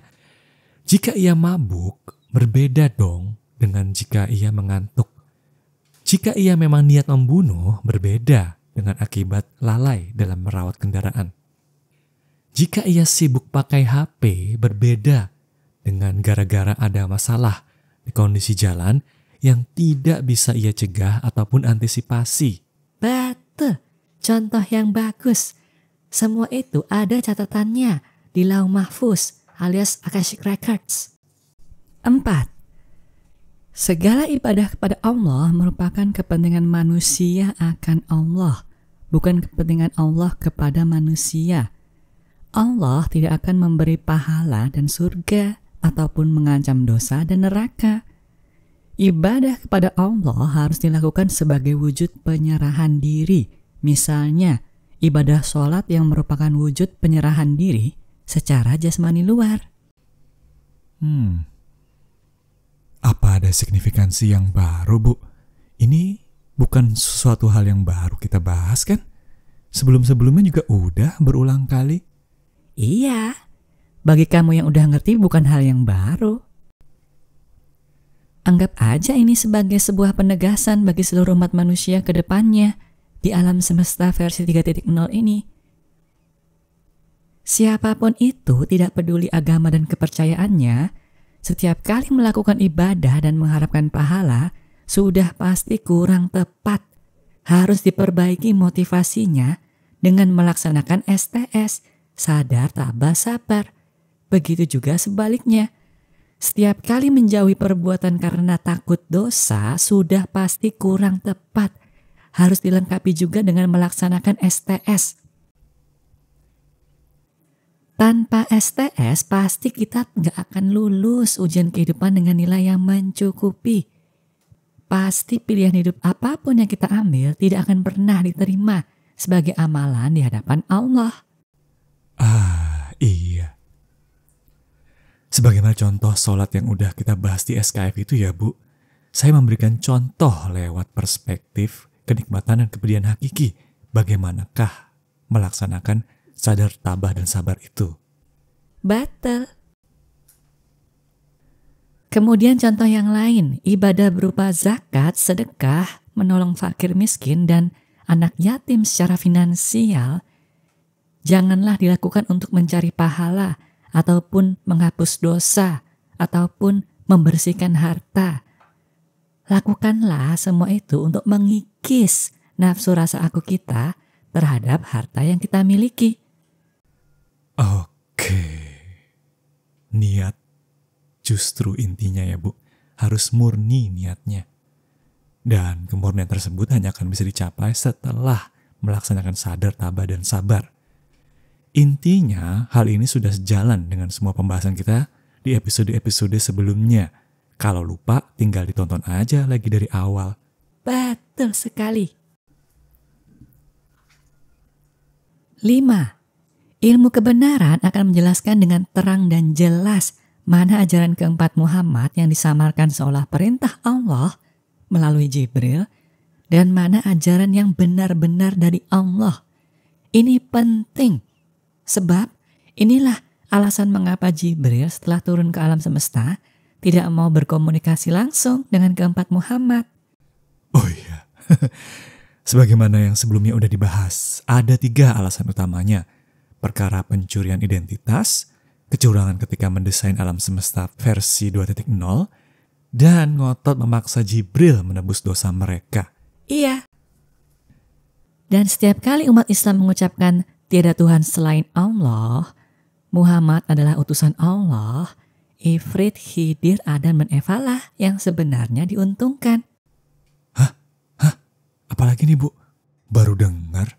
jika ia mabuk, berbeda dong dengan jika ia mengantuk jika ia memang niat membunuh, berbeda dengan akibat lalai dalam merawat kendaraan. Jika ia sibuk pakai HP, berbeda dengan gara-gara ada masalah di kondisi jalan yang tidak bisa ia cegah ataupun antisipasi. Betul, contoh yang bagus. Semua itu ada catatannya di Lau Mahfuz alias Akashic Records. 4. Segala ibadah kepada Allah merupakan kepentingan manusia akan Allah, bukan kepentingan Allah kepada manusia. Allah tidak akan memberi pahala dan surga ataupun mengancam dosa dan neraka. Ibadah kepada Allah harus dilakukan sebagai wujud penyerahan diri. Misalnya, ibadah sholat yang merupakan wujud penyerahan diri secara jasmani luar. Hmm, apa ada signifikansi yang baru, Bu? Ini bukan sesuatu hal yang baru kita bahas, kan? Sebelum-sebelumnya juga udah berulang kali. Iya, bagi kamu yang udah ngerti bukan hal yang baru. Anggap aja ini sebagai sebuah penegasan bagi seluruh umat manusia ke depannya di alam semesta versi 3.0 ini. Siapapun itu tidak peduli agama dan kepercayaannya, setiap kali melakukan ibadah dan mengharapkan pahala, sudah pasti kurang tepat. Harus diperbaiki motivasinya dengan melaksanakan STS, sadar, tabah, sabar. Begitu juga sebaliknya. Setiap kali menjauhi perbuatan karena takut dosa sudah pasti kurang tepat. Harus dilengkapi juga dengan melaksanakan STS, tanpa STS pasti kita nggak akan lulus ujian kehidupan dengan nilai yang mencukupi. Pasti pilihan hidup apapun yang kita ambil tidak akan pernah diterima sebagai amalan di hadapan Allah. Ah, iya. Sebagaimana contoh sholat yang udah kita bahas di SKF itu ya Bu, saya memberikan contoh lewat perspektif kenikmatan dan kepedian hakiki bagaimanakah melaksanakan sadar tabah dan sabar itu. Batal. Kemudian contoh yang lain, ibadah berupa zakat, sedekah, menolong fakir miskin, dan anak yatim secara finansial janganlah dilakukan untuk mencari pahala ataupun menghapus dosa ataupun membersihkan harta. Lakukanlah semua itu untuk mengikis nafsu rasa aku kita terhadap harta yang kita miliki. Oke. Niat justru intinya ya Bu. Harus murni niatnya. Dan kemurnian tersebut hanya akan bisa dicapai setelah melaksanakan sadar, tabah, dan sabar. Intinya, hal ini sudah sejalan dengan semua pembahasan kita di episode-episode sebelumnya. Kalau lupa, tinggal ditonton aja lagi dari awal. Betul sekali. 5. Ilmu kebenaran akan menjelaskan dengan terang dan jelas mana ajaran keempat Muhammad yang disamarkan seolah perintah Allah melalui Jibril dan mana ajaran yang benar-benar dari Allah. Ini penting sebab inilah alasan mengapa Jibril setelah turun ke alam semesta tidak mau berkomunikasi langsung dengan keempat Muhammad. Oh iya. Sebagaimana yang sebelumnya udah dibahas, ada tiga alasan utamanya – perkara pencurian identitas, kecurangan ketika mendesain alam semesta versi 2.0, dan ngotot memaksa Jibril menebus dosa mereka. Iya. Dan setiap kali umat Islam mengucapkan tiada Tuhan selain Allah, Muhammad adalah utusan Allah, Ifrit, Khidir, Adan, dan Eva yang sebenarnya diuntungkan. Hah? Hah? Apalagi nih bu? Baru dengar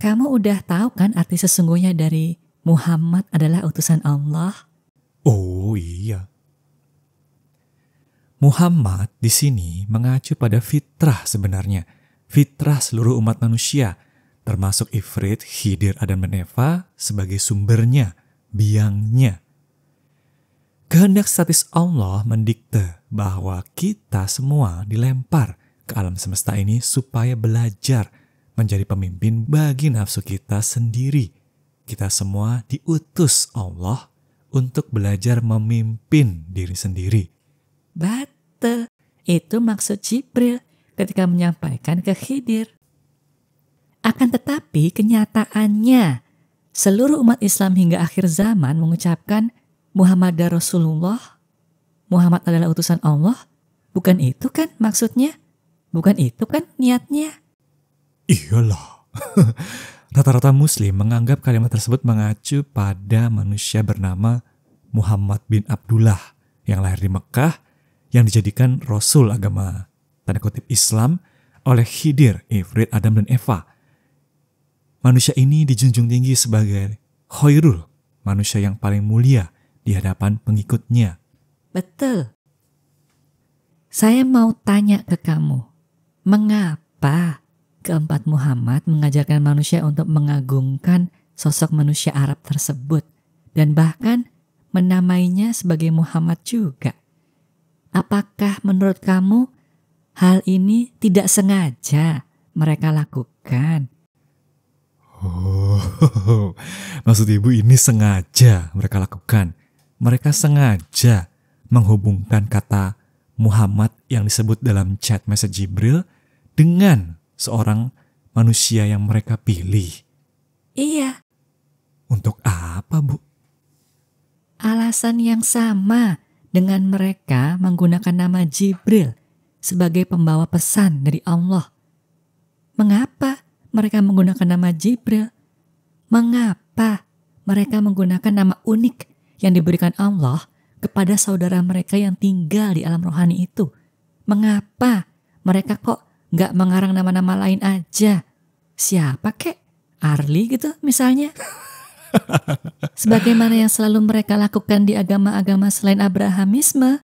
kamu udah tahu kan arti sesungguhnya dari Muhammad adalah utusan Allah? Oh iya. Muhammad di sini mengacu pada fitrah sebenarnya, fitrah seluruh umat manusia, termasuk Ifrit, Khidir, Adam, dan Eva sebagai sumbernya, biangnya. Kehendak statis Allah mendikte bahwa kita semua dilempar ke alam semesta ini supaya belajar – menjadi pemimpin bagi nafsu kita sendiri. Kita semua diutus Allah untuk belajar memimpin diri sendiri. Betul, itu maksud Jibril ketika menyampaikan ke Khidir. Akan tetapi kenyataannya, seluruh umat Islam hingga akhir zaman mengucapkan Muhammad Rasulullah, Muhammad adalah utusan Allah. Bukan itu kan maksudnya? Bukan itu kan niatnya? Iyalah. Rata-rata muslim menganggap kalimat tersebut mengacu pada manusia bernama Muhammad bin Abdullah yang lahir di Mekah yang dijadikan rasul agama tanda kutip Islam oleh Khidir, Ifrit, Adam, dan Eva. Manusia ini dijunjung tinggi sebagai khairul, manusia yang paling mulia di hadapan pengikutnya. Betul. Saya mau tanya ke kamu, mengapa keempat Muhammad mengajarkan manusia untuk mengagungkan sosok manusia Arab tersebut dan bahkan menamainya sebagai Muhammad juga. Apakah menurut kamu hal ini tidak sengaja mereka lakukan? Oh, maksud ibu ini sengaja mereka lakukan. Mereka sengaja menghubungkan kata Muhammad yang disebut dalam chat message Jibril dengan seorang manusia yang mereka pilih. Iya. Untuk apa, Bu? Alasan yang sama dengan mereka menggunakan nama Jibril sebagai pembawa pesan dari Allah. Mengapa mereka menggunakan nama Jibril? Mengapa mereka menggunakan nama unik yang diberikan Allah kepada saudara mereka yang tinggal di alam rohani itu? Mengapa mereka kok nggak mengarang nama-nama lain aja. Siapa kek? Arli gitu misalnya. Sebagaimana yang selalu mereka lakukan di agama-agama selain Abrahamisme.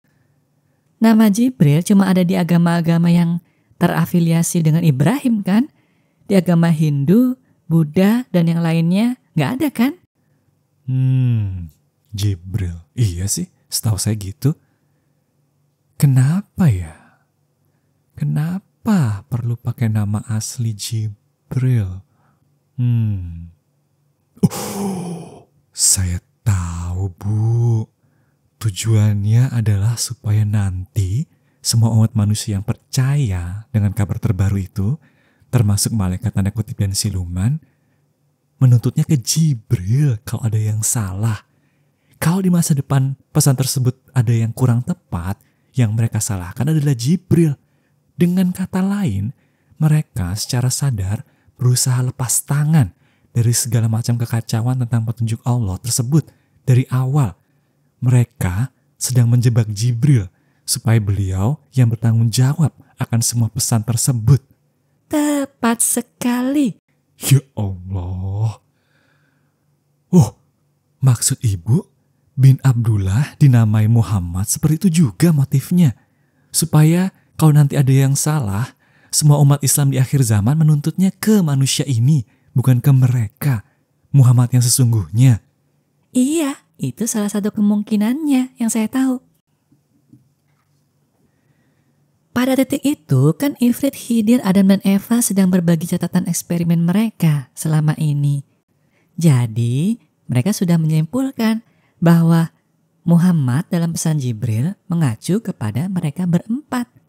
Nama Jibril cuma ada di agama-agama yang terafiliasi dengan Ibrahim kan? Di agama Hindu, Buddha, dan yang lainnya nggak ada kan? Hmm, Jibril. Iya sih, setahu saya gitu. Kenapa ya? Kenapa? Kenapa perlu pakai nama asli Jibril? Hmm. Oh, saya tahu, Bu. Tujuannya adalah supaya nanti semua umat manusia yang percaya dengan kabar terbaru itu, termasuk malaikat tanda kutip dan siluman, menuntutnya ke Jibril kalau ada yang salah. Kalau di masa depan pesan tersebut ada yang kurang tepat, yang mereka salahkan adalah Jibril. Dengan kata lain, mereka secara sadar berusaha lepas tangan dari segala macam kekacauan tentang petunjuk Allah tersebut dari awal. Mereka sedang menjebak Jibril supaya beliau yang bertanggung jawab akan semua pesan tersebut. Tepat sekali. Ya Allah. Oh, maksud ibu bin Abdullah dinamai Muhammad seperti itu juga motifnya. Supaya kalau nanti ada yang salah, semua umat Islam di akhir zaman menuntutnya ke manusia ini, bukan ke mereka, Muhammad yang sesungguhnya. Iya, itu salah satu kemungkinannya yang saya tahu. Pada detik itu, kan Ifrit, Hidir, Adam, dan Eva sedang berbagi catatan eksperimen mereka selama ini. Jadi, mereka sudah menyimpulkan bahwa Muhammad dalam pesan Jibril mengacu kepada mereka berempat –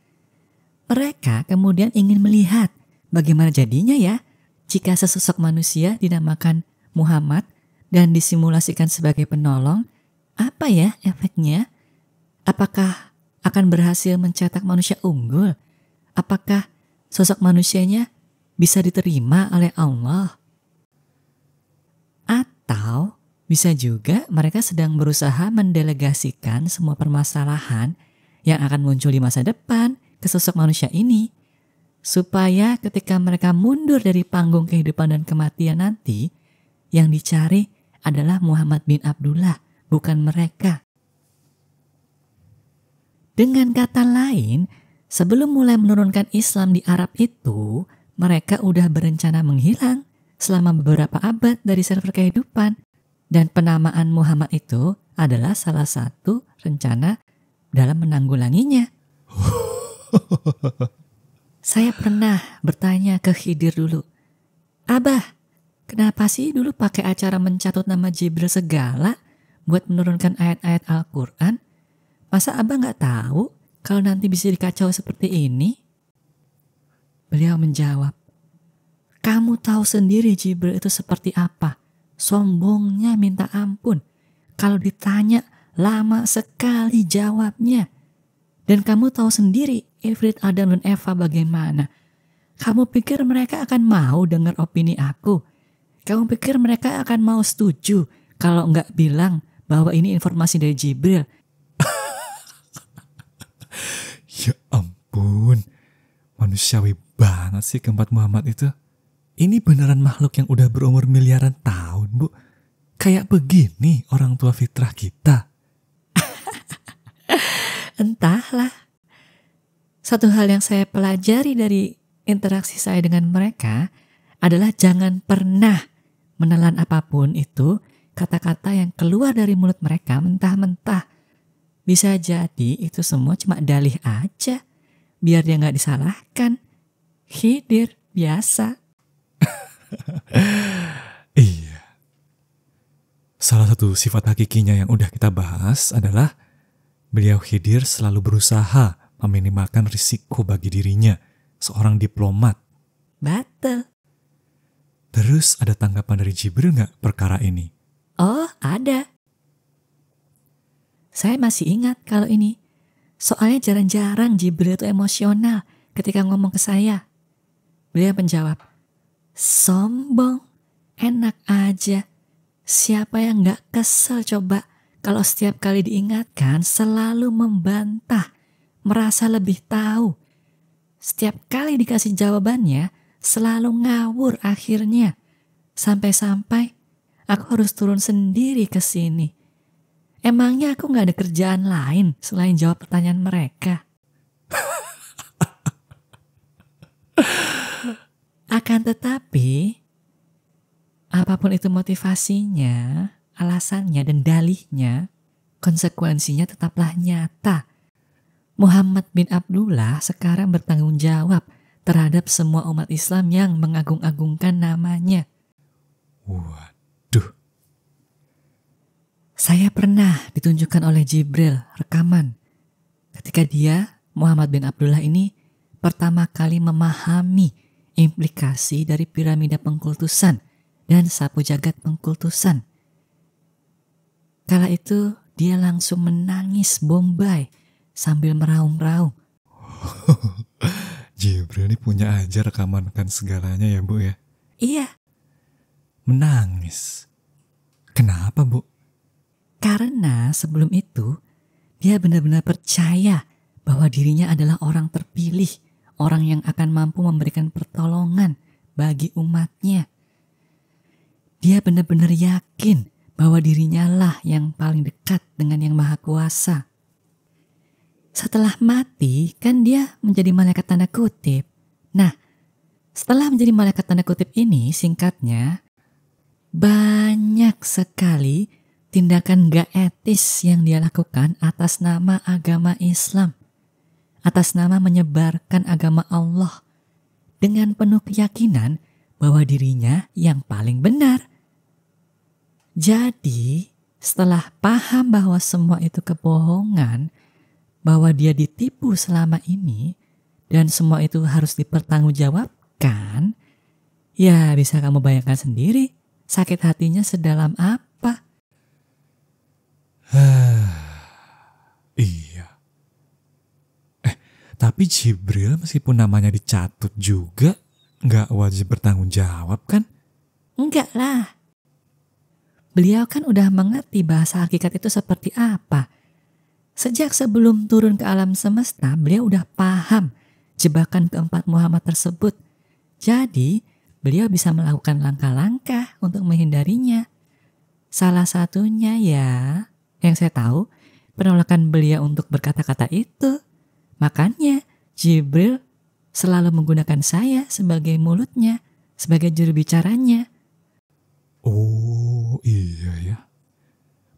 mereka kemudian ingin melihat bagaimana jadinya ya jika sesosok manusia dinamakan Muhammad dan disimulasikan sebagai penolong, apa ya efeknya? Apakah akan berhasil mencetak manusia unggul? Apakah sosok manusianya bisa diterima oleh Allah? Atau bisa juga mereka sedang berusaha mendelegasikan semua permasalahan yang akan muncul di masa depan ke sosok manusia ini supaya ketika mereka mundur dari panggung kehidupan dan kematian nanti, yang dicari adalah Muhammad bin Abdullah, bukan mereka. Dengan kata lain, sebelum mulai menurunkan Islam di Arab itu, mereka udah berencana menghilang selama beberapa abad dari server kehidupan. Dan penamaan Muhammad itu adalah salah satu rencana dalam menanggulanginya. Saya pernah bertanya ke Khidir dulu, Abah, kenapa sih dulu pakai acara mencatut nama Jibril segala buat menurunkan ayat-ayat Al-Quran? Masa Abah nggak tahu kalau nanti bisa dikacau seperti ini? Beliau menjawab, kamu tahu sendiri Jibril itu seperti apa. Sombongnya minta ampun. Kalau ditanya, lama sekali jawabnya. Dan kamu tahu sendiri Ifrit Adam dan Eva bagaimana. Kamu pikir mereka akan mau dengar opini aku? Kamu pikir mereka akan mau setuju kalau nggak bilang bahwa ini informasi dari Jibril? ya ampun, manusiawi banget sih keempat Muhammad itu. Ini beneran makhluk yang udah berumur miliaran tahun, Bu. Kayak begini orang tua fitrah kita. Entahlah. Satu hal yang saya pelajari dari interaksi saya dengan mereka adalah jangan pernah menelan apapun itu kata-kata yang keluar dari mulut mereka mentah-mentah. Bisa jadi itu semua cuma dalih aja biar dia nggak disalahkan. Hidir biasa. iya. Salah satu sifat hakikinya yang udah kita bahas adalah Beliau Khidir selalu berusaha meminimalkan risiko bagi dirinya, seorang diplomat. Betul. Terus ada tanggapan dari Jibril nggak perkara ini? Oh, ada. Saya masih ingat kalau ini. Soalnya jarang-jarang Jibril itu emosional ketika ngomong ke saya. Beliau menjawab, sombong, enak aja. Siapa yang nggak kesel coba? Kalau setiap kali diingatkan, selalu membantah, merasa lebih tahu. Setiap kali dikasih jawabannya, selalu ngawur akhirnya. Sampai-sampai aku harus turun sendiri ke sini. Emangnya aku gak ada kerjaan lain selain jawab pertanyaan mereka? Akan tetapi, apapun itu motivasinya, alasannya dan dalihnya, konsekuensinya tetaplah nyata. Muhammad bin Abdullah sekarang bertanggung jawab terhadap semua umat Islam yang mengagung-agungkan namanya. Waduh. Saya pernah ditunjukkan oleh Jibril rekaman ketika dia, Muhammad bin Abdullah ini, pertama kali memahami implikasi dari piramida pengkultusan dan sapu jagat pengkultusan. Kala itu dia langsung menangis bombay sambil meraung-raung. Jibril ini punya aja rekaman kan segalanya ya bu ya? Iya. Menangis. Kenapa bu? Karena sebelum itu dia benar-benar percaya bahwa dirinya adalah orang terpilih, orang yang akan mampu memberikan pertolongan bagi umatnya. Dia benar-benar yakin bahwa dirinya lah yang paling dekat dengan Yang Maha Kuasa. Setelah mati, kan dia menjadi malaikat tanda kutip. Nah, setelah menjadi malaikat tanda kutip ini, singkatnya, banyak sekali tindakan gak etis yang dia lakukan atas nama agama Islam, atas nama menyebarkan agama Allah, dengan penuh keyakinan bahwa dirinya yang paling benar, jadi, setelah paham bahwa semua itu kebohongan, bahwa dia ditipu selama ini, dan semua itu harus dipertanggungjawabkan, ya bisa kamu bayangkan sendiri sakit hatinya sedalam apa. iya. Eh, tapi Jibril meskipun namanya dicatut juga, nggak wajib bertanggung jawab kan? Enggak lah, Beliau kan udah mengerti bahasa hakikat itu seperti apa. Sejak sebelum turun ke alam semesta, beliau udah paham jebakan keempat Muhammad tersebut. Jadi, beliau bisa melakukan langkah-langkah untuk menghindarinya. Salah satunya ya, yang saya tahu, penolakan beliau untuk berkata-kata itu. Makanya, Jibril selalu menggunakan saya sebagai mulutnya, sebagai juru bicaranya. Oh iya ya.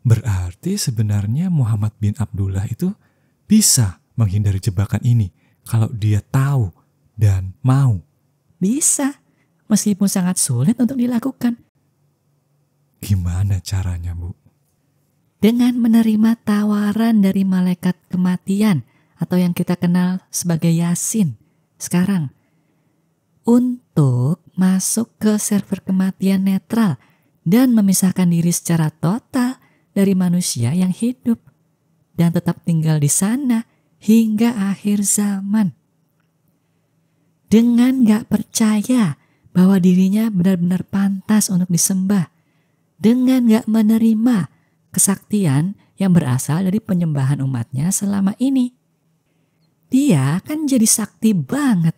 Berarti sebenarnya Muhammad bin Abdullah itu bisa menghindari jebakan ini kalau dia tahu dan mau. Bisa, meskipun sangat sulit untuk dilakukan. Gimana caranya, Bu? Dengan menerima tawaran dari malaikat kematian atau yang kita kenal sebagai Yasin sekarang untuk masuk ke server kematian netral – dan memisahkan diri secara total dari manusia yang hidup dan tetap tinggal di sana hingga akhir zaman. Dengan gak percaya bahwa dirinya benar-benar pantas untuk disembah, dengan gak menerima kesaktian yang berasal dari penyembahan umatnya selama ini. Dia kan jadi sakti banget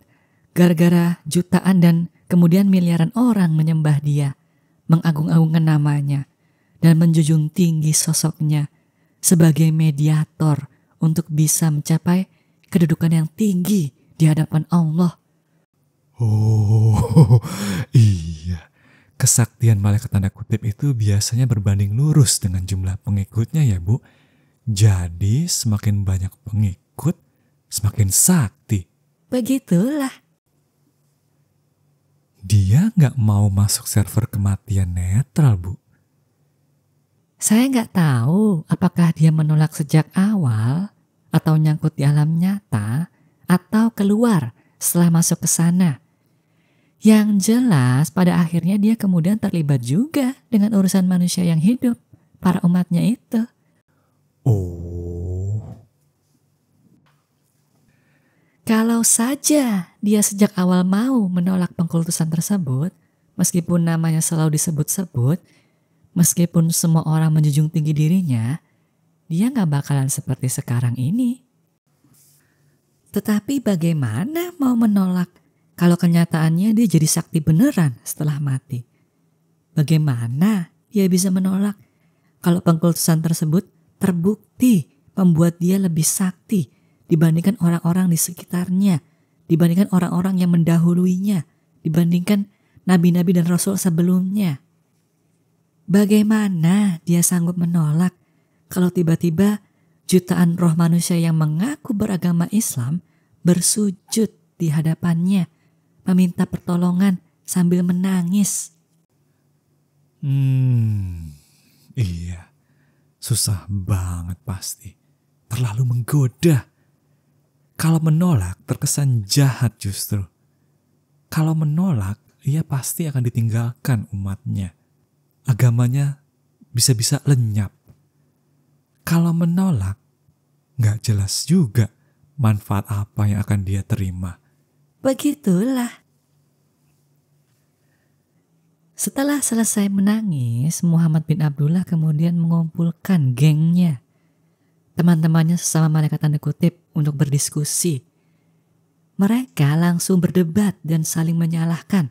gara-gara jutaan dan kemudian miliaran orang menyembah dia mengagung-agungkan namanya dan menjunjung tinggi sosoknya sebagai mediator untuk bisa mencapai kedudukan yang tinggi di hadapan Allah. Oh iya, kesaktian malaikat tanda kutip itu biasanya berbanding lurus dengan jumlah pengikutnya ya bu. Jadi semakin banyak pengikut, semakin sakti. Begitulah. Dia nggak mau masuk server kematian netral, Bu. Saya nggak tahu apakah dia menolak sejak awal atau nyangkut di alam nyata atau keluar setelah masuk ke sana. Yang jelas pada akhirnya dia kemudian terlibat juga dengan urusan manusia yang hidup, para umatnya itu. Oh, Kalau saja dia sejak awal mau menolak pengkultusan tersebut, meskipun namanya selalu disebut-sebut, meskipun semua orang menjunjung tinggi dirinya, dia nggak bakalan seperti sekarang ini. Tetapi bagaimana mau menolak kalau kenyataannya dia jadi sakti beneran setelah mati? Bagaimana dia bisa menolak kalau pengkultusan tersebut terbukti membuat dia lebih sakti dibandingkan orang-orang di sekitarnya, dibandingkan orang-orang yang mendahuluinya, dibandingkan nabi-nabi dan rasul sebelumnya. Bagaimana dia sanggup menolak kalau tiba-tiba jutaan roh manusia yang mengaku beragama Islam bersujud di hadapannya, meminta pertolongan sambil menangis. Hmm, iya, susah banget pasti. Terlalu menggoda. Kalau menolak, terkesan jahat justru. Kalau menolak, ia pasti akan ditinggalkan umatnya. Agamanya bisa-bisa lenyap. Kalau menolak, nggak jelas juga manfaat apa yang akan dia terima. Begitulah. Setelah selesai menangis, Muhammad bin Abdullah kemudian mengumpulkan gengnya teman-temannya sesama malaikat tanda kutip untuk berdiskusi. Mereka langsung berdebat dan saling menyalahkan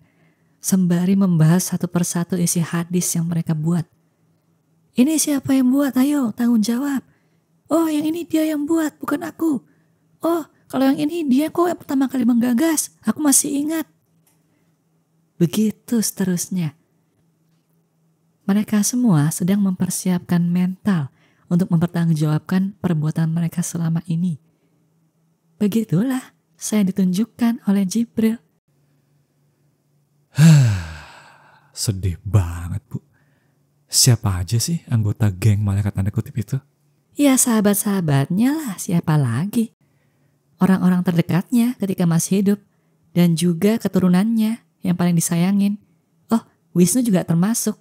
sembari membahas satu persatu isi hadis yang mereka buat. Ini siapa yang buat? Ayo, tanggung jawab. Oh, yang ini dia yang buat, bukan aku. Oh, kalau yang ini dia kok yang pertama kali menggagas. Aku masih ingat. Begitu seterusnya. Mereka semua sedang mempersiapkan mental – untuk mempertanggungjawabkan perbuatan mereka selama ini. Begitulah saya ditunjukkan oleh Jibril. Sedih banget, Bu. Siapa aja sih anggota geng malaikat tanda kutip itu? Ya sahabat-sahabatnya lah, siapa lagi? Orang-orang terdekatnya ketika masih hidup dan juga keturunannya yang paling disayangin. Oh, Wisnu juga termasuk.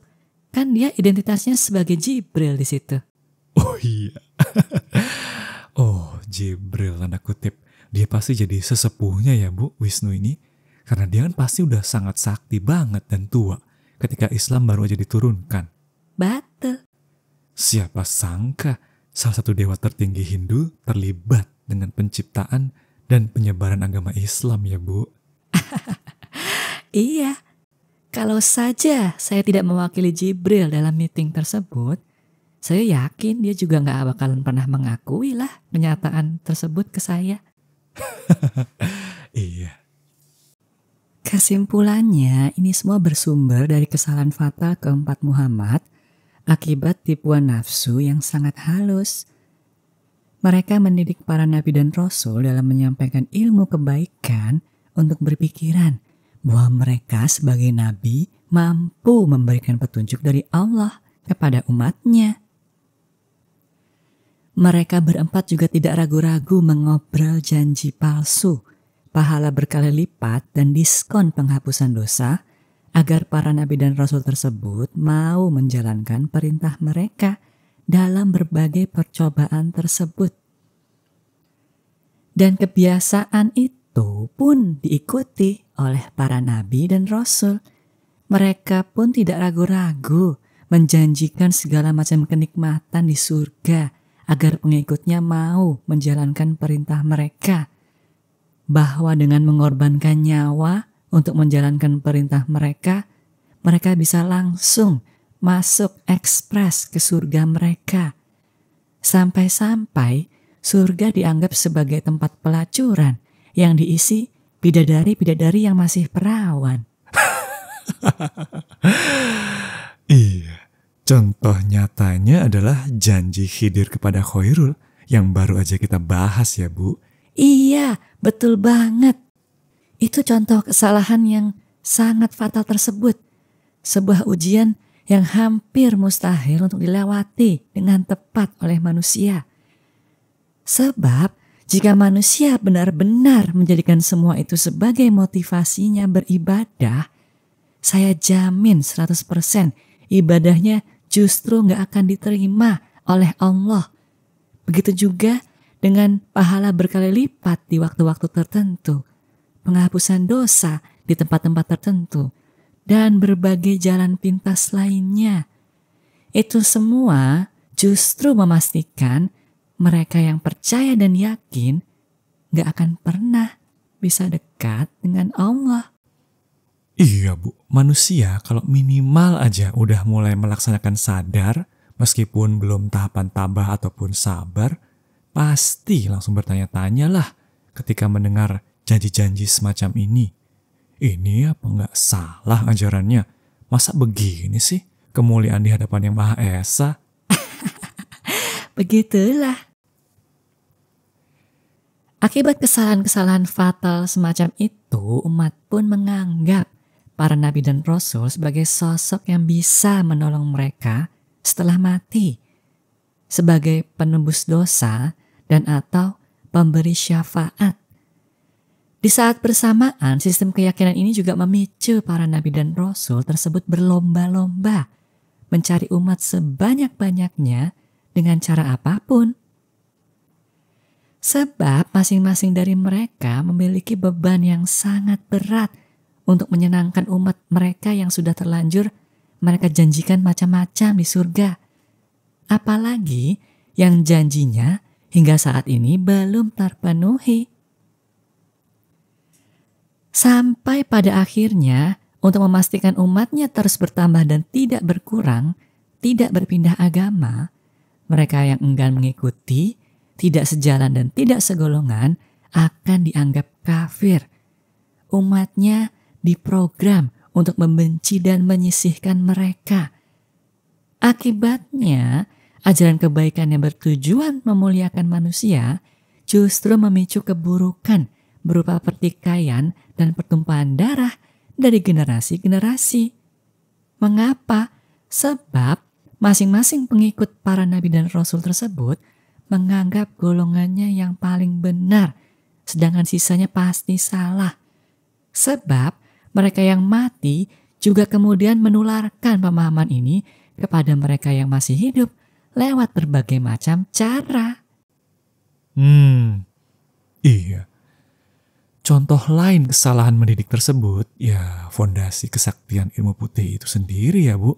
Kan dia identitasnya sebagai Jibril di situ. Oh iya. oh, Jibril tanda kutip. Dia pasti jadi sesepuhnya ya Bu Wisnu ini. Karena dia kan pasti udah sangat sakti banget dan tua ketika Islam baru aja diturunkan. Betul. Siapa sangka salah satu dewa tertinggi Hindu terlibat dengan penciptaan dan penyebaran agama Islam ya Bu. iya, kalau saja saya tidak mewakili Jibril dalam meeting tersebut, saya yakin dia juga nggak bakalan pernah mengakui lah kenyataan tersebut ke saya. iya. Kesimpulannya, ini semua bersumber dari kesalahan fatal keempat Muhammad akibat tipuan nafsu yang sangat halus. Mereka mendidik para nabi dan rasul dalam menyampaikan ilmu kebaikan untuk berpikiran bahwa mereka sebagai nabi mampu memberikan petunjuk dari Allah kepada umatnya. Mereka berempat juga tidak ragu-ragu mengobrol janji palsu, pahala berkali lipat dan diskon penghapusan dosa agar para nabi dan rasul tersebut mau menjalankan perintah mereka dalam berbagai percobaan tersebut. Dan kebiasaan itu pun diikuti oleh para nabi dan rasul. Mereka pun tidak ragu-ragu menjanjikan segala macam kenikmatan di surga agar pengikutnya mau menjalankan perintah mereka, bahwa dengan mengorbankan nyawa untuk menjalankan perintah mereka, mereka bisa langsung masuk ekspres ke surga mereka. Sampai-sampai surga dianggap sebagai tempat pelacuran yang diisi bidadari-bidadari yang masih perawan. iya. Contoh nyatanya adalah janji Khidir kepada Khairul yang baru aja kita bahas ya Bu. Iya, betul banget. Itu contoh kesalahan yang sangat fatal tersebut. Sebuah ujian yang hampir mustahil untuk dilewati dengan tepat oleh manusia. Sebab jika manusia benar-benar menjadikan semua itu sebagai motivasinya beribadah, saya jamin 100% ibadahnya justru nggak akan diterima oleh Allah. Begitu juga dengan pahala berkali lipat di waktu-waktu tertentu, penghapusan dosa di tempat-tempat tertentu, dan berbagai jalan pintas lainnya. Itu semua justru memastikan mereka yang percaya dan yakin gak akan pernah bisa dekat dengan Allah. Iya bu, manusia kalau minimal aja udah mulai melaksanakan sadar, meskipun belum tahapan tabah ataupun sabar, pasti langsung bertanya-tanya lah ketika mendengar janji-janji semacam ini. Ini apa nggak salah ajarannya? Masa begini sih kemuliaan di hadapan Yang Maha Esa? Begitulah. Akibat kesalahan-kesalahan fatal semacam itu, umat pun menganggap para nabi dan rasul sebagai sosok yang bisa menolong mereka setelah mati, sebagai penembus dosa dan atau pemberi syafaat. Di saat bersamaan, sistem keyakinan ini juga memicu para nabi dan rasul tersebut berlomba-lomba mencari umat sebanyak-banyaknya dengan cara apapun. Sebab masing-masing dari mereka memiliki beban yang sangat berat – untuk menyenangkan umat mereka yang sudah terlanjur mereka janjikan macam-macam di surga. Apalagi yang janjinya hingga saat ini belum terpenuhi. Sampai pada akhirnya, untuk memastikan umatnya terus bertambah dan tidak berkurang, tidak berpindah agama, mereka yang enggan mengikuti, tidak sejalan dan tidak segolongan, akan dianggap kafir. Umatnya diprogram untuk membenci dan menyisihkan mereka. Akibatnya, ajaran kebaikan yang bertujuan memuliakan manusia justru memicu keburukan berupa pertikaian dan pertumpahan darah dari generasi-generasi. Mengapa? Sebab masing-masing pengikut para nabi dan rasul tersebut menganggap golongannya yang paling benar, sedangkan sisanya pasti salah. Sebab mereka yang mati juga kemudian menularkan pemahaman ini kepada mereka yang masih hidup lewat berbagai macam cara. Hmm, iya. Contoh lain kesalahan mendidik tersebut, ya fondasi kesaktian ilmu putih itu sendiri ya bu.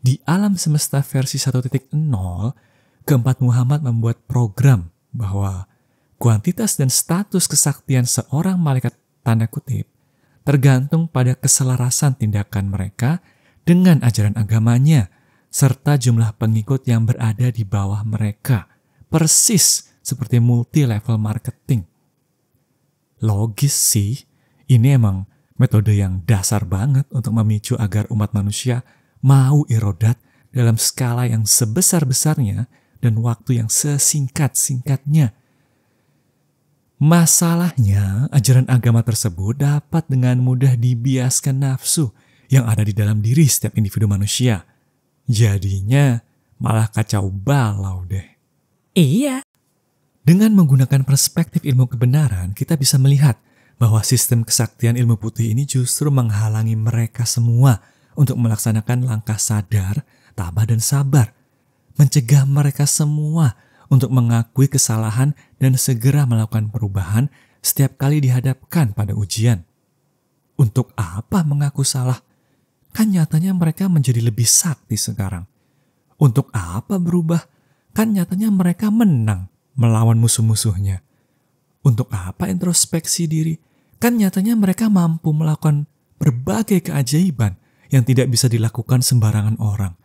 Di alam semesta versi 1.0, keempat Muhammad membuat program bahwa kuantitas dan status kesaktian seorang malaikat tanda kutip tergantung pada keselarasan tindakan mereka dengan ajaran agamanya, serta jumlah pengikut yang berada di bawah mereka, persis seperti multi-level marketing. Logis sih, ini emang metode yang dasar banget untuk memicu agar umat manusia mau irodat dalam skala yang sebesar-besarnya dan waktu yang sesingkat-singkatnya – Masalahnya, ajaran agama tersebut dapat dengan mudah dibiaskan nafsu yang ada di dalam diri setiap individu manusia. Jadinya malah kacau balau deh. Iya. Dengan menggunakan perspektif ilmu kebenaran, kita bisa melihat bahwa sistem kesaktian ilmu putih ini justru menghalangi mereka semua untuk melaksanakan langkah sadar, tabah, dan sabar. Mencegah mereka semua untuk mengakui kesalahan dan segera melakukan perubahan setiap kali dihadapkan pada ujian. Untuk apa mengaku salah? Kan nyatanya mereka menjadi lebih sakti sekarang. Untuk apa berubah? Kan nyatanya mereka menang melawan musuh-musuhnya. Untuk apa introspeksi diri? Kan nyatanya mereka mampu melakukan berbagai keajaiban yang tidak bisa dilakukan sembarangan orang.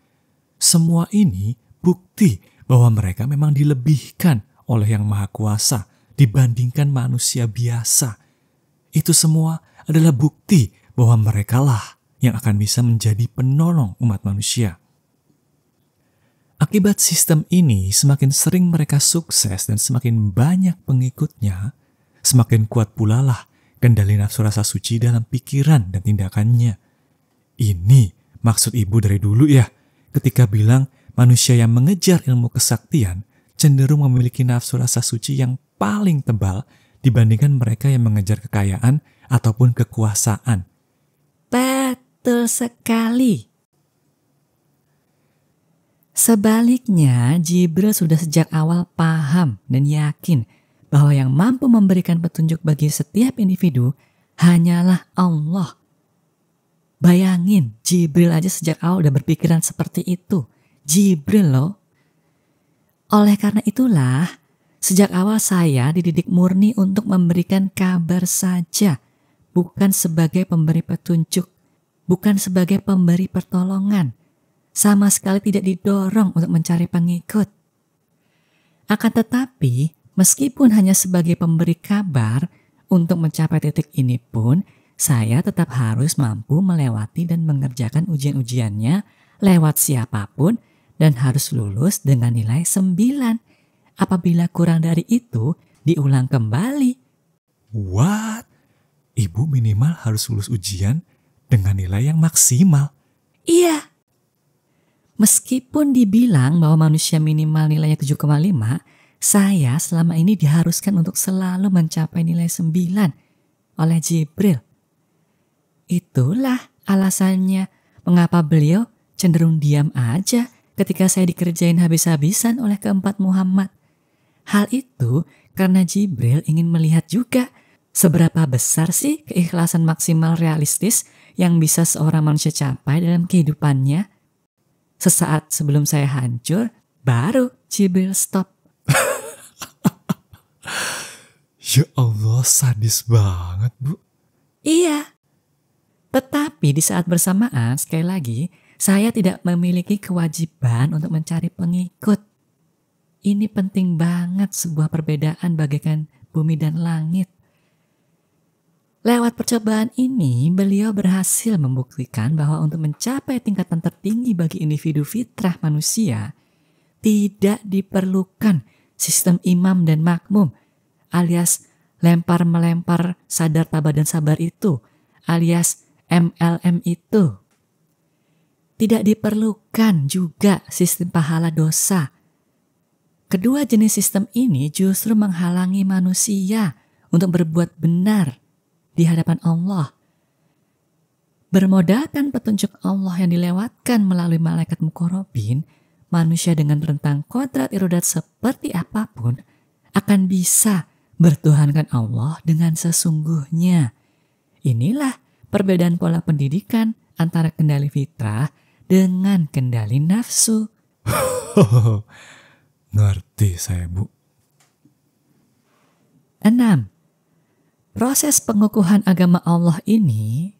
Semua ini bukti bahwa mereka memang dilebihkan oleh Yang Maha Kuasa dibandingkan manusia biasa. Itu semua adalah bukti bahwa merekalah yang akan bisa menjadi penolong umat manusia. Akibat sistem ini, semakin sering mereka sukses dan semakin banyak pengikutnya, semakin kuat pula lah kendali nafsu rasa suci dalam pikiran dan tindakannya. Ini maksud ibu dari dulu ya, ketika bilang Manusia yang mengejar ilmu kesaktian cenderung memiliki nafsu rasa suci yang paling tebal dibandingkan mereka yang mengejar kekayaan ataupun kekuasaan. Betul sekali. Sebaliknya, Jibril sudah sejak awal paham dan yakin bahwa yang mampu memberikan petunjuk bagi setiap individu hanyalah Allah. Bayangin, Jibril aja sejak awal udah berpikiran seperti itu. Jibril loh. Oleh karena itulah, sejak awal saya dididik murni untuk memberikan kabar saja, bukan sebagai pemberi petunjuk, bukan sebagai pemberi pertolongan, sama sekali tidak didorong untuk mencari pengikut. Akan tetapi, meskipun hanya sebagai pemberi kabar, untuk mencapai titik ini pun, saya tetap harus mampu melewati dan mengerjakan ujian-ujiannya lewat siapapun dan harus lulus dengan nilai 9. Apabila kurang dari itu, diulang kembali. What? Ibu minimal harus lulus ujian dengan nilai yang maksimal. Iya. Meskipun dibilang bahwa manusia minimal nilainya 7,5, saya selama ini diharuskan untuk selalu mencapai nilai 9 oleh Jibril. Itulah alasannya mengapa beliau cenderung diam aja ketika saya dikerjain habis-habisan oleh keempat Muhammad. Hal itu karena Jibril ingin melihat juga seberapa besar sih keikhlasan maksimal realistis yang bisa seorang manusia capai dalam kehidupannya. Sesaat sebelum saya hancur, baru Jibril stop. ya Allah, sadis banget, Bu. Iya. Tetapi di saat bersamaan, sekali lagi, saya tidak memiliki kewajiban untuk mencari pengikut. Ini penting banget sebuah perbedaan bagaikan bumi dan langit. Lewat percobaan ini, beliau berhasil membuktikan bahwa untuk mencapai tingkatan tertinggi bagi individu fitrah manusia, tidak diperlukan sistem imam dan makmum alias lempar-melempar sadar tabah dan sabar itu alias MLM itu tidak diperlukan juga sistem pahala dosa. Kedua jenis sistem ini justru menghalangi manusia untuk berbuat benar di hadapan Allah. Bermodalkan petunjuk Allah yang dilewatkan melalui malaikat mukorobin, manusia dengan rentang kodrat irudat seperti apapun akan bisa bertuhankan Allah dengan sesungguhnya. Inilah perbedaan pola pendidikan antara kendali fitrah dengan kendali nafsu. Ngerti saya, Bu. 6. Proses pengukuhan agama Allah ini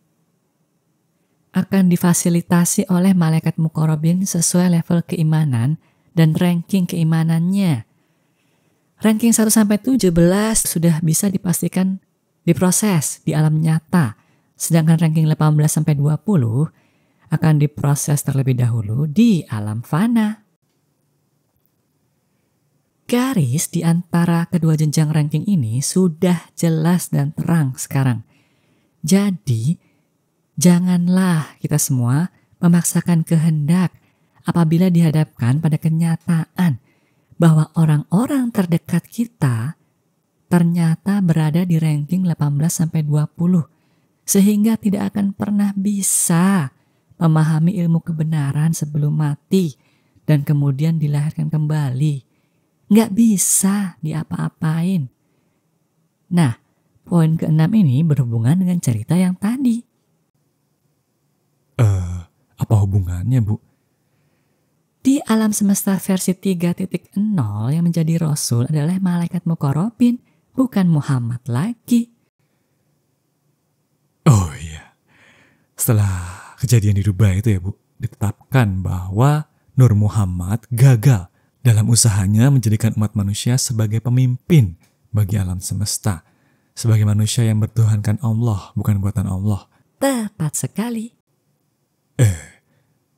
akan difasilitasi oleh malaikat mukorobin sesuai level keimanan dan ranking keimanannya. Ranking 1 sampai 17 sudah bisa dipastikan diproses di alam nyata, sedangkan ranking 18 sampai 20 akan diproses terlebih dahulu di alam fana. Garis di antara kedua jenjang ranking ini sudah jelas dan terang sekarang. Jadi, janganlah kita semua memaksakan kehendak apabila dihadapkan pada kenyataan bahwa orang-orang terdekat kita ternyata berada di ranking 18 sampai 20 sehingga tidak akan pernah bisa memahami ilmu kebenaran sebelum mati dan kemudian dilahirkan kembali. Nggak bisa diapa-apain. Nah, poin keenam ini berhubungan dengan cerita yang tadi. Eh, uh, apa hubungannya, Bu? Di alam semesta versi 3.0 yang menjadi Rasul adalah malaikat Mukorobin, bukan Muhammad lagi. Oh iya, setelah kejadian di Dubai itu ya Bu, ditetapkan bahwa Nur Muhammad gagal dalam usahanya menjadikan umat manusia sebagai pemimpin bagi alam semesta, sebagai manusia yang bertuhankan Allah, bukan buatan Allah. Tepat sekali. Eh,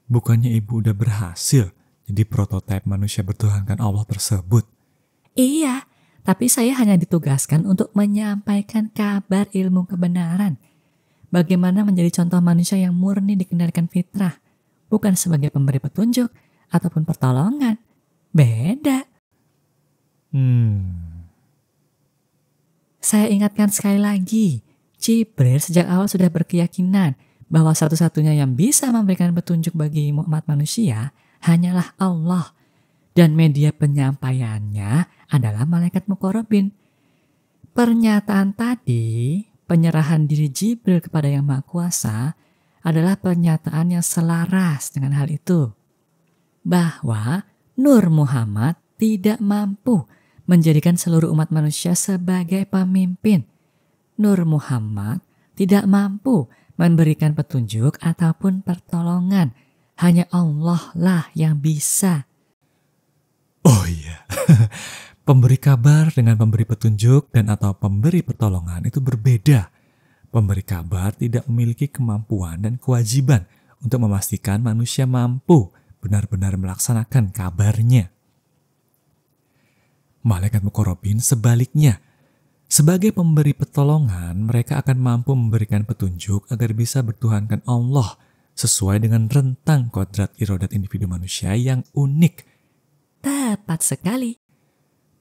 bukannya ibu udah berhasil jadi prototipe manusia bertuhankan Allah tersebut? Iya, tapi saya hanya ditugaskan untuk menyampaikan kabar ilmu kebenaran Bagaimana menjadi contoh manusia yang murni dikendalikan fitrah, bukan sebagai pemberi petunjuk ataupun pertolongan. Beda. Hmm. Saya ingatkan sekali lagi, Jibril sejak awal sudah berkeyakinan bahwa satu-satunya yang bisa memberikan petunjuk bagi umat manusia hanyalah Allah dan media penyampaiannya adalah malaikat mukorobin. Pernyataan tadi penyerahan diri Jibril kepada Yang Maha Kuasa adalah pernyataan yang selaras dengan hal itu. Bahwa Nur Muhammad tidak mampu menjadikan seluruh umat manusia sebagai pemimpin. Nur Muhammad tidak mampu memberikan petunjuk ataupun pertolongan. Hanya Allah lah yang bisa. Oh iya. Pemberi kabar dengan pemberi petunjuk dan atau pemberi pertolongan itu berbeda. Pemberi kabar tidak memiliki kemampuan dan kewajiban untuk memastikan manusia mampu benar-benar melaksanakan kabarnya. Malaikat Mukorobin sebaliknya, sebagai pemberi pertolongan, mereka akan mampu memberikan petunjuk agar bisa bertuhankan Allah sesuai dengan rentang kodrat irodat individu manusia yang unik. Tepat sekali.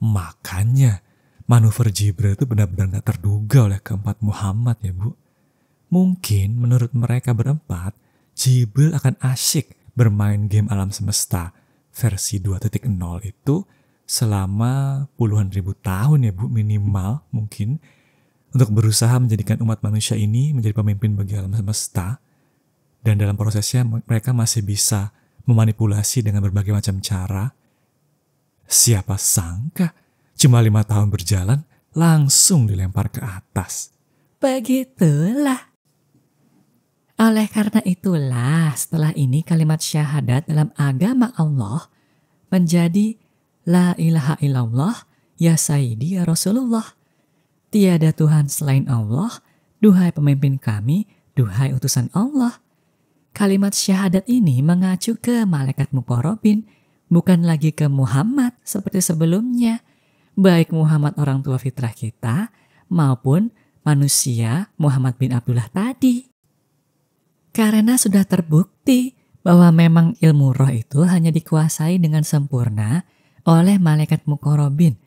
Makanya manuver Jibril itu benar-benar gak terduga oleh keempat Muhammad ya bu. Mungkin menurut mereka berempat, Jibril akan asyik bermain game alam semesta versi 2.0 itu selama puluhan ribu tahun ya bu minimal mungkin untuk berusaha menjadikan umat manusia ini menjadi pemimpin bagi alam semesta dan dalam prosesnya mereka masih bisa memanipulasi dengan berbagai macam cara Siapa sangka cuma lima tahun berjalan langsung dilempar ke atas. Begitulah. Oleh karena itulah setelah ini kalimat syahadat dalam agama Allah menjadi La ilaha illallah ya Sayyidi ya Rasulullah. Tiada Tuhan selain Allah, duhai pemimpin kami, duhai utusan Allah. Kalimat syahadat ini mengacu ke malaikat mukorobin bukan lagi ke Muhammad seperti sebelumnya. Baik Muhammad orang tua fitrah kita maupun manusia Muhammad bin Abdullah tadi. Karena sudah terbukti bahwa memang ilmu roh itu hanya dikuasai dengan sempurna oleh malaikat mukorobin.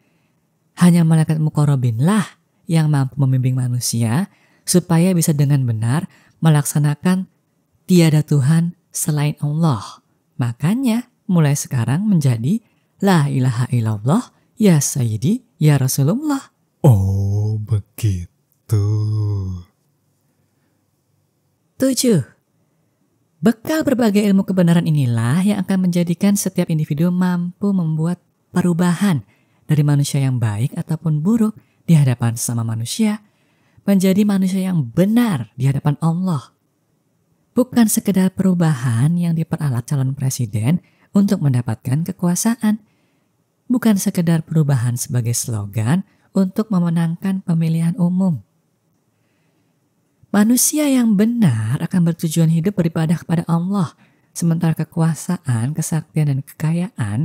Hanya malaikat mukorobin lah yang mampu membimbing manusia supaya bisa dengan benar melaksanakan tiada Tuhan selain Allah. Makanya, mulai sekarang menjadi La ilaha illallah, ya Sayyidi, ya Rasulullah. Oh, begitu. Tujuh. Bekal berbagai ilmu kebenaran inilah yang akan menjadikan setiap individu mampu membuat perubahan dari manusia yang baik ataupun buruk di hadapan sama manusia menjadi manusia yang benar di hadapan Allah. Bukan sekedar perubahan yang diperalat calon presiden untuk mendapatkan kekuasaan. Bukan sekedar perubahan sebagai slogan untuk memenangkan pemilihan umum. Manusia yang benar akan bertujuan hidup beribadah kepada Allah, sementara kekuasaan, kesaktian, dan kekayaan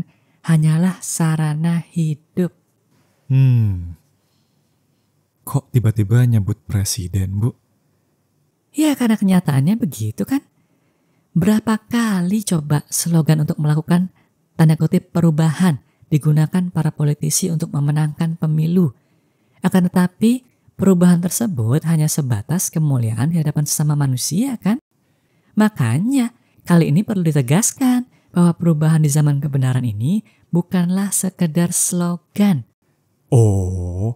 hanyalah sarana hidup. Hmm, kok tiba-tiba nyebut presiden, Bu? Ya, karena kenyataannya begitu kan. Berapa kali coba slogan untuk melakukan tanda kutip perubahan digunakan para politisi untuk memenangkan pemilu. Akan tetapi perubahan tersebut hanya sebatas kemuliaan di hadapan sesama manusia kan? Makanya kali ini perlu ditegaskan bahwa perubahan di zaman kebenaran ini bukanlah sekedar slogan. Oh,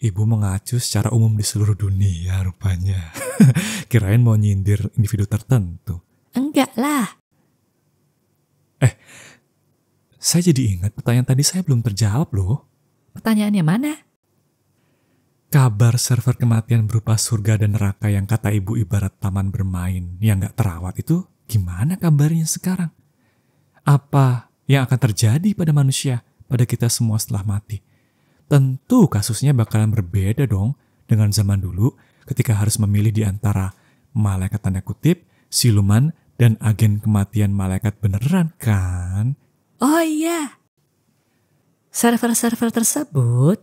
ibu mengacu secara umum di seluruh dunia rupanya. Kirain mau nyindir individu tertentu. Enggak lah. Eh, saya jadi ingat pertanyaan tadi saya belum terjawab loh. Pertanyaannya mana? Kabar server kematian berupa surga dan neraka yang kata ibu ibarat taman bermain yang gak terawat itu gimana kabarnya sekarang? Apa yang akan terjadi pada manusia, pada kita semua setelah mati? Tentu kasusnya bakalan berbeda dong dengan zaman dulu ketika harus memilih di antara malaikat tanda kutip, siluman, dan agen kematian malaikat beneran kan? Oh iya. Server-server tersebut,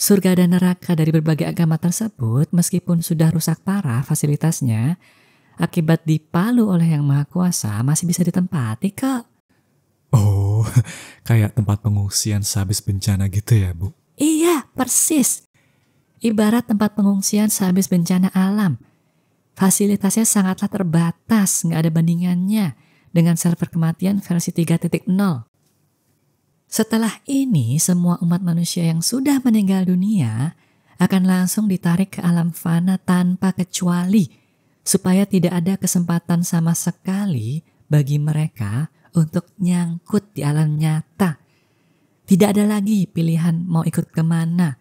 surga dan neraka dari berbagai agama tersebut meskipun sudah rusak parah fasilitasnya, akibat dipalu oleh yang maha kuasa masih bisa ditempati kok. Oh, kayak tempat pengungsian sehabis bencana gitu ya, Bu? Iya, persis. Ibarat tempat pengungsian sehabis bencana alam – Fasilitasnya sangatlah terbatas, nggak ada bandingannya dengan server kematian versi 3.0. Setelah ini, semua umat manusia yang sudah meninggal dunia akan langsung ditarik ke alam fana tanpa kecuali, supaya tidak ada kesempatan sama sekali bagi mereka untuk nyangkut di alam nyata. Tidak ada lagi pilihan mau ikut kemana.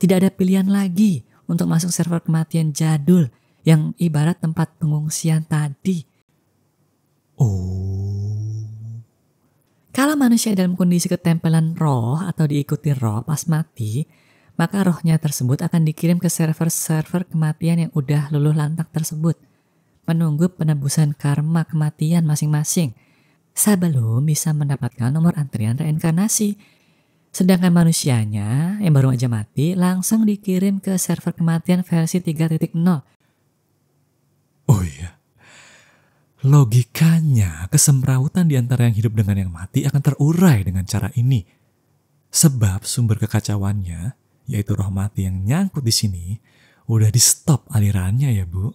Tidak ada pilihan lagi untuk masuk server kematian jadul yang ibarat tempat pengungsian tadi. Oh. Kalau manusia dalam kondisi ketempelan roh atau diikuti roh pas mati, maka rohnya tersebut akan dikirim ke server-server kematian yang udah luluh lantak tersebut, menunggu penebusan karma kematian masing-masing sebelum bisa mendapatkan nomor antrian reinkarnasi. Sedangkan manusianya yang baru aja mati langsung dikirim ke server kematian versi Oh iya. Logikanya, kesemrawutan di antara yang hidup dengan yang mati akan terurai dengan cara ini. Sebab sumber kekacauannya, yaitu roh mati yang nyangkut di sini, udah di-stop alirannya ya, Bu.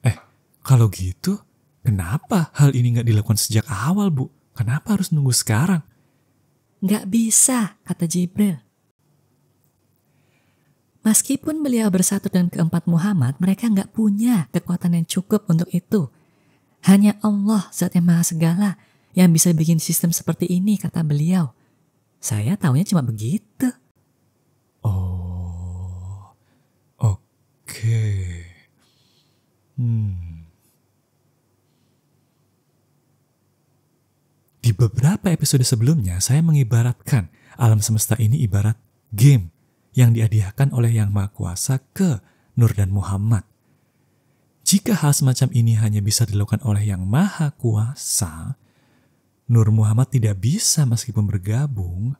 Eh, kalau gitu, kenapa hal ini nggak dilakukan sejak awal, Bu? Kenapa harus nunggu sekarang? Nggak bisa, kata Jibril. Meskipun beliau bersatu dengan keempat Muhammad, mereka nggak punya kekuatan yang cukup untuk itu. Hanya Allah zat yang maha segala yang bisa bikin sistem seperti ini, kata beliau. Saya taunya cuma begitu. Oh, oke. Okay. Hmm. Di beberapa episode sebelumnya, saya mengibaratkan alam semesta ini ibarat game yang dihadiahkan oleh Yang Maha Kuasa ke Nur dan Muhammad. Jika hal semacam ini hanya bisa dilakukan oleh Yang Maha Kuasa, Nur Muhammad tidak bisa meskipun bergabung,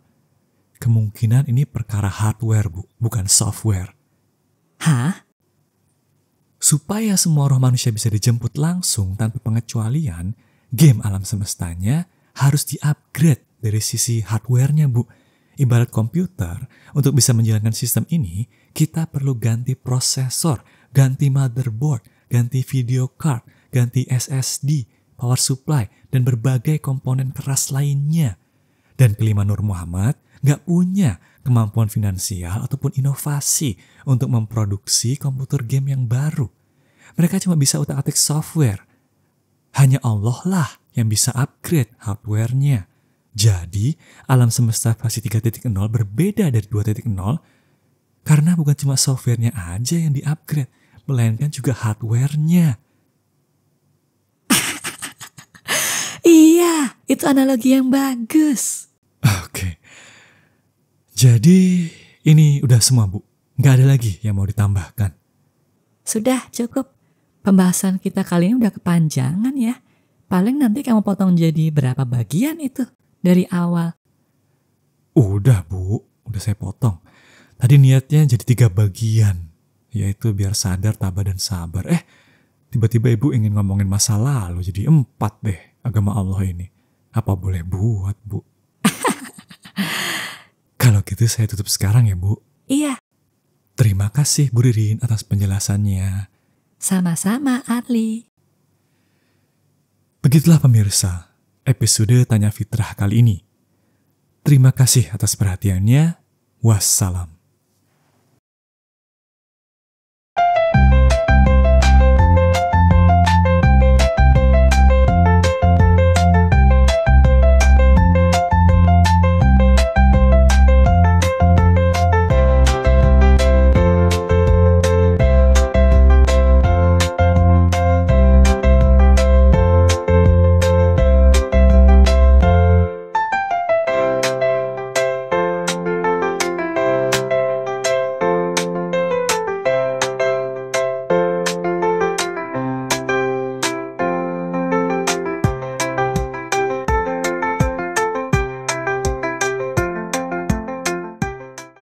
kemungkinan ini perkara hardware, Bu, bukan software. Hah? Supaya semua roh manusia bisa dijemput langsung tanpa pengecualian, game alam semestanya harus diupgrade dari sisi hardware-nya, Bu. Ibarat komputer, untuk bisa menjalankan sistem ini, kita perlu ganti prosesor, ganti motherboard, ganti video card, ganti SSD, power supply, dan berbagai komponen keras lainnya. Dan kelima Nur Muhammad nggak punya kemampuan finansial ataupun inovasi untuk memproduksi komputer game yang baru. Mereka cuma bisa utak-atik software. Hanya Allah lah yang bisa upgrade hardware-nya. Jadi, alam semesta versi 3.0 berbeda dari 2.0 karena bukan cuma softwarenya aja yang di melainkan juga hardwarenya. iya, itu analogi yang bagus. Oke. Jadi, ini udah semua, Bu. Nggak ada lagi yang mau ditambahkan. Sudah, cukup. Pembahasan kita kali ini udah kepanjangan ya. Paling nanti kamu potong jadi berapa bagian itu? dari awal? Udah bu, udah saya potong. Tadi niatnya jadi tiga bagian, yaitu biar sadar, tabah, dan sabar. Eh, tiba-tiba ibu ingin ngomongin masa lalu, jadi empat deh agama Allah ini. Apa boleh buat bu? Kalau gitu saya tutup sekarang ya bu. Iya. Terima kasih Bu Ririn atas penjelasannya. Sama-sama Arli. Begitulah pemirsa episode Tanya Fitrah kali ini. Terima kasih atas perhatiannya. Wassalam.